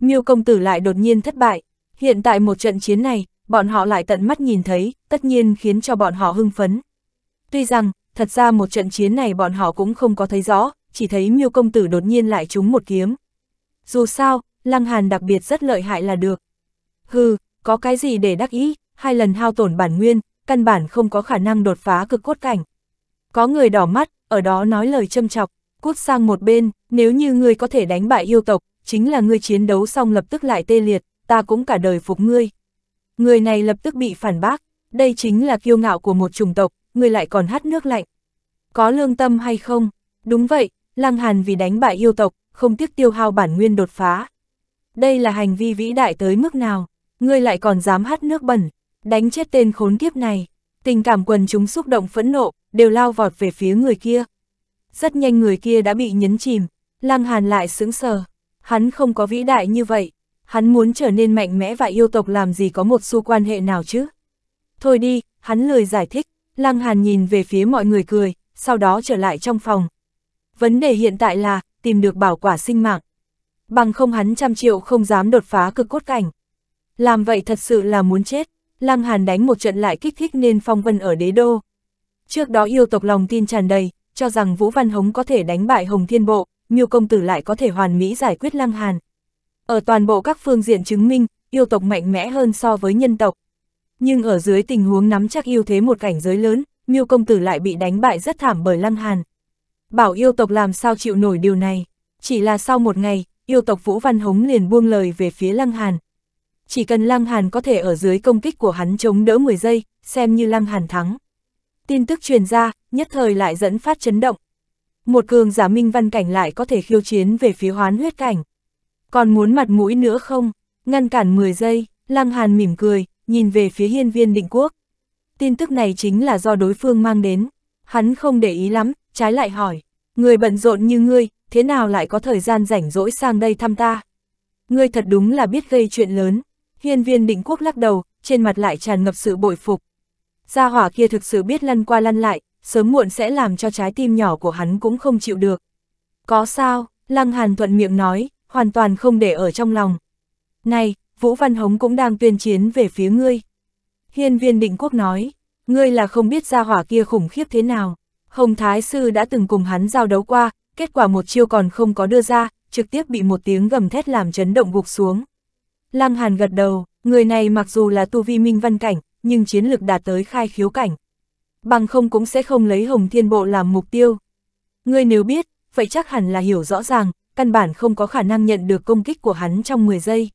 Miêu công tử lại đột nhiên thất bại. Hiện tại một trận chiến này, bọn họ lại tận mắt nhìn thấy, tất nhiên khiến cho bọn họ hưng phấn. Tuy rằng, thật ra một trận chiến này bọn họ cũng không có thấy rõ, chỉ thấy miêu công tử đột nhiên lại trúng một kiếm. Dù sao, Lăng Hàn đặc biệt rất lợi hại là được. Hừ, có cái gì để đắc ý, hai lần hao tổn bản nguyên, căn bản không có khả năng đột phá cực cốt cảnh. Có người đỏ mắt, ở đó nói lời châm chọc, cút sang một bên, nếu như ngươi có thể đánh bại yêu tộc, chính là ngươi chiến đấu xong lập tức lại tê liệt, ta cũng cả đời phục ngươi. Người này lập tức bị phản bác, đây chính là kiêu ngạo của một chủng tộc, ngươi lại còn hắt nước lạnh. Có lương tâm hay không? Đúng vậy, Lăng Hàn vì đánh bại yêu tộc, không tiếc tiêu hao bản nguyên đột phá đây là hành vi vĩ đại tới mức nào, ngươi lại còn dám hát nước bẩn, đánh chết tên khốn kiếp này. Tình cảm quần chúng xúc động phẫn nộ, đều lao vọt về phía người kia. Rất nhanh người kia đã bị nhấn chìm, Lang Hàn lại sững sờ. Hắn không có vĩ đại như vậy, hắn muốn trở nên mạnh mẽ và yêu tộc làm gì có một xu quan hệ nào chứ. Thôi đi, hắn lười giải thích, Lang Hàn nhìn về phía mọi người cười, sau đó trở lại trong phòng. Vấn đề hiện tại là, tìm được bảo quả sinh mạng bằng không hắn trăm triệu không dám đột phá cực cốt cảnh. Làm vậy thật sự là muốn chết, Lăng Hàn đánh một trận lại kích thích nên phong vân ở đế đô. Trước đó yêu tộc lòng tin tràn đầy, cho rằng Vũ Văn Hống có thể đánh bại Hồng Thiên Bộ, Miêu Công Tử lại có thể hoàn mỹ giải quyết Lăng Hàn. Ở toàn bộ các phương diện chứng minh, yêu tộc mạnh mẽ hơn so với nhân tộc. Nhưng ở dưới tình huống nắm chắc yêu thế một cảnh giới lớn, Miêu Công Tử lại bị đánh bại rất thảm bởi Lăng Hàn. Bảo yêu tộc làm sao chịu nổi điều này. Chỉ là sau một ngày, yêu tộc Vũ Văn Hống liền buông lời về phía Lăng Hàn. Chỉ cần Lăng Hàn có thể ở dưới công kích của hắn chống đỡ 10 giây, xem như Lăng Hàn thắng. Tin tức truyền ra, nhất thời lại dẫn phát chấn động. Một cường giả minh văn cảnh lại có thể khiêu chiến về phía hoán huyết cảnh. Còn muốn mặt mũi nữa không? Ngăn cản 10 giây, Lăng Hàn mỉm cười, nhìn về phía hiên viên định quốc. Tin tức này chính là do đối phương mang đến. Hắn không để ý lắm, trái lại hỏi. Người bận rộn như ngươi, thế nào lại có thời gian rảnh rỗi sang đây thăm ta? Ngươi thật đúng là biết gây chuyện lớn. Hiên viên định quốc lắc đầu, trên mặt lại tràn ngập sự bội phục. Gia hỏa kia thực sự biết lăn qua lăn lại, sớm muộn sẽ làm cho trái tim nhỏ của hắn cũng không chịu được. Có sao, Lăng Hàn thuận miệng nói, hoàn toàn không để ở trong lòng. Này, Vũ Văn Hống cũng đang tuyên chiến về phía ngươi. Hiên viên định quốc nói, ngươi là không biết gia hỏa kia khủng khiếp thế nào. Hồng Thái Sư đã từng cùng hắn giao đấu qua, kết quả một chiêu còn không có đưa ra, trực tiếp bị một tiếng gầm thét làm chấn động gục xuống. Lăng Hàn gật đầu, người này mặc dù là tu vi minh văn cảnh, nhưng chiến lực đạt tới khai khiếu cảnh. Bằng không cũng sẽ không lấy Hồng Thiên Bộ làm mục tiêu. Ngươi nếu biết, vậy chắc hẳn là hiểu rõ ràng, căn bản không có khả năng nhận được công kích của hắn trong 10 giây.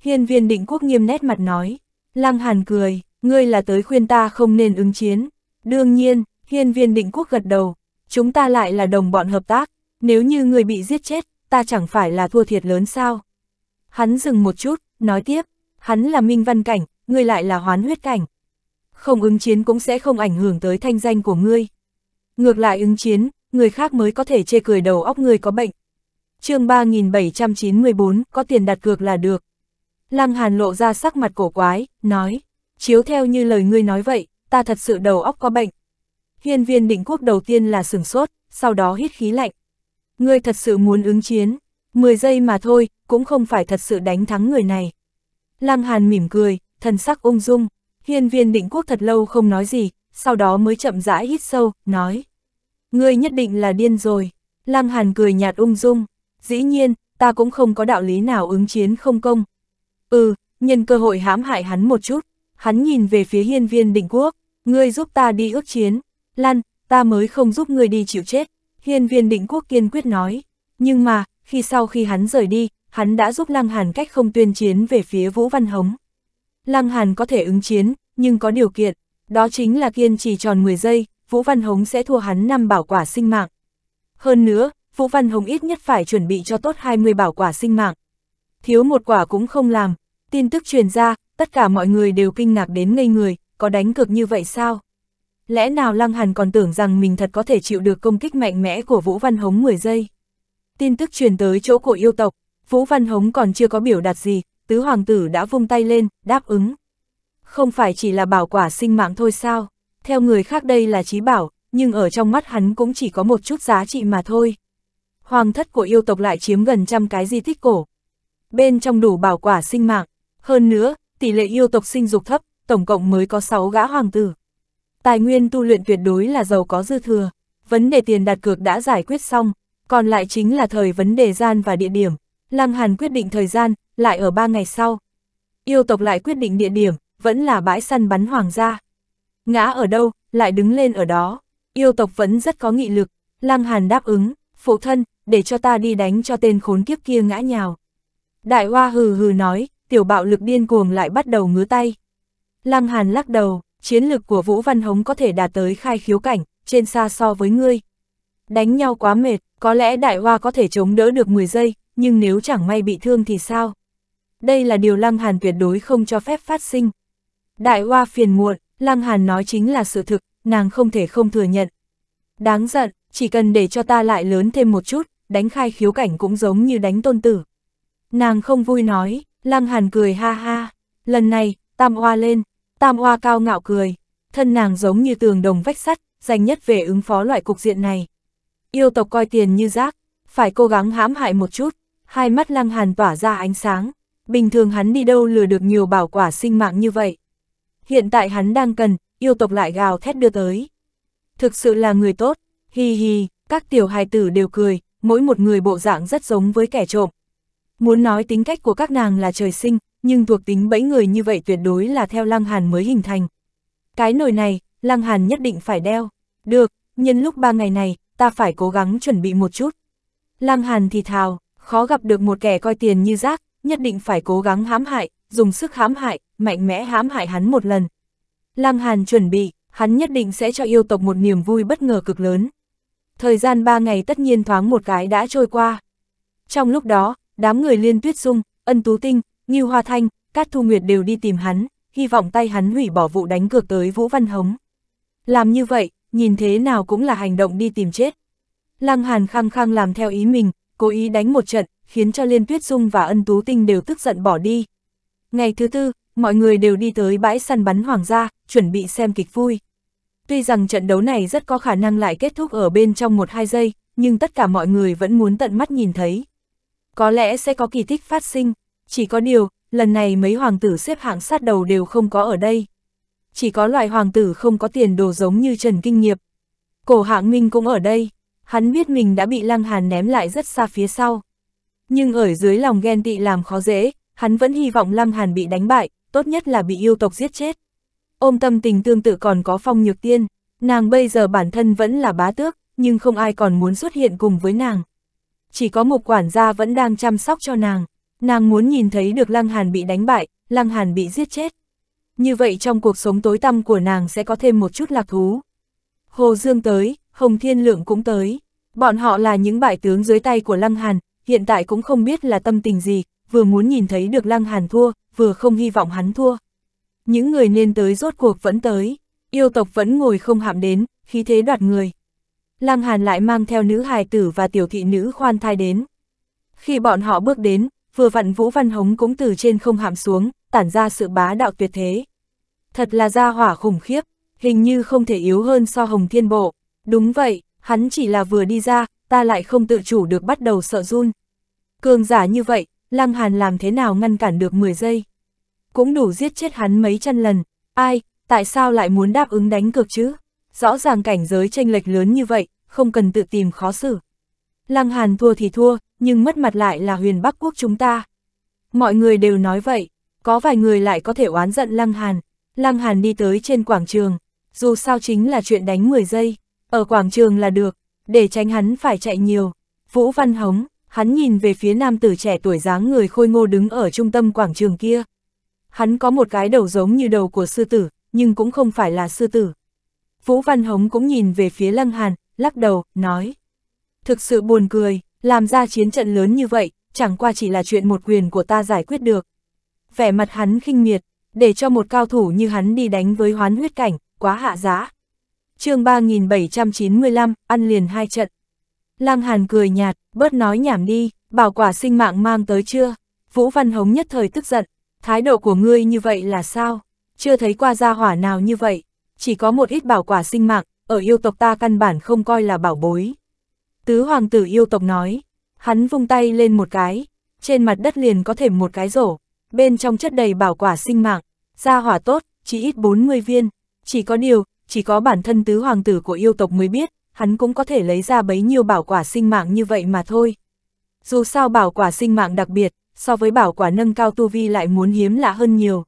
Hiên viên định quốc nghiêm nét mặt nói, Lăng Hàn cười, ngươi là tới khuyên ta không nên ứng chiến. Đương nhiên, hiên viên định quốc gật đầu, chúng ta lại là đồng bọn hợp tác, nếu như người bị giết chết, ta chẳng phải là thua thiệt lớn sao. Hắn dừng một chút, nói tiếp, hắn là minh văn cảnh, ngươi lại là hoán huyết cảnh. Không ứng chiến cũng sẽ không ảnh hưởng tới thanh danh của ngươi. Ngược lại ứng chiến, người khác mới có thể chê cười đầu óc ngươi có bệnh. chương 3794, có tiền đặt cược là được. Lăng Hàn lộ ra sắc mặt cổ quái, nói, chiếu theo như lời ngươi nói vậy, ta thật sự đầu óc có bệnh hiên viên định quốc đầu tiên là sửng sốt, sau đó hít khí lạnh. Ngươi thật sự muốn ứng chiến, 10 giây mà thôi, cũng không phải thật sự đánh thắng người này. Lăng Hàn mỉm cười, thần sắc ung dung, hiên viên định quốc thật lâu không nói gì, sau đó mới chậm rãi hít sâu, nói. Ngươi nhất định là điên rồi. Lăng Hàn cười nhạt ung dung, dĩ nhiên, ta cũng không có đạo lý nào ứng chiến không công. Ừ, nhân cơ hội hãm hại hắn một chút, hắn nhìn về phía hiên viên định quốc, ngươi giúp ta đi ước chiến, Lan, ta mới không giúp ngươi đi chịu chết. Hiên viên định quốc kiên quyết nói, nhưng mà, khi sau khi hắn rời đi, hắn đã giúp Lăng Hàn cách không tuyên chiến về phía Vũ Văn Hống. Lăng Hàn có thể ứng chiến, nhưng có điều kiện, đó chính là kiên trì tròn 10 giây, Vũ Văn Hống sẽ thua hắn 5 bảo quả sinh mạng. Hơn nữa, Vũ Văn Hồng ít nhất phải chuẩn bị cho tốt 20 bảo quả sinh mạng. Thiếu một quả cũng không làm, tin tức truyền ra, tất cả mọi người đều kinh ngạc đến ngây người, có đánh cực như vậy sao? Lẽ nào Lăng Hàn còn tưởng rằng mình thật có thể chịu được công kích mạnh mẽ của Vũ Văn Hống 10 giây. Tin tức truyền tới chỗ của yêu tộc, Vũ Văn Hống còn chưa có biểu đạt gì, tứ hoàng tử đã vung tay lên, đáp ứng. Không phải chỉ là bảo quả sinh mạng thôi sao, theo người khác đây là trí bảo, nhưng ở trong mắt hắn cũng chỉ có một chút giá trị mà thôi. Hoàng thất của yêu tộc lại chiếm gần trăm cái di tích cổ. Bên trong đủ bảo quả sinh mạng, hơn nữa, tỷ lệ yêu tộc sinh dục thấp, tổng cộng mới có 6 gã hoàng tử tài nguyên tu luyện tuyệt đối là giàu có dư thừa, vấn đề tiền đặt cược đã giải quyết xong, còn lại chính là thời vấn đề gian và địa điểm. Lăng Hàn quyết định thời gian, lại ở 3 ngày sau. Yêu tộc lại quyết định địa điểm, vẫn là bãi săn bắn hoàng gia. Ngã ở đâu, lại đứng lên ở đó. Yêu tộc vẫn rất có nghị lực, Lăng Hàn đáp ứng, phụ thân, để cho ta đi đánh cho tên khốn kiếp kia ngã nhào. Đại hoa hừ hừ nói, tiểu bạo lực điên cuồng lại bắt đầu ngứa tay. Lăng Hàn lắc đầu, chiến lực của Vũ Văn Hống có thể đạt tới khai khiếu cảnh, trên xa so với ngươi. Đánh nhau quá mệt, có lẽ đại hoa có thể chống đỡ được 10 giây, nhưng nếu chẳng may bị thương thì sao? Đây là điều Lăng Hàn tuyệt đối không cho phép phát sinh. Đại hoa phiền muộn, Lăng Hàn nói chính là sự thực, nàng không thể không thừa nhận. Đáng giận, chỉ cần để cho ta lại lớn thêm một chút, đánh khai khiếu cảnh cũng giống như đánh tôn tử. Nàng không vui nói, Lăng Hàn cười ha ha, lần này, tam hoa lên, Tam Hoa cao ngạo cười, thân nàng giống như tường đồng vách sắt, dành nhất về ứng phó loại cục diện này. Yêu tộc coi tiền như rác, phải cố gắng hãm hại một chút, hai mắt lăng hàn tỏa ra ánh sáng, bình thường hắn đi đâu lừa được nhiều bảo quả sinh mạng như vậy. Hiện tại hắn đang cần, yêu tộc lại gào thét đưa tới. Thực sự là người tốt, hi hi, các tiểu hài tử đều cười, mỗi một người bộ dạng rất giống với kẻ trộm. Muốn nói tính cách của các nàng là trời sinh, nhưng thuộc tính bẫy người như vậy tuyệt đối là theo Lăng Hàn mới hình thành. Cái nồi này, Lăng Hàn nhất định phải đeo. Được, nhân lúc ba ngày này, ta phải cố gắng chuẩn bị một chút. Lăng Hàn thì thào, khó gặp được một kẻ coi tiền như rác, nhất định phải cố gắng hãm hại, dùng sức hãm hại, mạnh mẽ hãm hại hắn một lần. Lăng Hàn chuẩn bị, hắn nhất định sẽ cho yêu tộc một niềm vui bất ngờ cực lớn. Thời gian ba ngày tất nhiên thoáng một cái đã trôi qua. Trong lúc đó, đám người liên tuyết dung, ân tú tinh, như Hoa Thanh, Cát Thu Nguyệt đều đi tìm hắn, hy vọng tay hắn hủy bỏ vụ đánh cược tới Vũ Văn Hống. Làm như vậy, nhìn thế nào cũng là hành động đi tìm chết. Lăng Hàn khăng khăng làm theo ý mình, cố ý đánh một trận, khiến cho Liên Tuyết Dung và Ân Tú Tinh đều tức giận bỏ đi. Ngày thứ tư, mọi người đều đi tới bãi săn bắn hoàng gia, chuẩn bị xem kịch vui. Tuy rằng trận đấu này rất có khả năng lại kết thúc ở bên trong một hai giây, nhưng tất cả mọi người vẫn muốn tận mắt nhìn thấy. Có lẽ sẽ có kỳ tích phát sinh. Chỉ có điều, lần này mấy hoàng tử xếp hạng sát đầu đều không có ở đây. Chỉ có loại hoàng tử không có tiền đồ giống như Trần Kinh Nghiệp. Cổ hạng minh cũng ở đây, hắn biết mình đã bị Lăng Hàn ném lại rất xa phía sau. Nhưng ở dưới lòng ghen tị làm khó dễ, hắn vẫn hy vọng Lăng Hàn bị đánh bại, tốt nhất là bị yêu tộc giết chết. Ôm tâm tình tương tự còn có phong nhược tiên, nàng bây giờ bản thân vẫn là bá tước, nhưng không ai còn muốn xuất hiện cùng với nàng. Chỉ có một quản gia vẫn đang chăm sóc cho nàng. Nàng muốn nhìn thấy được Lăng Hàn bị đánh bại, Lăng Hàn bị giết chết. Như vậy trong cuộc sống tối tăm của nàng sẽ có thêm một chút lạc thú. Hồ Dương tới, Hồng Thiên Lượng cũng tới. Bọn họ là những bại tướng dưới tay của Lăng Hàn, hiện tại cũng không biết là tâm tình gì, vừa muốn nhìn thấy được Lăng Hàn thua, vừa không hy vọng hắn thua. Những người nên tới rốt cuộc vẫn tới, yêu tộc vẫn ngồi không hạm đến, khí thế đoạt người. Lăng Hàn lại mang theo nữ hài tử và tiểu thị nữ khoan thai đến. Khi bọn họ bước đến, vừa vặn Vũ Văn Hống cũng từ trên không hạm xuống, tản ra sự bá đạo tuyệt thế. Thật là gia hỏa khủng khiếp, hình như không thể yếu hơn so Hồng Thiên Bộ. Đúng vậy, hắn chỉ là vừa đi ra, ta lại không tự chủ được bắt đầu sợ run. Cường giả như vậy, Lăng Hàn làm thế nào ngăn cản được 10 giây? Cũng đủ giết chết hắn mấy trăm lần, ai, tại sao lại muốn đáp ứng đánh cược chứ? Rõ ràng cảnh giới tranh lệch lớn như vậy, không cần tự tìm khó xử. Lăng Hàn thua thì thua, nhưng mất mặt lại là huyền Bắc Quốc chúng ta. Mọi người đều nói vậy, có vài người lại có thể oán giận Lăng Hàn. Lăng Hàn đi tới trên quảng trường, dù sao chính là chuyện đánh 10 giây, ở quảng trường là được, để tránh hắn phải chạy nhiều. Vũ Văn Hống, hắn nhìn về phía nam tử trẻ tuổi dáng người khôi ngô đứng ở trung tâm quảng trường kia. Hắn có một cái đầu giống như đầu của sư tử, nhưng cũng không phải là sư tử. Vũ Văn Hống cũng nhìn về phía Lăng Hàn, lắc đầu, nói. Thực sự buồn cười, làm ra chiến trận lớn như vậy, chẳng qua chỉ là chuyện một quyền của ta giải quyết được. Vẻ mặt hắn khinh miệt, để cho một cao thủ như hắn đi đánh với hoán huyết cảnh, quá hạ giá. chương 3795, ăn liền hai trận. Lăng Hàn cười nhạt, bớt nói nhảm đi, bảo quả sinh mạng mang tới chưa? Vũ Văn Hống nhất thời tức giận, thái độ của ngươi như vậy là sao? Chưa thấy qua gia hỏa nào như vậy, chỉ có một ít bảo quả sinh mạng, ở yêu tộc ta căn bản không coi là bảo bối. Tứ hoàng tử yêu tộc nói, hắn vung tay lên một cái, trên mặt đất liền có thể một cái rổ, bên trong chất đầy bảo quả sinh mạng, ra hỏa tốt, chỉ ít 40 viên, chỉ có điều, chỉ có bản thân tứ hoàng tử của yêu tộc mới biết, hắn cũng có thể lấy ra bấy nhiêu bảo quả sinh mạng như vậy mà thôi. Dù sao bảo quả sinh mạng đặc biệt, so với bảo quả nâng cao tu vi lại muốn hiếm lạ hơn nhiều.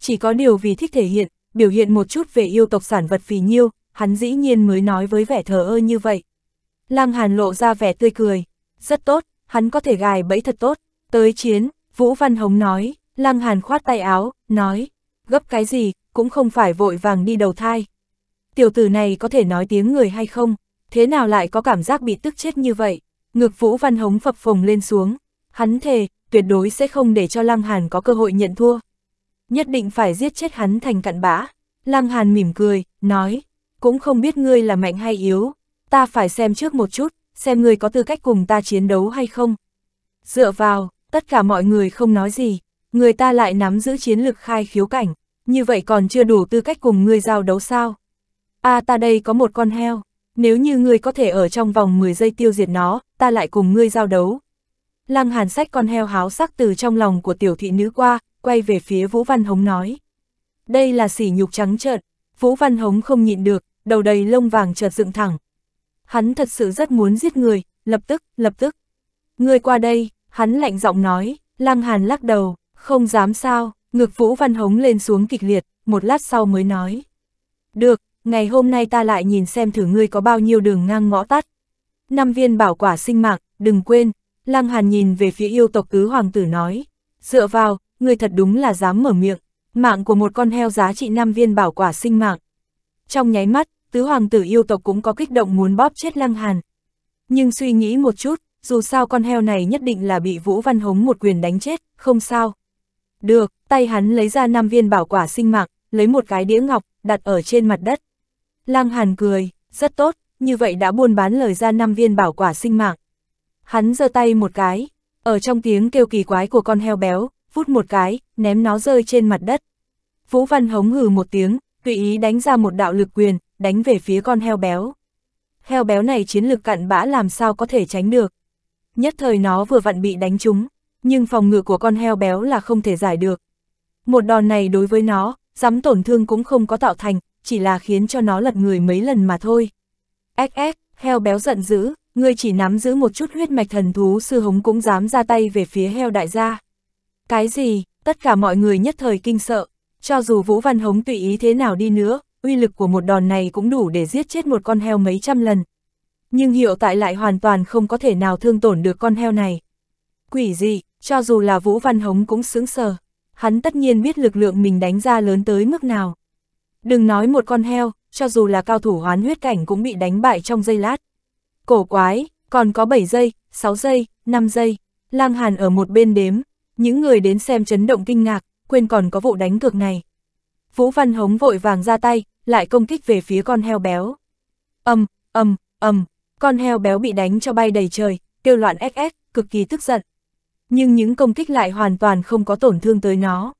Chỉ có điều vì thích thể hiện, biểu hiện một chút về yêu tộc sản vật phì nhiêu, hắn dĩ nhiên mới nói với vẻ thờ ơ như vậy. Lăng Hàn lộ ra vẻ tươi cười. Rất tốt, hắn có thể gài bẫy thật tốt. Tới chiến, Vũ Văn Hống nói, Lăng Hàn khoát tay áo, nói, gấp cái gì, cũng không phải vội vàng đi đầu thai. Tiểu tử này có thể nói tiếng người hay không, thế nào lại có cảm giác bị tức chết như vậy. Ngược Vũ Văn Hống phập phồng lên xuống, hắn thề, tuyệt đối sẽ không để cho Lăng Hàn có cơ hội nhận thua. Nhất định phải giết chết hắn thành cặn bã. Lăng Hàn mỉm cười, nói, cũng không biết ngươi là mạnh hay yếu, ta phải xem trước một chút, xem người có tư cách cùng ta chiến đấu hay không. Dựa vào, tất cả mọi người không nói gì, người ta lại nắm giữ chiến lực khai khiếu cảnh, như vậy còn chưa đủ tư cách cùng ngươi giao đấu sao. À ta đây có một con heo, nếu như ngươi có thể ở trong vòng 10 giây tiêu diệt nó, ta lại cùng ngươi giao đấu. Lăng hàn sách con heo háo sắc từ trong lòng của tiểu thị nữ qua, quay về phía Vũ Văn Hống nói. Đây là sỉ nhục trắng trợn, Vũ Văn Hống không nhịn được, đầu đầy lông vàng chợt dựng thẳng, hắn thật sự rất muốn giết người, lập tức, lập tức. Người qua đây, hắn lạnh giọng nói, lang Hàn lắc đầu, không dám sao, ngược Vũ Văn hống lên xuống kịch liệt, một lát sau mới nói. Được, ngày hôm nay ta lại nhìn xem thử ngươi có bao nhiêu đường ngang ngõ tắt. Năm viên bảo quả sinh mạng, đừng quên, lang Hàn nhìn về phía yêu tộc tứ hoàng tử nói, dựa vào, ngươi thật đúng là dám mở miệng, mạng của một con heo giá trị năm viên bảo quả sinh mạng. Trong nháy mắt, tứ hoàng tử yêu tộc cũng có kích động muốn bóp chết Lăng Hàn. Nhưng suy nghĩ một chút, dù sao con heo này nhất định là bị Vũ Văn Hống một quyền đánh chết, không sao. Được, tay hắn lấy ra năm viên bảo quả sinh mạng, lấy một cái đĩa ngọc, đặt ở trên mặt đất. Lăng Hàn cười, rất tốt, như vậy đã buôn bán lời ra năm viên bảo quả sinh mạng. Hắn giơ tay một cái, ở trong tiếng kêu kỳ quái của con heo béo, vút một cái, ném nó rơi trên mặt đất. Vũ Văn Hống hừ một tiếng, tùy ý đánh ra một đạo lực quyền, đánh về phía con heo béo. Heo béo này chiến lực cặn bã làm sao có thể tránh được. Nhất thời nó vừa vặn bị đánh trúng, nhưng phòng ngự của con heo béo là không thể giải được. Một đòn này đối với nó, dám tổn thương cũng không có tạo thành, chỉ là khiến cho nó lật người mấy lần mà thôi. XX, heo béo giận dữ, ngươi chỉ nắm giữ một chút huyết mạch thần thú sư hống cũng dám ra tay về phía heo đại gia. Cái gì, tất cả mọi người nhất thời kinh sợ, cho dù Vũ Văn Hống tùy ý thế nào đi nữa, uy lực của một đòn này cũng đủ để giết chết một con heo mấy trăm lần. Nhưng hiệu tại lại hoàn toàn không có thể nào thương tổn được con heo này. Quỷ gì, cho dù là Vũ Văn Hống cũng sướng sờ. Hắn tất nhiên biết lực lượng mình đánh ra lớn tới mức nào. Đừng nói một con heo, cho dù là cao thủ hoán huyết cảnh cũng bị đánh bại trong giây lát. Cổ quái, còn có 7 giây, 6 giây, 5 giây. Lang Hàn ở một bên đếm, những người đến xem chấn động kinh ngạc, quên còn có vụ đánh cược này. Vũ Văn Hống vội vàng ra tay, lại công kích về phía con heo béo. Âm, âm, âm, con heo béo bị đánh cho bay đầy trời, kêu loạn SS, cực kỳ tức giận. Nhưng những công kích lại hoàn toàn không có tổn thương tới nó.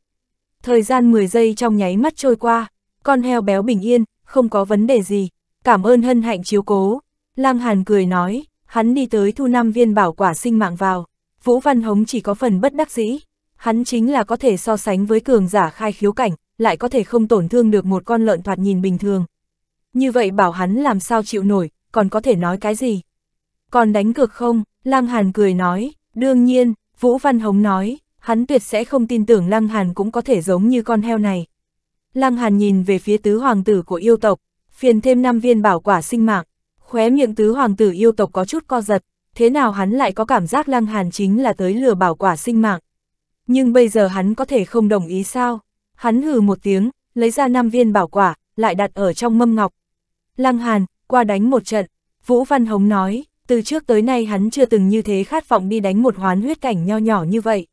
Thời gian 10 giây trong nháy mắt trôi qua, con heo béo bình yên, không có vấn đề gì, cảm ơn hân hạnh chiếu cố. Lang Hàn cười nói, hắn đi tới thu năm viên bảo quả sinh mạng vào, Vũ Văn Hống chỉ có phần bất đắc dĩ, hắn chính là có thể so sánh với cường giả khai khiếu cảnh, lại có thể không tổn thương được một con lợn thoạt nhìn bình thường. Như vậy bảo hắn làm sao chịu nổi, còn có thể nói cái gì? Còn đánh cược không? Lăng Hàn cười nói, đương nhiên, Vũ Văn Hống nói, hắn tuyệt sẽ không tin tưởng Lăng Hàn cũng có thể giống như con heo này. Lăng Hàn nhìn về phía tứ hoàng tử của yêu tộc, phiền thêm năm viên bảo quả sinh mạng, khóe miệng tứ hoàng tử yêu tộc có chút co giật, thế nào hắn lại có cảm giác Lăng Hàn chính là tới lừa bảo quả sinh mạng. Nhưng bây giờ hắn có thể không đồng ý sao? Hắn hừ một tiếng, lấy ra năm viên bảo quả, lại đặt ở trong mâm ngọc. Lăng Hàn, qua đánh một trận, Vũ Văn Hống nói, từ trước tới nay hắn chưa từng như thế khát vọng đi đánh một hoán huyết cảnh nho nhỏ như vậy.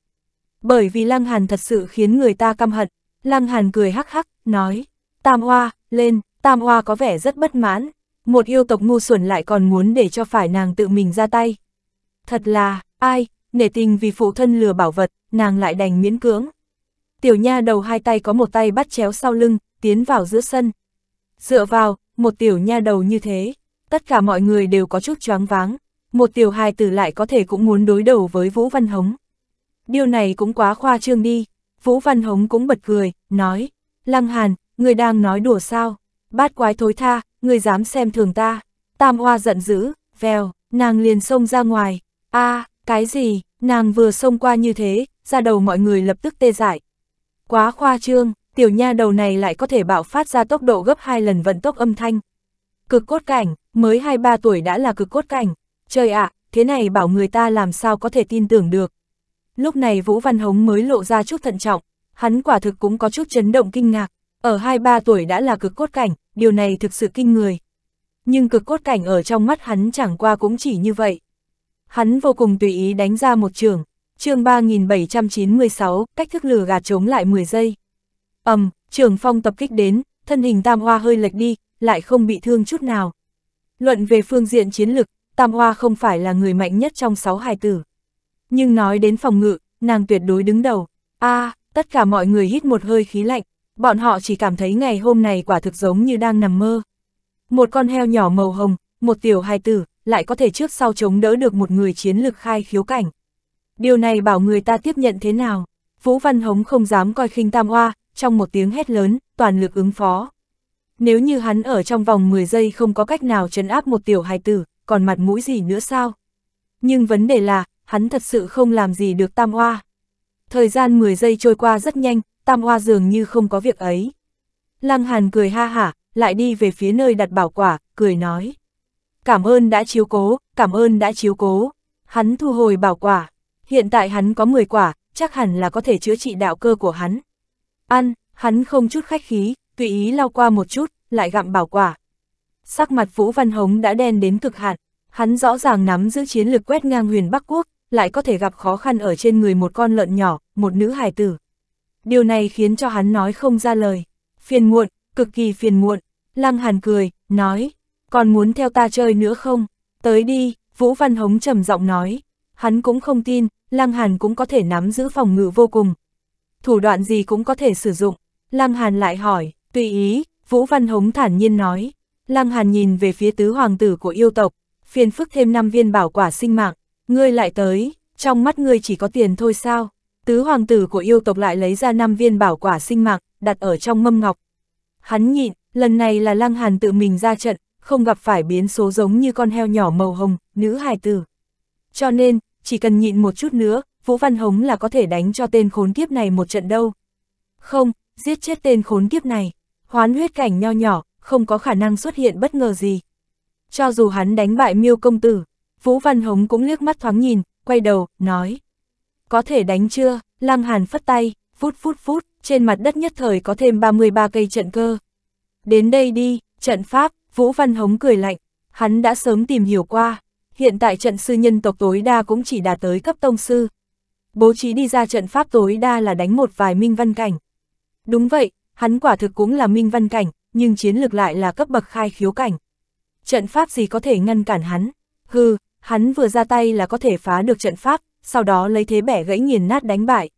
Bởi vì Lăng Hàn thật sự khiến người ta căm hận, Lăng Hàn cười hắc hắc, nói, Tam Hoa, lên, Tam Hoa có vẻ rất bất mãn, một yêu tộc ngu xuẩn lại còn muốn để cho phải nàng tự mình ra tay. Thật là, ai, nể tình vì phụ thân lừa bảo vật, nàng lại đành miễn cưỡng tiểu nha đầu hai tay có một tay bắt chéo sau lưng, tiến vào giữa sân. Dựa vào, một tiểu nha đầu như thế, tất cả mọi người đều có chút choáng váng, một tiểu hài tử lại có thể cũng muốn đối đầu với Vũ Văn Hống. Điều này cũng quá khoa trương đi, Vũ Văn Hống cũng bật cười, nói, Lăng Hàn, người đang nói đùa sao, bát quái thối tha, người dám xem thường ta, tam hoa giận dữ, vèo, nàng liền xông ra ngoài, a à, cái gì, nàng vừa xông qua như thế, ra đầu mọi người lập tức tê dại, Quá khoa trương, tiểu nha đầu này lại có thể bạo phát ra tốc độ gấp 2 lần vận tốc âm thanh. Cực cốt cảnh, mới 23 tuổi đã là cực cốt cảnh. Trời ạ, thế này bảo người ta làm sao có thể tin tưởng được. Lúc này Vũ Văn Hống mới lộ ra chút thận trọng, hắn quả thực cũng có chút chấn động kinh ngạc. Ở 23 tuổi đã là cực cốt cảnh, điều này thực sự kinh người. Nhưng cực cốt cảnh ở trong mắt hắn chẳng qua cũng chỉ như vậy. Hắn vô cùng tùy ý đánh ra một trường, chương 3796, cách thức lừa gạt chống lại 10 giây. ầm, um, trưởng phong tập kích đến, thân hình tam hoa hơi lệch đi, lại không bị thương chút nào. Luận về phương diện chiến lực, tam hoa không phải là người mạnh nhất trong 6 hài tử. Nhưng nói đến phòng ngự, nàng tuyệt đối đứng đầu. a à, tất cả mọi người hít một hơi khí lạnh, bọn họ chỉ cảm thấy ngày hôm này quả thực giống như đang nằm mơ. Một con heo nhỏ màu hồng, một tiểu hài tử, lại có thể trước sau chống đỡ được một người chiến lực khai khiếu cảnh điều này bảo người ta tiếp nhận thế nào. Vũ Văn Hống không dám coi khinh Tam Oa, trong một tiếng hét lớn, toàn lực ứng phó. Nếu như hắn ở trong vòng 10 giây không có cách nào trấn áp một tiểu hài tử, còn mặt mũi gì nữa sao? Nhưng vấn đề là, hắn thật sự không làm gì được Tam Oa. Thời gian 10 giây trôi qua rất nhanh, Tam Oa dường như không có việc ấy. Lăng Hàn cười ha hả, lại đi về phía nơi đặt bảo quả, cười nói. Cảm ơn đã chiếu cố, cảm ơn đã chiếu cố. Hắn thu hồi bảo quả hiện tại hắn có 10 quả, chắc hẳn là có thể chữa trị đạo cơ của hắn. Ăn, hắn không chút khách khí, tùy ý lau qua một chút, lại gặm bảo quả. Sắc mặt Vũ Văn Hống đã đen đến cực hạn, hắn rõ ràng nắm giữ chiến lược quét ngang huyền Bắc Quốc, lại có thể gặp khó khăn ở trên người một con lợn nhỏ, một nữ hài tử. Điều này khiến cho hắn nói không ra lời. Phiền muộn, cực kỳ phiền muộn. Lăng Hàn cười, nói, còn muốn theo ta chơi nữa không? Tới đi, Vũ Văn Hống trầm giọng nói hắn cũng không tin, Lăng Hàn cũng có thể nắm giữ phòng ngự vô cùng. Thủ đoạn gì cũng có thể sử dụng, Lăng Hàn lại hỏi, tùy ý, Vũ Văn Hống thản nhiên nói. Lăng Hàn nhìn về phía tứ hoàng tử của yêu tộc, phiền phức thêm 5 viên bảo quả sinh mạng, ngươi lại tới, trong mắt ngươi chỉ có tiền thôi sao? Tứ hoàng tử của yêu tộc lại lấy ra 5 viên bảo quả sinh mạng, đặt ở trong mâm ngọc. Hắn nhịn, lần này là Lăng Hàn tự mình ra trận, không gặp phải biến số giống như con heo nhỏ màu hồng, nữ hài tử. Cho nên, chỉ cần nhịn một chút nữa, Vũ Văn Hống là có thể đánh cho tên khốn kiếp này một trận đâu. Không, giết chết tên khốn kiếp này. Hoán huyết cảnh nho nhỏ, không có khả năng xuất hiện bất ngờ gì. Cho dù hắn đánh bại miêu công tử, Vũ Văn Hống cũng liếc mắt thoáng nhìn, quay đầu, nói. Có thể đánh chưa? Lăng Hàn phất tay, phút phút phút, trên mặt đất nhất thời có thêm 33 cây trận cơ. Đến đây đi, trận pháp, Vũ Văn Hống cười lạnh, hắn đã sớm tìm hiểu qua, hiện tại trận sư nhân tộc tối đa cũng chỉ đạt tới cấp tông sư. Bố trí đi ra trận pháp tối đa là đánh một vài minh văn cảnh. Đúng vậy, hắn quả thực cũng là minh văn cảnh, nhưng chiến lược lại là cấp bậc khai khiếu cảnh. Trận pháp gì có thể ngăn cản hắn? Hừ, hắn vừa ra tay là có thể phá được trận pháp, sau đó lấy thế bẻ gãy nghiền nát đánh bại.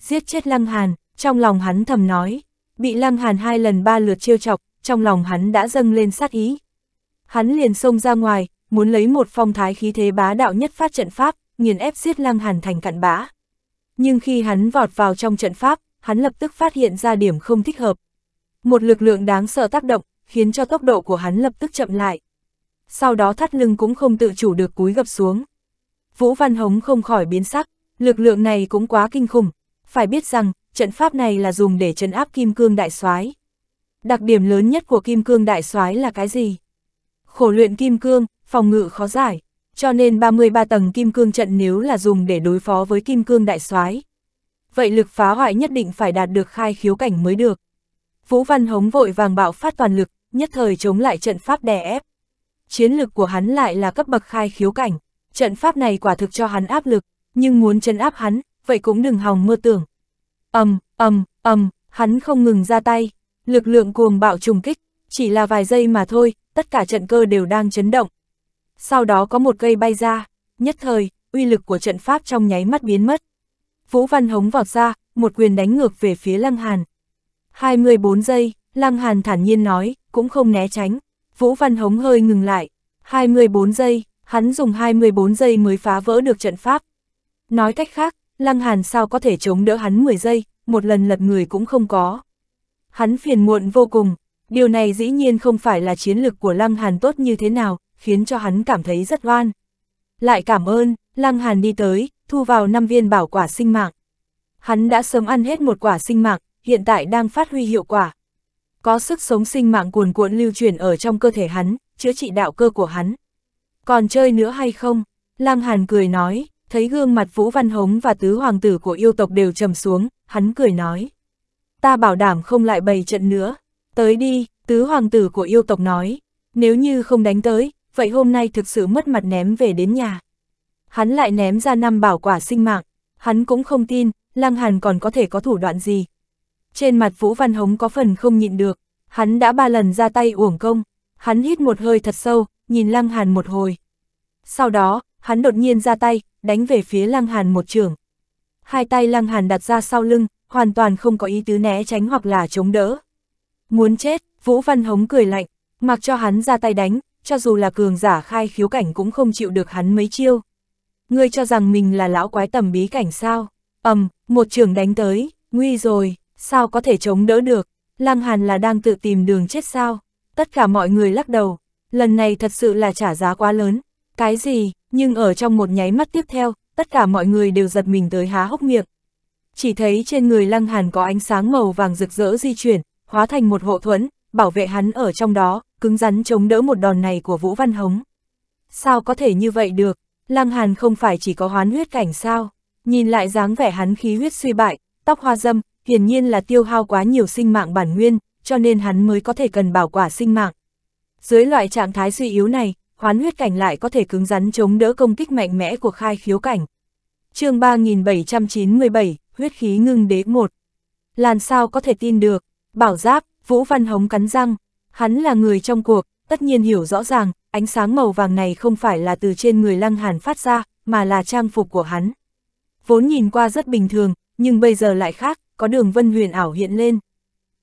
Giết chết Lăng Hàn, trong lòng hắn thầm nói, bị Lăng Hàn hai lần ba lượt chiêu chọc, trong lòng hắn đã dâng lên sát ý. Hắn liền xông ra ngoài, muốn lấy một phong thái khí thế bá đạo nhất phát trận pháp, nghiền ép giết Lăng Hàn thành cặn bã. Nhưng khi hắn vọt vào trong trận pháp, hắn lập tức phát hiện ra điểm không thích hợp. Một lực lượng đáng sợ tác động, khiến cho tốc độ của hắn lập tức chậm lại. Sau đó thắt lưng cũng không tự chủ được cúi gập xuống. Vũ Văn Hống không khỏi biến sắc, lực lượng này cũng quá kinh khủng. Phải biết rằng, trận pháp này là dùng để trấn áp Kim Cương Đại soái Đặc điểm lớn nhất của Kim Cương Đại soái là cái gì? Khổ luyện Kim Cương, phòng ngự khó giải, cho nên 33 tầng kim cương trận nếu là dùng để đối phó với kim cương đại soái Vậy lực phá hoại nhất định phải đạt được khai khiếu cảnh mới được. Vũ Văn Hống vội vàng bạo phát toàn lực, nhất thời chống lại trận pháp đè ép. Chiến lực của hắn lại là cấp bậc khai khiếu cảnh, trận pháp này quả thực cho hắn áp lực, nhưng muốn chấn áp hắn, vậy cũng đừng hòng mơ tưởng. Ầm, ầm, ầm, hắn không ngừng ra tay, lực lượng cuồng bạo trùng kích, chỉ là vài giây mà thôi, tất cả trận cơ đều đang chấn động, sau đó có một cây bay ra, nhất thời, uy lực của trận pháp trong nháy mắt biến mất. Vũ Văn hống vọt ra, một quyền đánh ngược về phía Lăng Hàn. 24 giây, Lăng Hàn thản nhiên nói, cũng không né tránh. Vũ Văn hống hơi ngừng lại. 24 giây, hắn dùng 24 giây mới phá vỡ được trận pháp. Nói cách khác, Lăng Hàn sao có thể chống đỡ hắn 10 giây, một lần lật người cũng không có. Hắn phiền muộn vô cùng, điều này dĩ nhiên không phải là chiến lực của Lăng Hàn tốt như thế nào, khiến cho hắn cảm thấy rất oan. Lại cảm ơn, Lăng Hàn đi tới, thu vào 5 viên bảo quả sinh mạng. Hắn đã sớm ăn hết một quả sinh mạng, hiện tại đang phát huy hiệu quả. Có sức sống sinh mạng cuồn cuộn lưu truyền ở trong cơ thể hắn, chữa trị đạo cơ của hắn. Còn chơi nữa hay không? Lăng Hàn cười nói, thấy gương mặt Vũ Văn Hống và tứ hoàng tử của yêu tộc đều trầm xuống, hắn cười nói. Ta bảo đảm không lại bày trận nữa, tới đi, tứ hoàng tử của yêu tộc nói, nếu như không đánh tới, vậy hôm nay thực sự mất mặt ném về đến nhà. Hắn lại ném ra năm bảo quả sinh mạng, hắn cũng không tin, Lăng Hàn còn có thể có thủ đoạn gì. Trên mặt Vũ Văn Hống có phần không nhịn được, hắn đã ba lần ra tay uổng công, hắn hít một hơi thật sâu, nhìn Lăng Hàn một hồi. Sau đó, hắn đột nhiên ra tay, đánh về phía Lăng Hàn một trường. Hai tay Lăng Hàn đặt ra sau lưng, hoàn toàn không có ý tứ né tránh hoặc là chống đỡ. Muốn chết, Vũ Văn Hống cười lạnh, mặc cho hắn ra tay đánh, cho dù là cường giả khai khiếu cảnh cũng không chịu được hắn mấy chiêu. Ngươi cho rằng mình là lão quái tầm bí cảnh sao? ầm, một trường đánh tới, nguy rồi, sao có thể chống đỡ được? Lăng Hàn là đang tự tìm đường chết sao? Tất cả mọi người lắc đầu, lần này thật sự là trả giá quá lớn. Cái gì, nhưng ở trong một nháy mắt tiếp theo, tất cả mọi người đều giật mình tới há hốc miệng. Chỉ thấy trên người Lăng Hàn có ánh sáng màu vàng rực rỡ di chuyển, hóa thành một hộ thuẫn, bảo vệ hắn ở trong đó, cứng rắn chống đỡ một đòn này của Vũ Văn Hống. Sao có thể như vậy được, Lăng Hàn không phải chỉ có hoán huyết cảnh sao, nhìn lại dáng vẻ hắn khí huyết suy bại, tóc hoa dâm, hiển nhiên là tiêu hao quá nhiều sinh mạng bản nguyên, cho nên hắn mới có thể cần bảo quả sinh mạng. Dưới loại trạng thái suy yếu này, hoán huyết cảnh lại có thể cứng rắn chống đỡ công kích mạnh mẽ của khai khiếu cảnh. chương 3797, huyết khí ngưng đế 1. Làn sao có thể tin được, bảo giáp, Vũ Văn Hống cắn răng, Hắn là người trong cuộc, tất nhiên hiểu rõ ràng, ánh sáng màu vàng này không phải là từ trên người Lăng Hàn phát ra, mà là trang phục của hắn. Vốn nhìn qua rất bình thường, nhưng bây giờ lại khác, có đường vân huyền ảo hiện lên.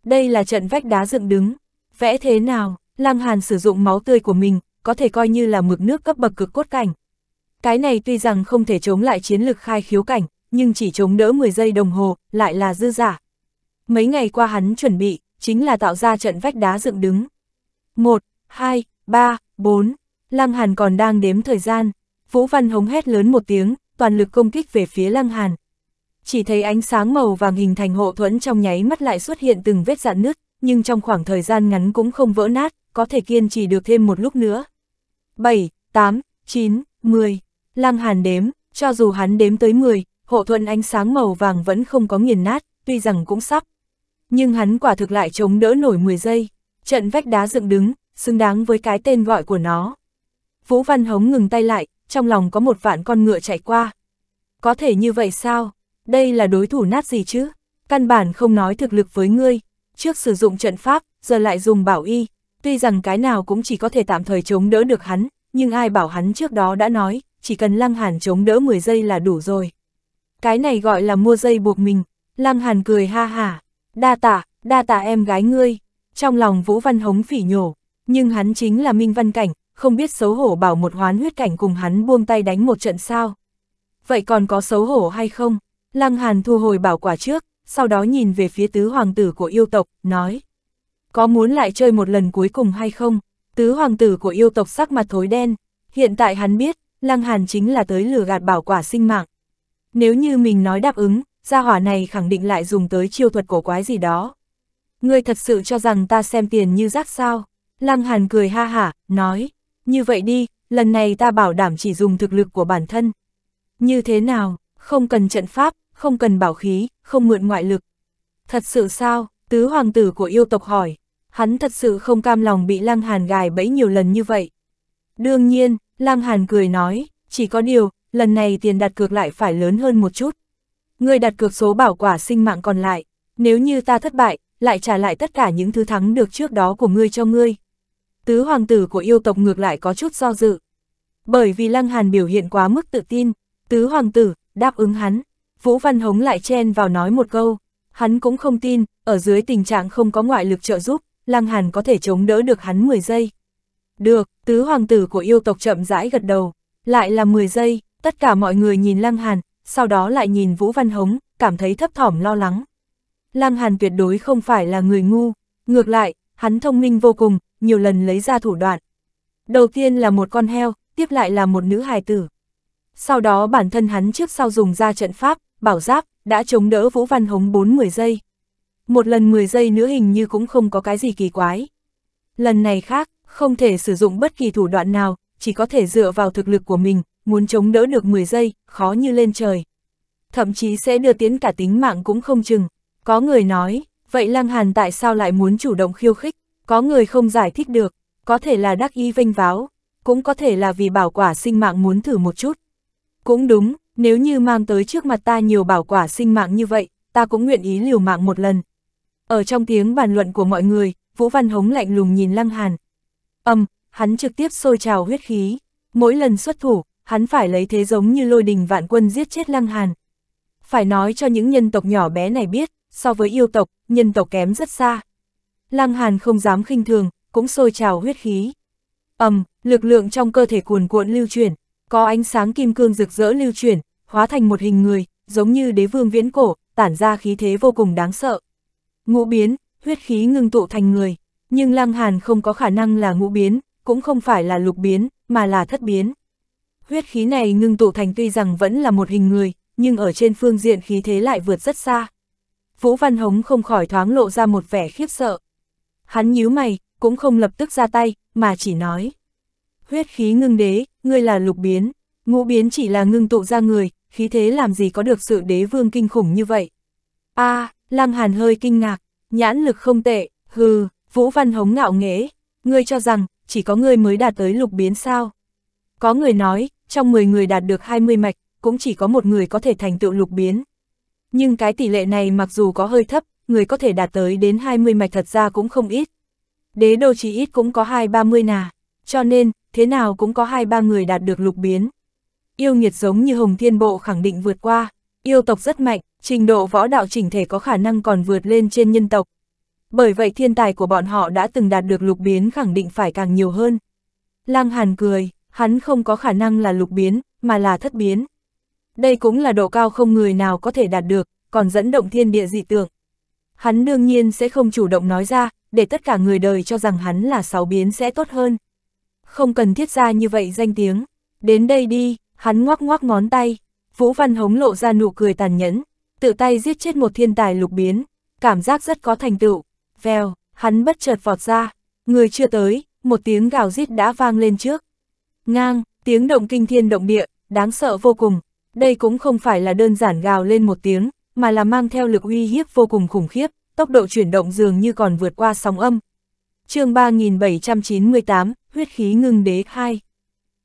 Đây là trận vách đá dựng đứng. Vẽ thế nào, Lăng Hàn sử dụng máu tươi của mình, có thể coi như là mực nước cấp bậc cực cốt cảnh. Cái này tuy rằng không thể chống lại chiến lực khai khiếu cảnh, nhưng chỉ chống đỡ 10 giây đồng hồ, lại là dư giả. Mấy ngày qua hắn chuẩn bị, chính là tạo ra trận vách đá dựng đứng. 1, 2, 3, 4, Lăng Hàn còn đang đếm thời gian, Vũ Văn hống hét lớn một tiếng, toàn lực công kích về phía Lăng Hàn. Chỉ thấy ánh sáng màu vàng hình thành hộ thuẫn trong nháy mắt lại xuất hiện từng vết dạn nứt, nhưng trong khoảng thời gian ngắn cũng không vỡ nát, có thể kiên trì được thêm một lúc nữa. 7, 8, 9, 10, Lăng Hàn đếm, cho dù hắn đếm tới 10, hộ thuẫn ánh sáng màu vàng vẫn không có nghiền nát, tuy rằng cũng sắp. Nhưng hắn quả thực lại chống đỡ nổi 10 giây, trận vách đá dựng đứng, xứng đáng với cái tên gọi của nó. Vũ Văn Hống ngừng tay lại, trong lòng có một vạn con ngựa chạy qua. Có thể như vậy sao? Đây là đối thủ nát gì chứ? Căn bản không nói thực lực với ngươi, trước sử dụng trận pháp, giờ lại dùng bảo y. Tuy rằng cái nào cũng chỉ có thể tạm thời chống đỡ được hắn, nhưng ai bảo hắn trước đó đã nói, chỉ cần Lăng Hàn chống đỡ 10 giây là đủ rồi. Cái này gọi là mua dây buộc mình. Lăng Hàn cười ha hả, đa tạ, đa tạ em gái ngươi. Trong lòng Vũ Văn Hống phỉ nhổ, nhưng hắn chính là Minh Văn Cảnh, không biết xấu hổ bảo một hoán huyết cảnh cùng hắn buông tay đánh một trận sao. Vậy còn có xấu hổ hay không? Lăng Hàn thu hồi bảo quả trước, sau đó nhìn về phía tứ hoàng tử của yêu tộc, nói. Có muốn lại chơi một lần cuối cùng hay không? Tứ hoàng tử của yêu tộc sắc mặt thối đen, hiện tại hắn biết, Lăng Hàn chính là tới lừa gạt bảo quả sinh mạng. Nếu như mình nói đáp ứng, gia hỏa này khẳng định lại dùng tới chiêu thuật cổ quái gì đó. Ngươi thật sự cho rằng ta xem tiền như rác sao? Lăng Hàn cười ha hả, nói, như vậy đi, lần này ta bảo đảm chỉ dùng thực lực của bản thân. Như thế nào, không cần trận pháp, không cần bảo khí, không mượn ngoại lực. Thật sự sao, tứ hoàng tử của yêu tộc hỏi, hắn thật sự không cam lòng bị Lăng Hàn gài bẫy nhiều lần như vậy. Đương nhiên, Lăng Hàn cười nói, chỉ có điều, lần này tiền đặt cược lại phải lớn hơn một chút. Ngươi đặt cược số bảo quả sinh mạng còn lại, nếu như ta thất bại, lại trả lại tất cả những thứ thắng được trước đó của ngươi cho ngươi. Tứ hoàng tử của yêu tộc ngược lại có chút do dự. Bởi vì Lăng Hàn biểu hiện quá mức tự tin, tứ hoàng tử đáp ứng hắn. Vũ Văn Hống lại chen vào nói một câu, hắn cũng không tin, ở dưới tình trạng không có ngoại lực trợ giúp, Lăng Hàn có thể chống đỡ được hắn 10 giây. Được, tứ hoàng tử của yêu tộc chậm rãi gật đầu, lại là 10 giây, tất cả mọi người nhìn Lăng Hàn, sau đó lại nhìn Vũ Văn Hống, cảm thấy thấp thỏm lo lắng. Lăng Hàn tuyệt đối không phải là người ngu, ngược lại, hắn thông minh vô cùng, nhiều lần lấy ra thủ đoạn. Đầu tiên là một con heo, tiếp lại là một nữ hài tử. Sau đó bản thân hắn trước sau dùng ra trận pháp, bảo giáp, đã chống đỡ Vũ Văn Hống 4-10 giây. Một lần 10 giây nữa hình như cũng không có cái gì kỳ quái. Lần này khác, không thể sử dụng bất kỳ thủ đoạn nào, chỉ có thể dựa vào thực lực của mình, muốn chống đỡ được 10 giây, khó như lên trời. Thậm chí sẽ đưa tiến cả tính mạng cũng không chừng. Có người nói, vậy Lăng Hàn tại sao lại muốn chủ động khiêu khích? Có người không giải thích được, có thể là đắc y vinh váo, cũng có thể là vì bảo quả sinh mạng muốn thử một chút. Cũng đúng, nếu như mang tới trước mặt ta nhiều bảo quả sinh mạng như vậy, ta cũng nguyện ý liều mạng một lần. Ở trong tiếng bàn luận của mọi người, Vũ Văn Hống lạnh lùng nhìn Lăng Hàn. Âm, hắn trực tiếp sôi trào huyết khí, mỗi lần xuất thủ, hắn phải lấy thế giống như lôi đình vạn quân giết chết Lăng Hàn. Phải nói cho những nhân tộc nhỏ bé này biết, so với yêu tộc, nhân tộc kém rất xa. Lăng Hàn không dám khinh thường, cũng sôi trào huyết khí. ầm, lực lượng trong cơ thể cuồn cuộn lưu chuyển, có ánh sáng kim cương rực rỡ lưu chuyển, hóa thành một hình người, giống như đế vương viễn cổ, tản ra khí thế vô cùng đáng sợ. Ngũ biến, huyết khí ngưng tụ thành người, nhưng Lăng Hàn không có khả năng là ngũ biến, cũng không phải là lục biến, mà là thất biến. Huyết khí này ngưng tụ thành tuy rằng vẫn là một hình người, nhưng ở trên phương diện khí thế lại vượt rất xa. Vũ Văn Hống không khỏi thoáng lộ ra một vẻ khiếp sợ. Hắn nhíu mày, cũng không lập tức ra tay, mà chỉ nói. Huyết khí ngưng đế, ngươi là lục biến, ngũ biến chỉ là ngưng tụ ra người, khí thế làm gì có được sự đế vương kinh khủng như vậy. a à, Lăng Hàn hơi kinh ngạc, nhãn lực không tệ, hừ, Vũ Văn Hống ngạo nghế ngươi cho rằng, chỉ có ngươi mới đạt tới lục biến sao. Có người nói, trong 10 người đạt được 20 mạch, cũng chỉ có một người có thể thành tựu lục biến. Nhưng cái tỷ lệ này mặc dù có hơi thấp, người có thể đạt tới đến 20 mạch thật ra cũng không ít. Đế đô chỉ ít cũng có 2-30 nà, cho nên, thế nào cũng có 2-3 người đạt được lục biến. Yêu nghiệt giống như Hồng Thiên Bộ khẳng định vượt qua, yêu tộc rất mạnh, trình độ võ đạo chỉnh thể có khả năng còn vượt lên trên nhân tộc. Bởi vậy thiên tài của bọn họ đã từng đạt được lục biến khẳng định phải càng nhiều hơn. Lăng Hàn cười, hắn không có khả năng là lục biến, mà là thất biến. Đây cũng là độ cao không người nào có thể đạt được, còn dẫn động thiên địa dị tượng. Hắn đương nhiên sẽ không chủ động nói ra, để tất cả người đời cho rằng hắn là sáu biến sẽ tốt hơn. Không cần thiết ra như vậy danh tiếng. Đến đây đi, hắn ngoắc ngoắc ngón tay. Vũ Văn Hống lộ ra nụ cười tàn nhẫn, tự tay giết chết một thiên tài lục biến, cảm giác rất có thành tựu. Vèo, hắn bất chợt vọt ra, người chưa tới, một tiếng gào rít đã vang lên trước. Ngang, tiếng động kinh thiên động địa, đáng sợ vô cùng. Đây cũng không phải là đơn giản gào lên một tiếng, mà là mang theo lực uy hiếp vô cùng khủng khiếp, tốc độ chuyển động dường như còn vượt qua sóng âm. chương 3798, huyết khí ngưng đế khai.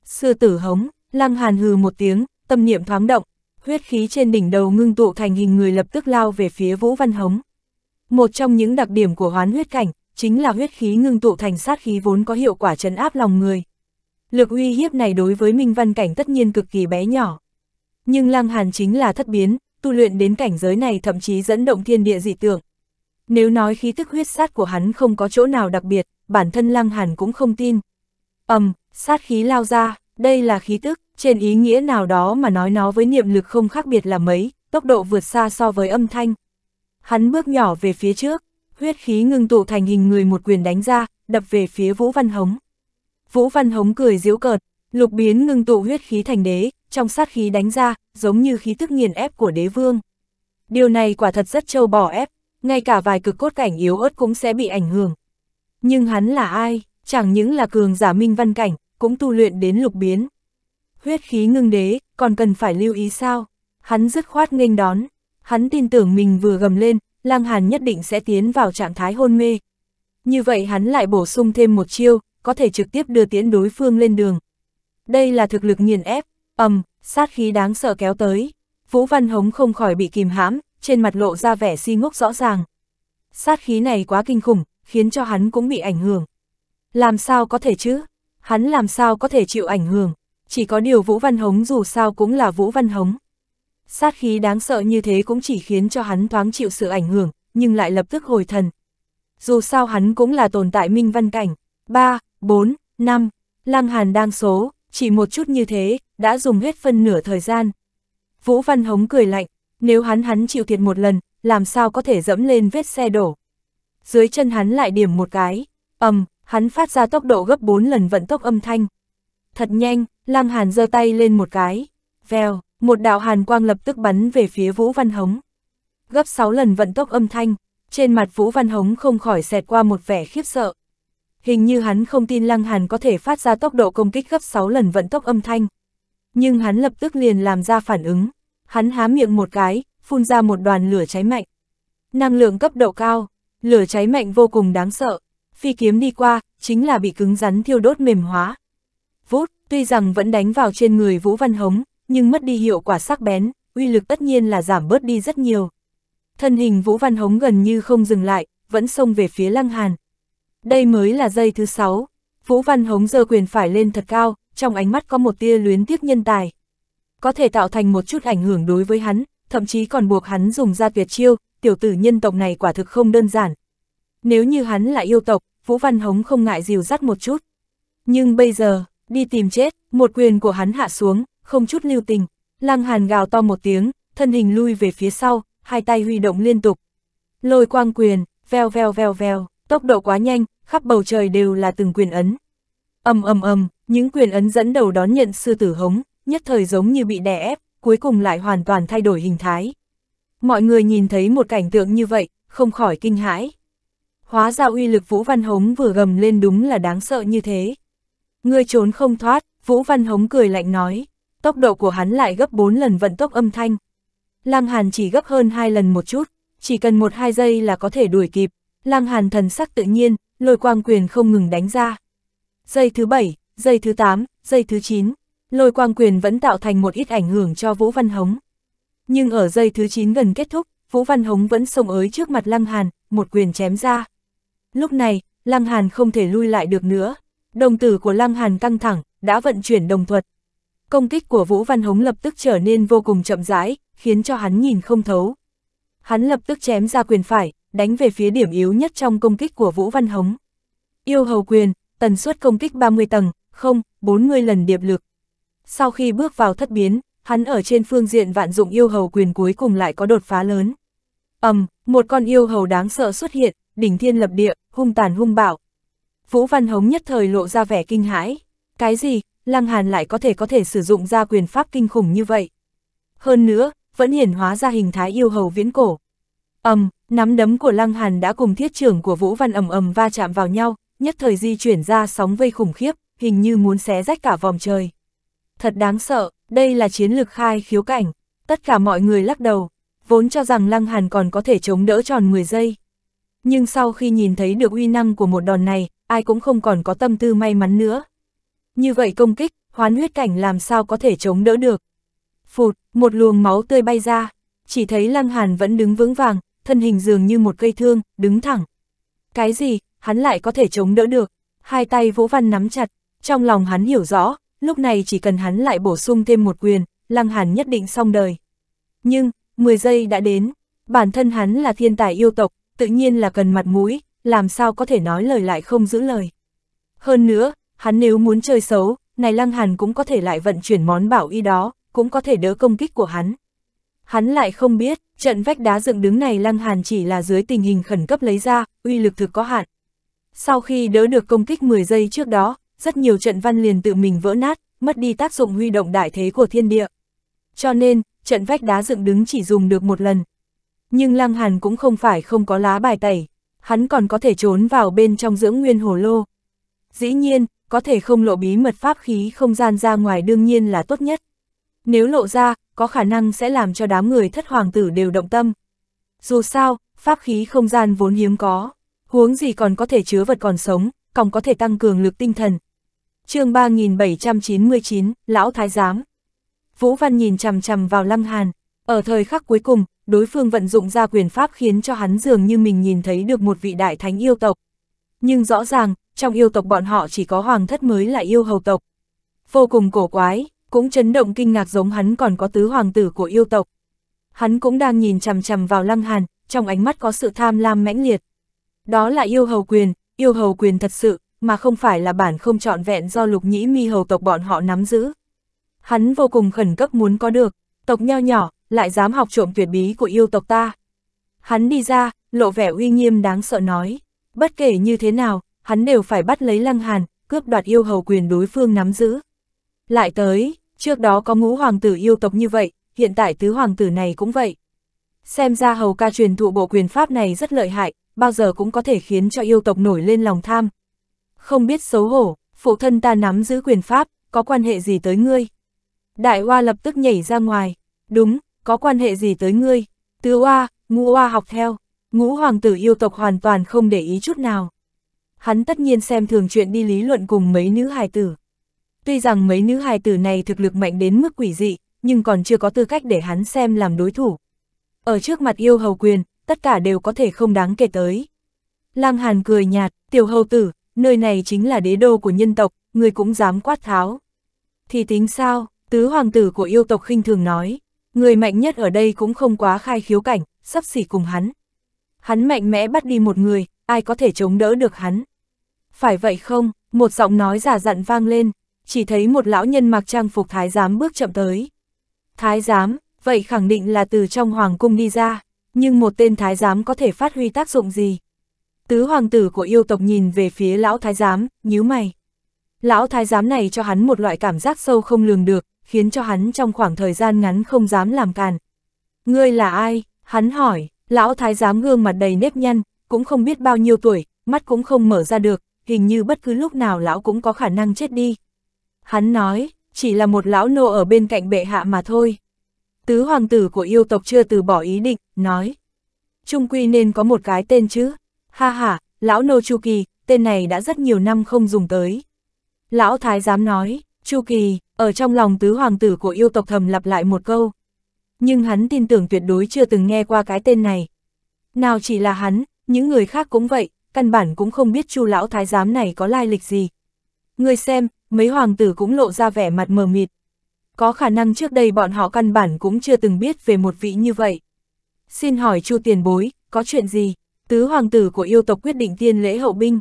Sư tử hống, lăng hàn hừ một tiếng, tâm niệm thoáng động, huyết khí trên đỉnh đầu ngưng tụ thành hình người lập tức lao về phía Vũ Văn Hống. Một trong những đặc điểm của hoán huyết cảnh, chính là huyết khí ngưng tụ thành sát khí vốn có hiệu quả trấn áp lòng người. Lực uy hiếp này đối với Minh Văn Cảnh tất nhiên cực kỳ bé nhỏ. Nhưng Lăng Hàn chính là thất biến, tu luyện đến cảnh giới này thậm chí dẫn động thiên địa dị tượng. Nếu nói khí tức huyết sát của hắn không có chỗ nào đặc biệt, bản thân Lăng Hàn cũng không tin. Ầm, um, sát khí lao ra, đây là khí tức, trên ý nghĩa nào đó mà nói nó với niệm lực không khác biệt là mấy, tốc độ vượt xa so với âm thanh. Hắn bước nhỏ về phía trước, huyết khí ngưng tụ thành hình người một quyền đánh ra, đập về phía Vũ Văn Hống. Vũ Văn Hống cười diễu cợt, lục biến ngưng tụ huyết khí thành đế, trong sát khí đánh ra, giống như khí tức nghiền ép của đế vương. Điều này quả thật rất trâu bò ép, ngay cả vài cực cốt cảnh yếu ớt cũng sẽ bị ảnh hưởng. Nhưng hắn là ai, chẳng những là cường giả minh văn cảnh, cũng tu luyện đến lục biến. Huyết khí ngưng đế, còn cần phải lưu ý sao? Hắn dứt khoát nghênh đón, hắn tin tưởng mình vừa gầm lên, lang hàn nhất định sẽ tiến vào trạng thái hôn mê. Như vậy hắn lại bổ sung thêm một chiêu, có thể trực tiếp đưa tiễn đối phương lên đường. Đây là thực lực nghiền ép, ầm, sát khí đáng sợ kéo tới. Vũ Văn Hống không khỏi bị kìm hãm, trên mặt lộ ra vẻ si ngốc rõ ràng. Sát khí này quá kinh khủng, khiến cho hắn cũng bị ảnh hưởng. Làm sao có thể chứ? Hắn làm sao có thể chịu ảnh hưởng? Chỉ có điều Vũ Văn Hống dù sao cũng là Vũ Văn Hống. Sát khí đáng sợ như thế cũng chỉ khiến cho hắn thoáng chịu sự ảnh hưởng, nhưng lại lập tức hồi thần. Dù sao hắn cũng là tồn tại minh văn cảnh. ba 4, 5, Lăng Hàn đang số, chỉ một chút như thế, đã dùng hết phân nửa thời gian. Vũ Văn Hống cười lạnh, nếu hắn hắn chịu thiệt một lần, làm sao có thể dẫm lên vết xe đổ. Dưới chân hắn lại điểm một cái, ầm, hắn phát ra tốc độ gấp 4 lần vận tốc âm thanh. Thật nhanh, Lăng Hàn giơ tay lên một cái, vèo, một đạo hàn quang lập tức bắn về phía Vũ Văn Hống. Gấp 6 lần vận tốc âm thanh, trên mặt Vũ Văn Hống không khỏi xẹt qua một vẻ khiếp sợ hình như hắn không tin Lăng Hàn có thể phát ra tốc độ công kích gấp 6 lần vận tốc âm thanh. Nhưng hắn lập tức liền làm ra phản ứng, hắn há miệng một cái, phun ra một đoàn lửa cháy mạnh. Năng lượng cấp độ cao, lửa cháy mạnh vô cùng đáng sợ, phi kiếm đi qua, chính là bị cứng rắn thiêu đốt mềm hóa. Vút, tuy rằng vẫn đánh vào trên người Vũ Văn Hống, nhưng mất đi hiệu quả sắc bén, uy lực tất nhiên là giảm bớt đi rất nhiều. Thân hình Vũ Văn Hống gần như không dừng lại, vẫn xông về phía Lăng Hàn. Đây mới là giây thứ sáu. Vũ Văn Hống giơ quyền phải lên thật cao, trong ánh mắt có một tia luyến tiếc nhân tài. Có thể tạo thành một chút ảnh hưởng đối với hắn, thậm chí còn buộc hắn dùng ra tuyệt chiêu, tiểu tử nhân tộc này quả thực không đơn giản. Nếu như hắn là yêu tộc, Vũ Văn Hống không ngại dìu dắt một chút. Nhưng bây giờ, đi tìm chết, một quyền của hắn hạ xuống, không chút lưu tình. Lăng Hàn gào to một tiếng, thân hình lui về phía sau, hai tay huy động liên tục. Lôi quang quyền, veo veo veo veo tốc độ quá nhanh, khắp bầu trời đều là từng quyền ấn. Ầm ầm ầm, những quyền ấn dẫn đầu đón nhận sư tử hống, nhất thời giống như bị đè ép, cuối cùng lại hoàn toàn thay đổi hình thái. Mọi người nhìn thấy một cảnh tượng như vậy, không khỏi kinh hãi. Hóa ra uy lực Vũ Văn Hống vừa gầm lên đúng là đáng sợ như thế. Ngươi trốn không thoát, Vũ Văn Hống cười lạnh nói, tốc độ của hắn lại gấp 4 lần vận tốc âm thanh. Lăng Hàn chỉ gấp hơn 2 lần một chút, chỉ cần 1-2 giây là có thể đuổi kịp, Lăng Hàn thần sắc tự nhiên, lôi quang quyền không ngừng đánh ra. Giây thứ 7, giây thứ 8, giây thứ 9, lôi quang quyền vẫn tạo thành một ít ảnh hưởng cho Vũ Văn Hống. Nhưng ở giây thứ 9 gần kết thúc, Vũ Văn Hống vẫn sông ới trước mặt Lăng Hàn, một quyền chém ra. Lúc này, Lăng Hàn không thể lui lại được nữa. Đồng tử của Lăng Hàn căng thẳng, đã vận chuyển đồng thuật. Công kích của Vũ Văn Hống lập tức trở nên vô cùng chậm rãi, khiến cho hắn nhìn không thấu. Hắn lập tức chém ra quyền phải, đánh về phía điểm yếu nhất trong công kích của Vũ Văn Hống. Yêu hầu quyền, tần suất công kích 30 tầng, không, 40 lần điệp lực. Sau khi bước vào thất biến, hắn ở trên phương diện vạn dụng yêu hầu quyền cuối cùng lại có đột phá lớn. ầm, một con yêu hầu đáng sợ xuất hiện, đỉnh thiên lập địa, hung tàn hung bạo. Vũ Văn Hống nhất thời lộ ra vẻ kinh hãi. Cái gì, Lăng Hàn lại có thể có thể sử dụng ra quyền pháp kinh khủng như vậy. Hơn nữa, vẫn hiển hóa ra hình thái yêu hầu viễn cổ ầm, nắm đấm của Lăng Hàn đã cùng thiết trưởng của Vũ Văn ầm ầm va chạm vào nhau, nhất thời di chuyển ra sóng vây khủng khiếp, hình như muốn xé rách cả vòng trời. Thật đáng sợ, đây là chiến lược khai khiếu cảnh. Tất cả mọi người lắc đầu, vốn cho rằng Lăng Hàn còn có thể chống đỡ tròn 10 giây. Nhưng sau khi nhìn thấy được uy năng của một đòn này, ai cũng không còn có tâm tư may mắn nữa. Như vậy công kích, hoán huyết cảnh làm sao có thể chống đỡ được. Phụt, một luồng máu tươi bay ra, chỉ thấy Lăng Hàn vẫn đứng vững vàng, thân hình dường như một cây thương, đứng thẳng. Cái gì, hắn lại có thể chống đỡ được, hai tay Vũ Văn nắm chặt, trong lòng hắn hiểu rõ, lúc này chỉ cần hắn lại bổ sung thêm một quyền, Lăng Hàn nhất định xong đời. Nhưng, 10 giây đã đến, bản thân hắn là thiên tài yêu tộc, tự nhiên là cần mặt mũi, làm sao có thể nói lời lại không giữ lời. Hơn nữa, hắn nếu muốn chơi xấu, này Lăng Hàn cũng có thể lại vận chuyển món bảo y đó, cũng có thể đỡ công kích của hắn. Hắn lại không biết, trận vách đá dựng đứng này Lăng Hàn chỉ là dưới tình hình khẩn cấp lấy ra, uy lực thực có hạn. Sau khi đỡ được công kích 10 giây trước đó, rất nhiều trận văn liền tự mình vỡ nát, mất đi tác dụng huy động đại thế của thiên địa. Cho nên, trận vách đá dựng đứng chỉ dùng được một lần. Nhưng Lăng Hàn cũng không phải không có lá bài tẩy, hắn còn có thể trốn vào bên trong dưỡng nguyên hồ lô. Dĩ nhiên, có thể không lộ bí mật pháp khí không gian ra ngoài đương nhiên là tốt nhất. Nếu lộ ra, có khả năng sẽ làm cho đám người thất hoàng tử đều động tâm. Dù sao, pháp khí không gian vốn hiếm có, huống gì còn có thể chứa vật còn sống, còn có thể tăng cường lực tinh thần. chương 3799, Lão Thái Giám Vũ Văn nhìn chằm chằm vào Lăng Hàn, ở thời khắc cuối cùng, đối phương vận dụng ra quyền pháp khiến cho hắn dường như mình nhìn thấy được một vị đại thánh yêu tộc. Nhưng rõ ràng, trong yêu tộc bọn họ chỉ có hoàng thất mới là yêu hầu tộc. Vô cùng cổ quái, cũng chấn động kinh ngạc giống hắn còn có tứ hoàng tử của yêu tộc. Hắn cũng đang nhìn chằm chằm vào Lăng Hàn, trong ánh mắt có sự tham lam mãnh liệt. Đó là yêu hầu quyền, yêu hầu quyền thật sự, mà không phải là bản không trọn vẹn do lục nhĩ mi hầu tộc bọn họ nắm giữ. Hắn vô cùng khẩn cấp muốn có được, tộc nho nhỏ, lại dám học trộm tuyệt bí của yêu tộc ta. Hắn đi ra, lộ vẻ uy nghiêm đáng sợ nói, bất kể như thế nào, hắn đều phải bắt lấy lăng hàn, cướp đoạt yêu hầu quyền đối phương nắm giữ. Lại tới, Trước đó có ngũ hoàng tử yêu tộc như vậy, hiện tại tứ hoàng tử này cũng vậy. Xem ra hầu ca truyền thụ bộ quyền pháp này rất lợi hại, bao giờ cũng có thể khiến cho yêu tộc nổi lên lòng tham. Không biết xấu hổ, phụ thân ta nắm giữ quyền pháp, có quan hệ gì tới ngươi? Đại Hoa lập tức nhảy ra ngoài, đúng, có quan hệ gì tới ngươi? Tứ Hoa, Ngũ Hoa học theo, ngũ hoàng tử yêu tộc hoàn toàn không để ý chút nào. Hắn tất nhiên xem thường chuyện đi lý luận cùng mấy nữ hài tử. Tuy rằng mấy nữ hài tử này thực lực mạnh đến mức quỷ dị, nhưng còn chưa có tư cách để hắn xem làm đối thủ. Ở trước mặt yêu hầu quyền, tất cả đều có thể không đáng kể tới. Lăng Hàn cười nhạt, tiểu hầu tử, nơi này chính là đế đô của nhân tộc, người cũng dám quát tháo. Thì tính sao, tứ hoàng tử của yêu tộc khinh thường nói, người mạnh nhất ở đây cũng không quá khai khiếu cảnh, sắp xỉ cùng hắn. Hắn mạnh mẽ bắt đi một người, ai có thể chống đỡ được hắn. Phải vậy không, một giọng nói giả dặn vang lên, chỉ thấy một lão nhân mặc trang phục thái giám bước chậm tới. Thái giám, vậy khẳng định là từ trong hoàng cung đi ra, nhưng một tên thái giám có thể phát huy tác dụng gì? Tứ hoàng tử của yêu tộc nhìn về phía lão thái giám, nhíu mày. Lão thái giám này cho hắn một loại cảm giác sâu không lường được, khiến cho hắn trong khoảng thời gian ngắn không dám làm càn. Ngươi là ai? Hắn hỏi, lão thái giám gương mặt đầy nếp nhăn, cũng không biết bao nhiêu tuổi, mắt cũng không mở ra được, hình như bất cứ lúc nào lão cũng có khả năng chết đi, Hắn nói, chỉ là một lão nô ở bên cạnh bệ hạ mà thôi. Tứ hoàng tử của yêu tộc chưa từ bỏ ý định, nói. Trung quy nên có một cái tên chứ. Ha ha, lão nô Chu Kỳ, tên này đã rất nhiều năm không dùng tới. Lão thái giám nói, Chu Kỳ, ở trong lòng tứ hoàng tử của yêu tộc thầm lặp lại một câu. Nhưng hắn tin tưởng tuyệt đối chưa từng nghe qua cái tên này. Nào chỉ là hắn, những người khác cũng vậy, căn bản cũng không biết chu lão thái giám này có lai lịch gì. Người xem, mấy hoàng tử cũng lộ ra vẻ mặt mờ mịt. Có khả năng trước đây bọn họ căn bản cũng chưa từng biết về một vị như vậy. Xin hỏi Chu Tiền Bối, có chuyện gì? Tứ hoàng tử của yêu tộc quyết định tiên lễ hậu binh.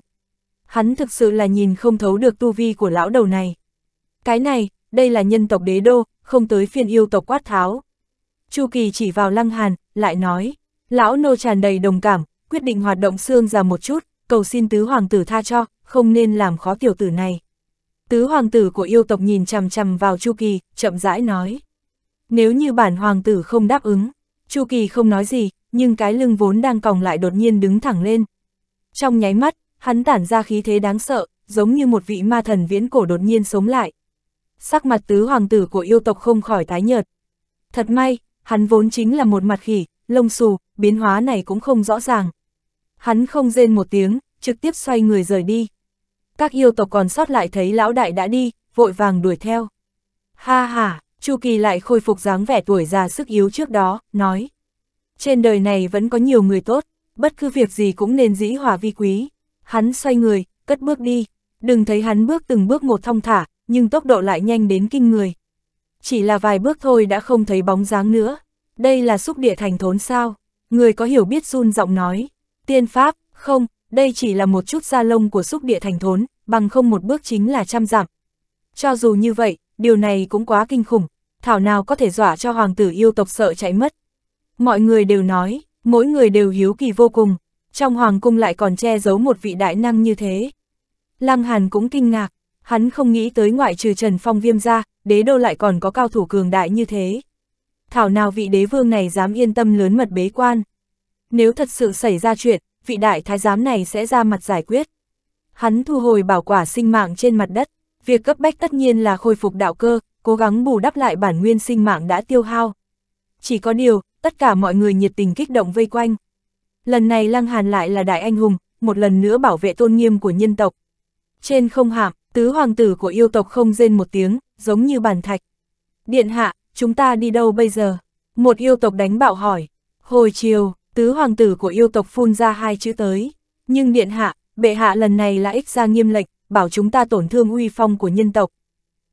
Hắn thực sự là nhìn không thấu được tu vi của lão đầu này. Cái này, đây là nhân tộc đế đô, không tới phiên yêu tộc quát tháo. Chu Kỳ chỉ vào Lăng Hàn, lại nói, lão nô tràn đầy đồng cảm, quyết định hoạt động xương ra một chút, cầu xin tứ hoàng tử tha cho, không nên làm khó tiểu tử này. Tứ hoàng tử của yêu tộc nhìn chằm chằm vào Chu Kỳ, chậm rãi nói. Nếu như bản hoàng tử không đáp ứng, Chu Kỳ không nói gì, nhưng cái lưng vốn đang còng lại đột nhiên đứng thẳng lên. Trong nháy mắt, hắn tản ra khí thế đáng sợ, giống như một vị ma thần viễn cổ đột nhiên sống lại. Sắc mặt tứ hoàng tử của yêu tộc không khỏi tái nhợt. Thật may, hắn vốn chính là một mặt khỉ, lông xù, biến hóa này cũng không rõ ràng. Hắn không rên một tiếng, trực tiếp xoay người rời đi các yêu tộc còn sót lại thấy lão đại đã đi, vội vàng đuổi theo. Ha ha, Chu Kỳ lại khôi phục dáng vẻ tuổi già sức yếu trước đó, nói. Trên đời này vẫn có nhiều người tốt, bất cứ việc gì cũng nên dĩ hòa vi quý. Hắn xoay người, cất bước đi, đừng thấy hắn bước từng bước một thong thả, nhưng tốc độ lại nhanh đến kinh người. Chỉ là vài bước thôi đã không thấy bóng dáng nữa. Đây là xúc địa thành thốn sao, người có hiểu biết run giọng nói. Tiên Pháp, không, đây chỉ là một chút da lông của xúc địa thành thốn, bằng không một bước chính là trăm dặm. Cho dù như vậy, điều này cũng quá kinh khủng, thảo nào có thể dọa cho hoàng tử yêu tộc sợ chạy mất. Mọi người đều nói, mỗi người đều hiếu kỳ vô cùng, trong hoàng cung lại còn che giấu một vị đại năng như thế. Lăng Hàn cũng kinh ngạc, hắn không nghĩ tới ngoại trừ Trần Phong viêm ra, đế đô lại còn có cao thủ cường đại như thế. Thảo nào vị đế vương này dám yên tâm lớn mật bế quan. Nếu thật sự xảy ra chuyện, vị đại thái giám này sẽ ra mặt giải quyết. Hắn thu hồi bảo quả sinh mạng trên mặt đất, việc cấp bách tất nhiên là khôi phục đạo cơ, cố gắng bù đắp lại bản nguyên sinh mạng đã tiêu hao. Chỉ có điều, tất cả mọi người nhiệt tình kích động vây quanh. Lần này Lăng Hàn lại là đại anh hùng, một lần nữa bảo vệ tôn nghiêm của nhân tộc. Trên không hạm, tứ hoàng tử của yêu tộc không rên một tiếng, giống như bàn thạch. Điện hạ, chúng ta đi đâu bây giờ? Một yêu tộc đánh bạo hỏi. Hồi chiều, tứ hoàng tử của yêu tộc phun ra hai chữ tới. Nhưng điện hạ, bệ hạ lần này là ích ra nghiêm lệnh, bảo chúng ta tổn thương uy phong của nhân tộc.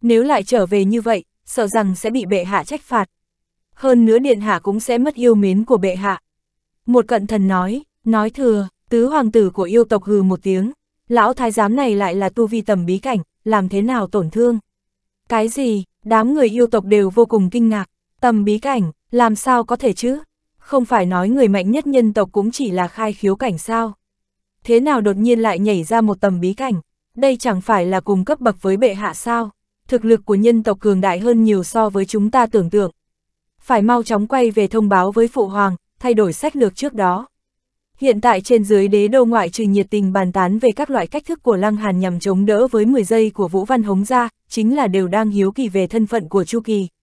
Nếu lại trở về như vậy, sợ rằng sẽ bị bệ hạ trách phạt. Hơn nữa điện hạ cũng sẽ mất yêu mến của bệ hạ. Một cận thần nói, nói thừa, tứ hoàng tử của yêu tộc hừ một tiếng. Lão thái giám này lại là tu vi tầm bí cảnh, làm thế nào tổn thương? Cái gì, đám người yêu tộc đều vô cùng kinh ngạc. Tầm bí cảnh, làm sao có thể chứ? Không phải nói người mạnh nhất nhân tộc cũng chỉ là khai khiếu cảnh sao? Thế nào đột nhiên lại nhảy ra một tầm bí cảnh? Đây chẳng phải là cùng cấp bậc với bệ hạ sao? Thực lực của nhân tộc cường đại hơn nhiều so với chúng ta tưởng tượng. Phải mau chóng quay về thông báo với phụ hoàng, thay đổi sách lược trước đó. Hiện tại trên dưới đế đô ngoại trừ nhiệt tình bàn tán về các loại cách thức của Lăng Hàn nhằm chống đỡ với 10 giây của Vũ Văn Hống ra, chính là đều đang hiếu kỳ về thân phận của Chu Kỳ.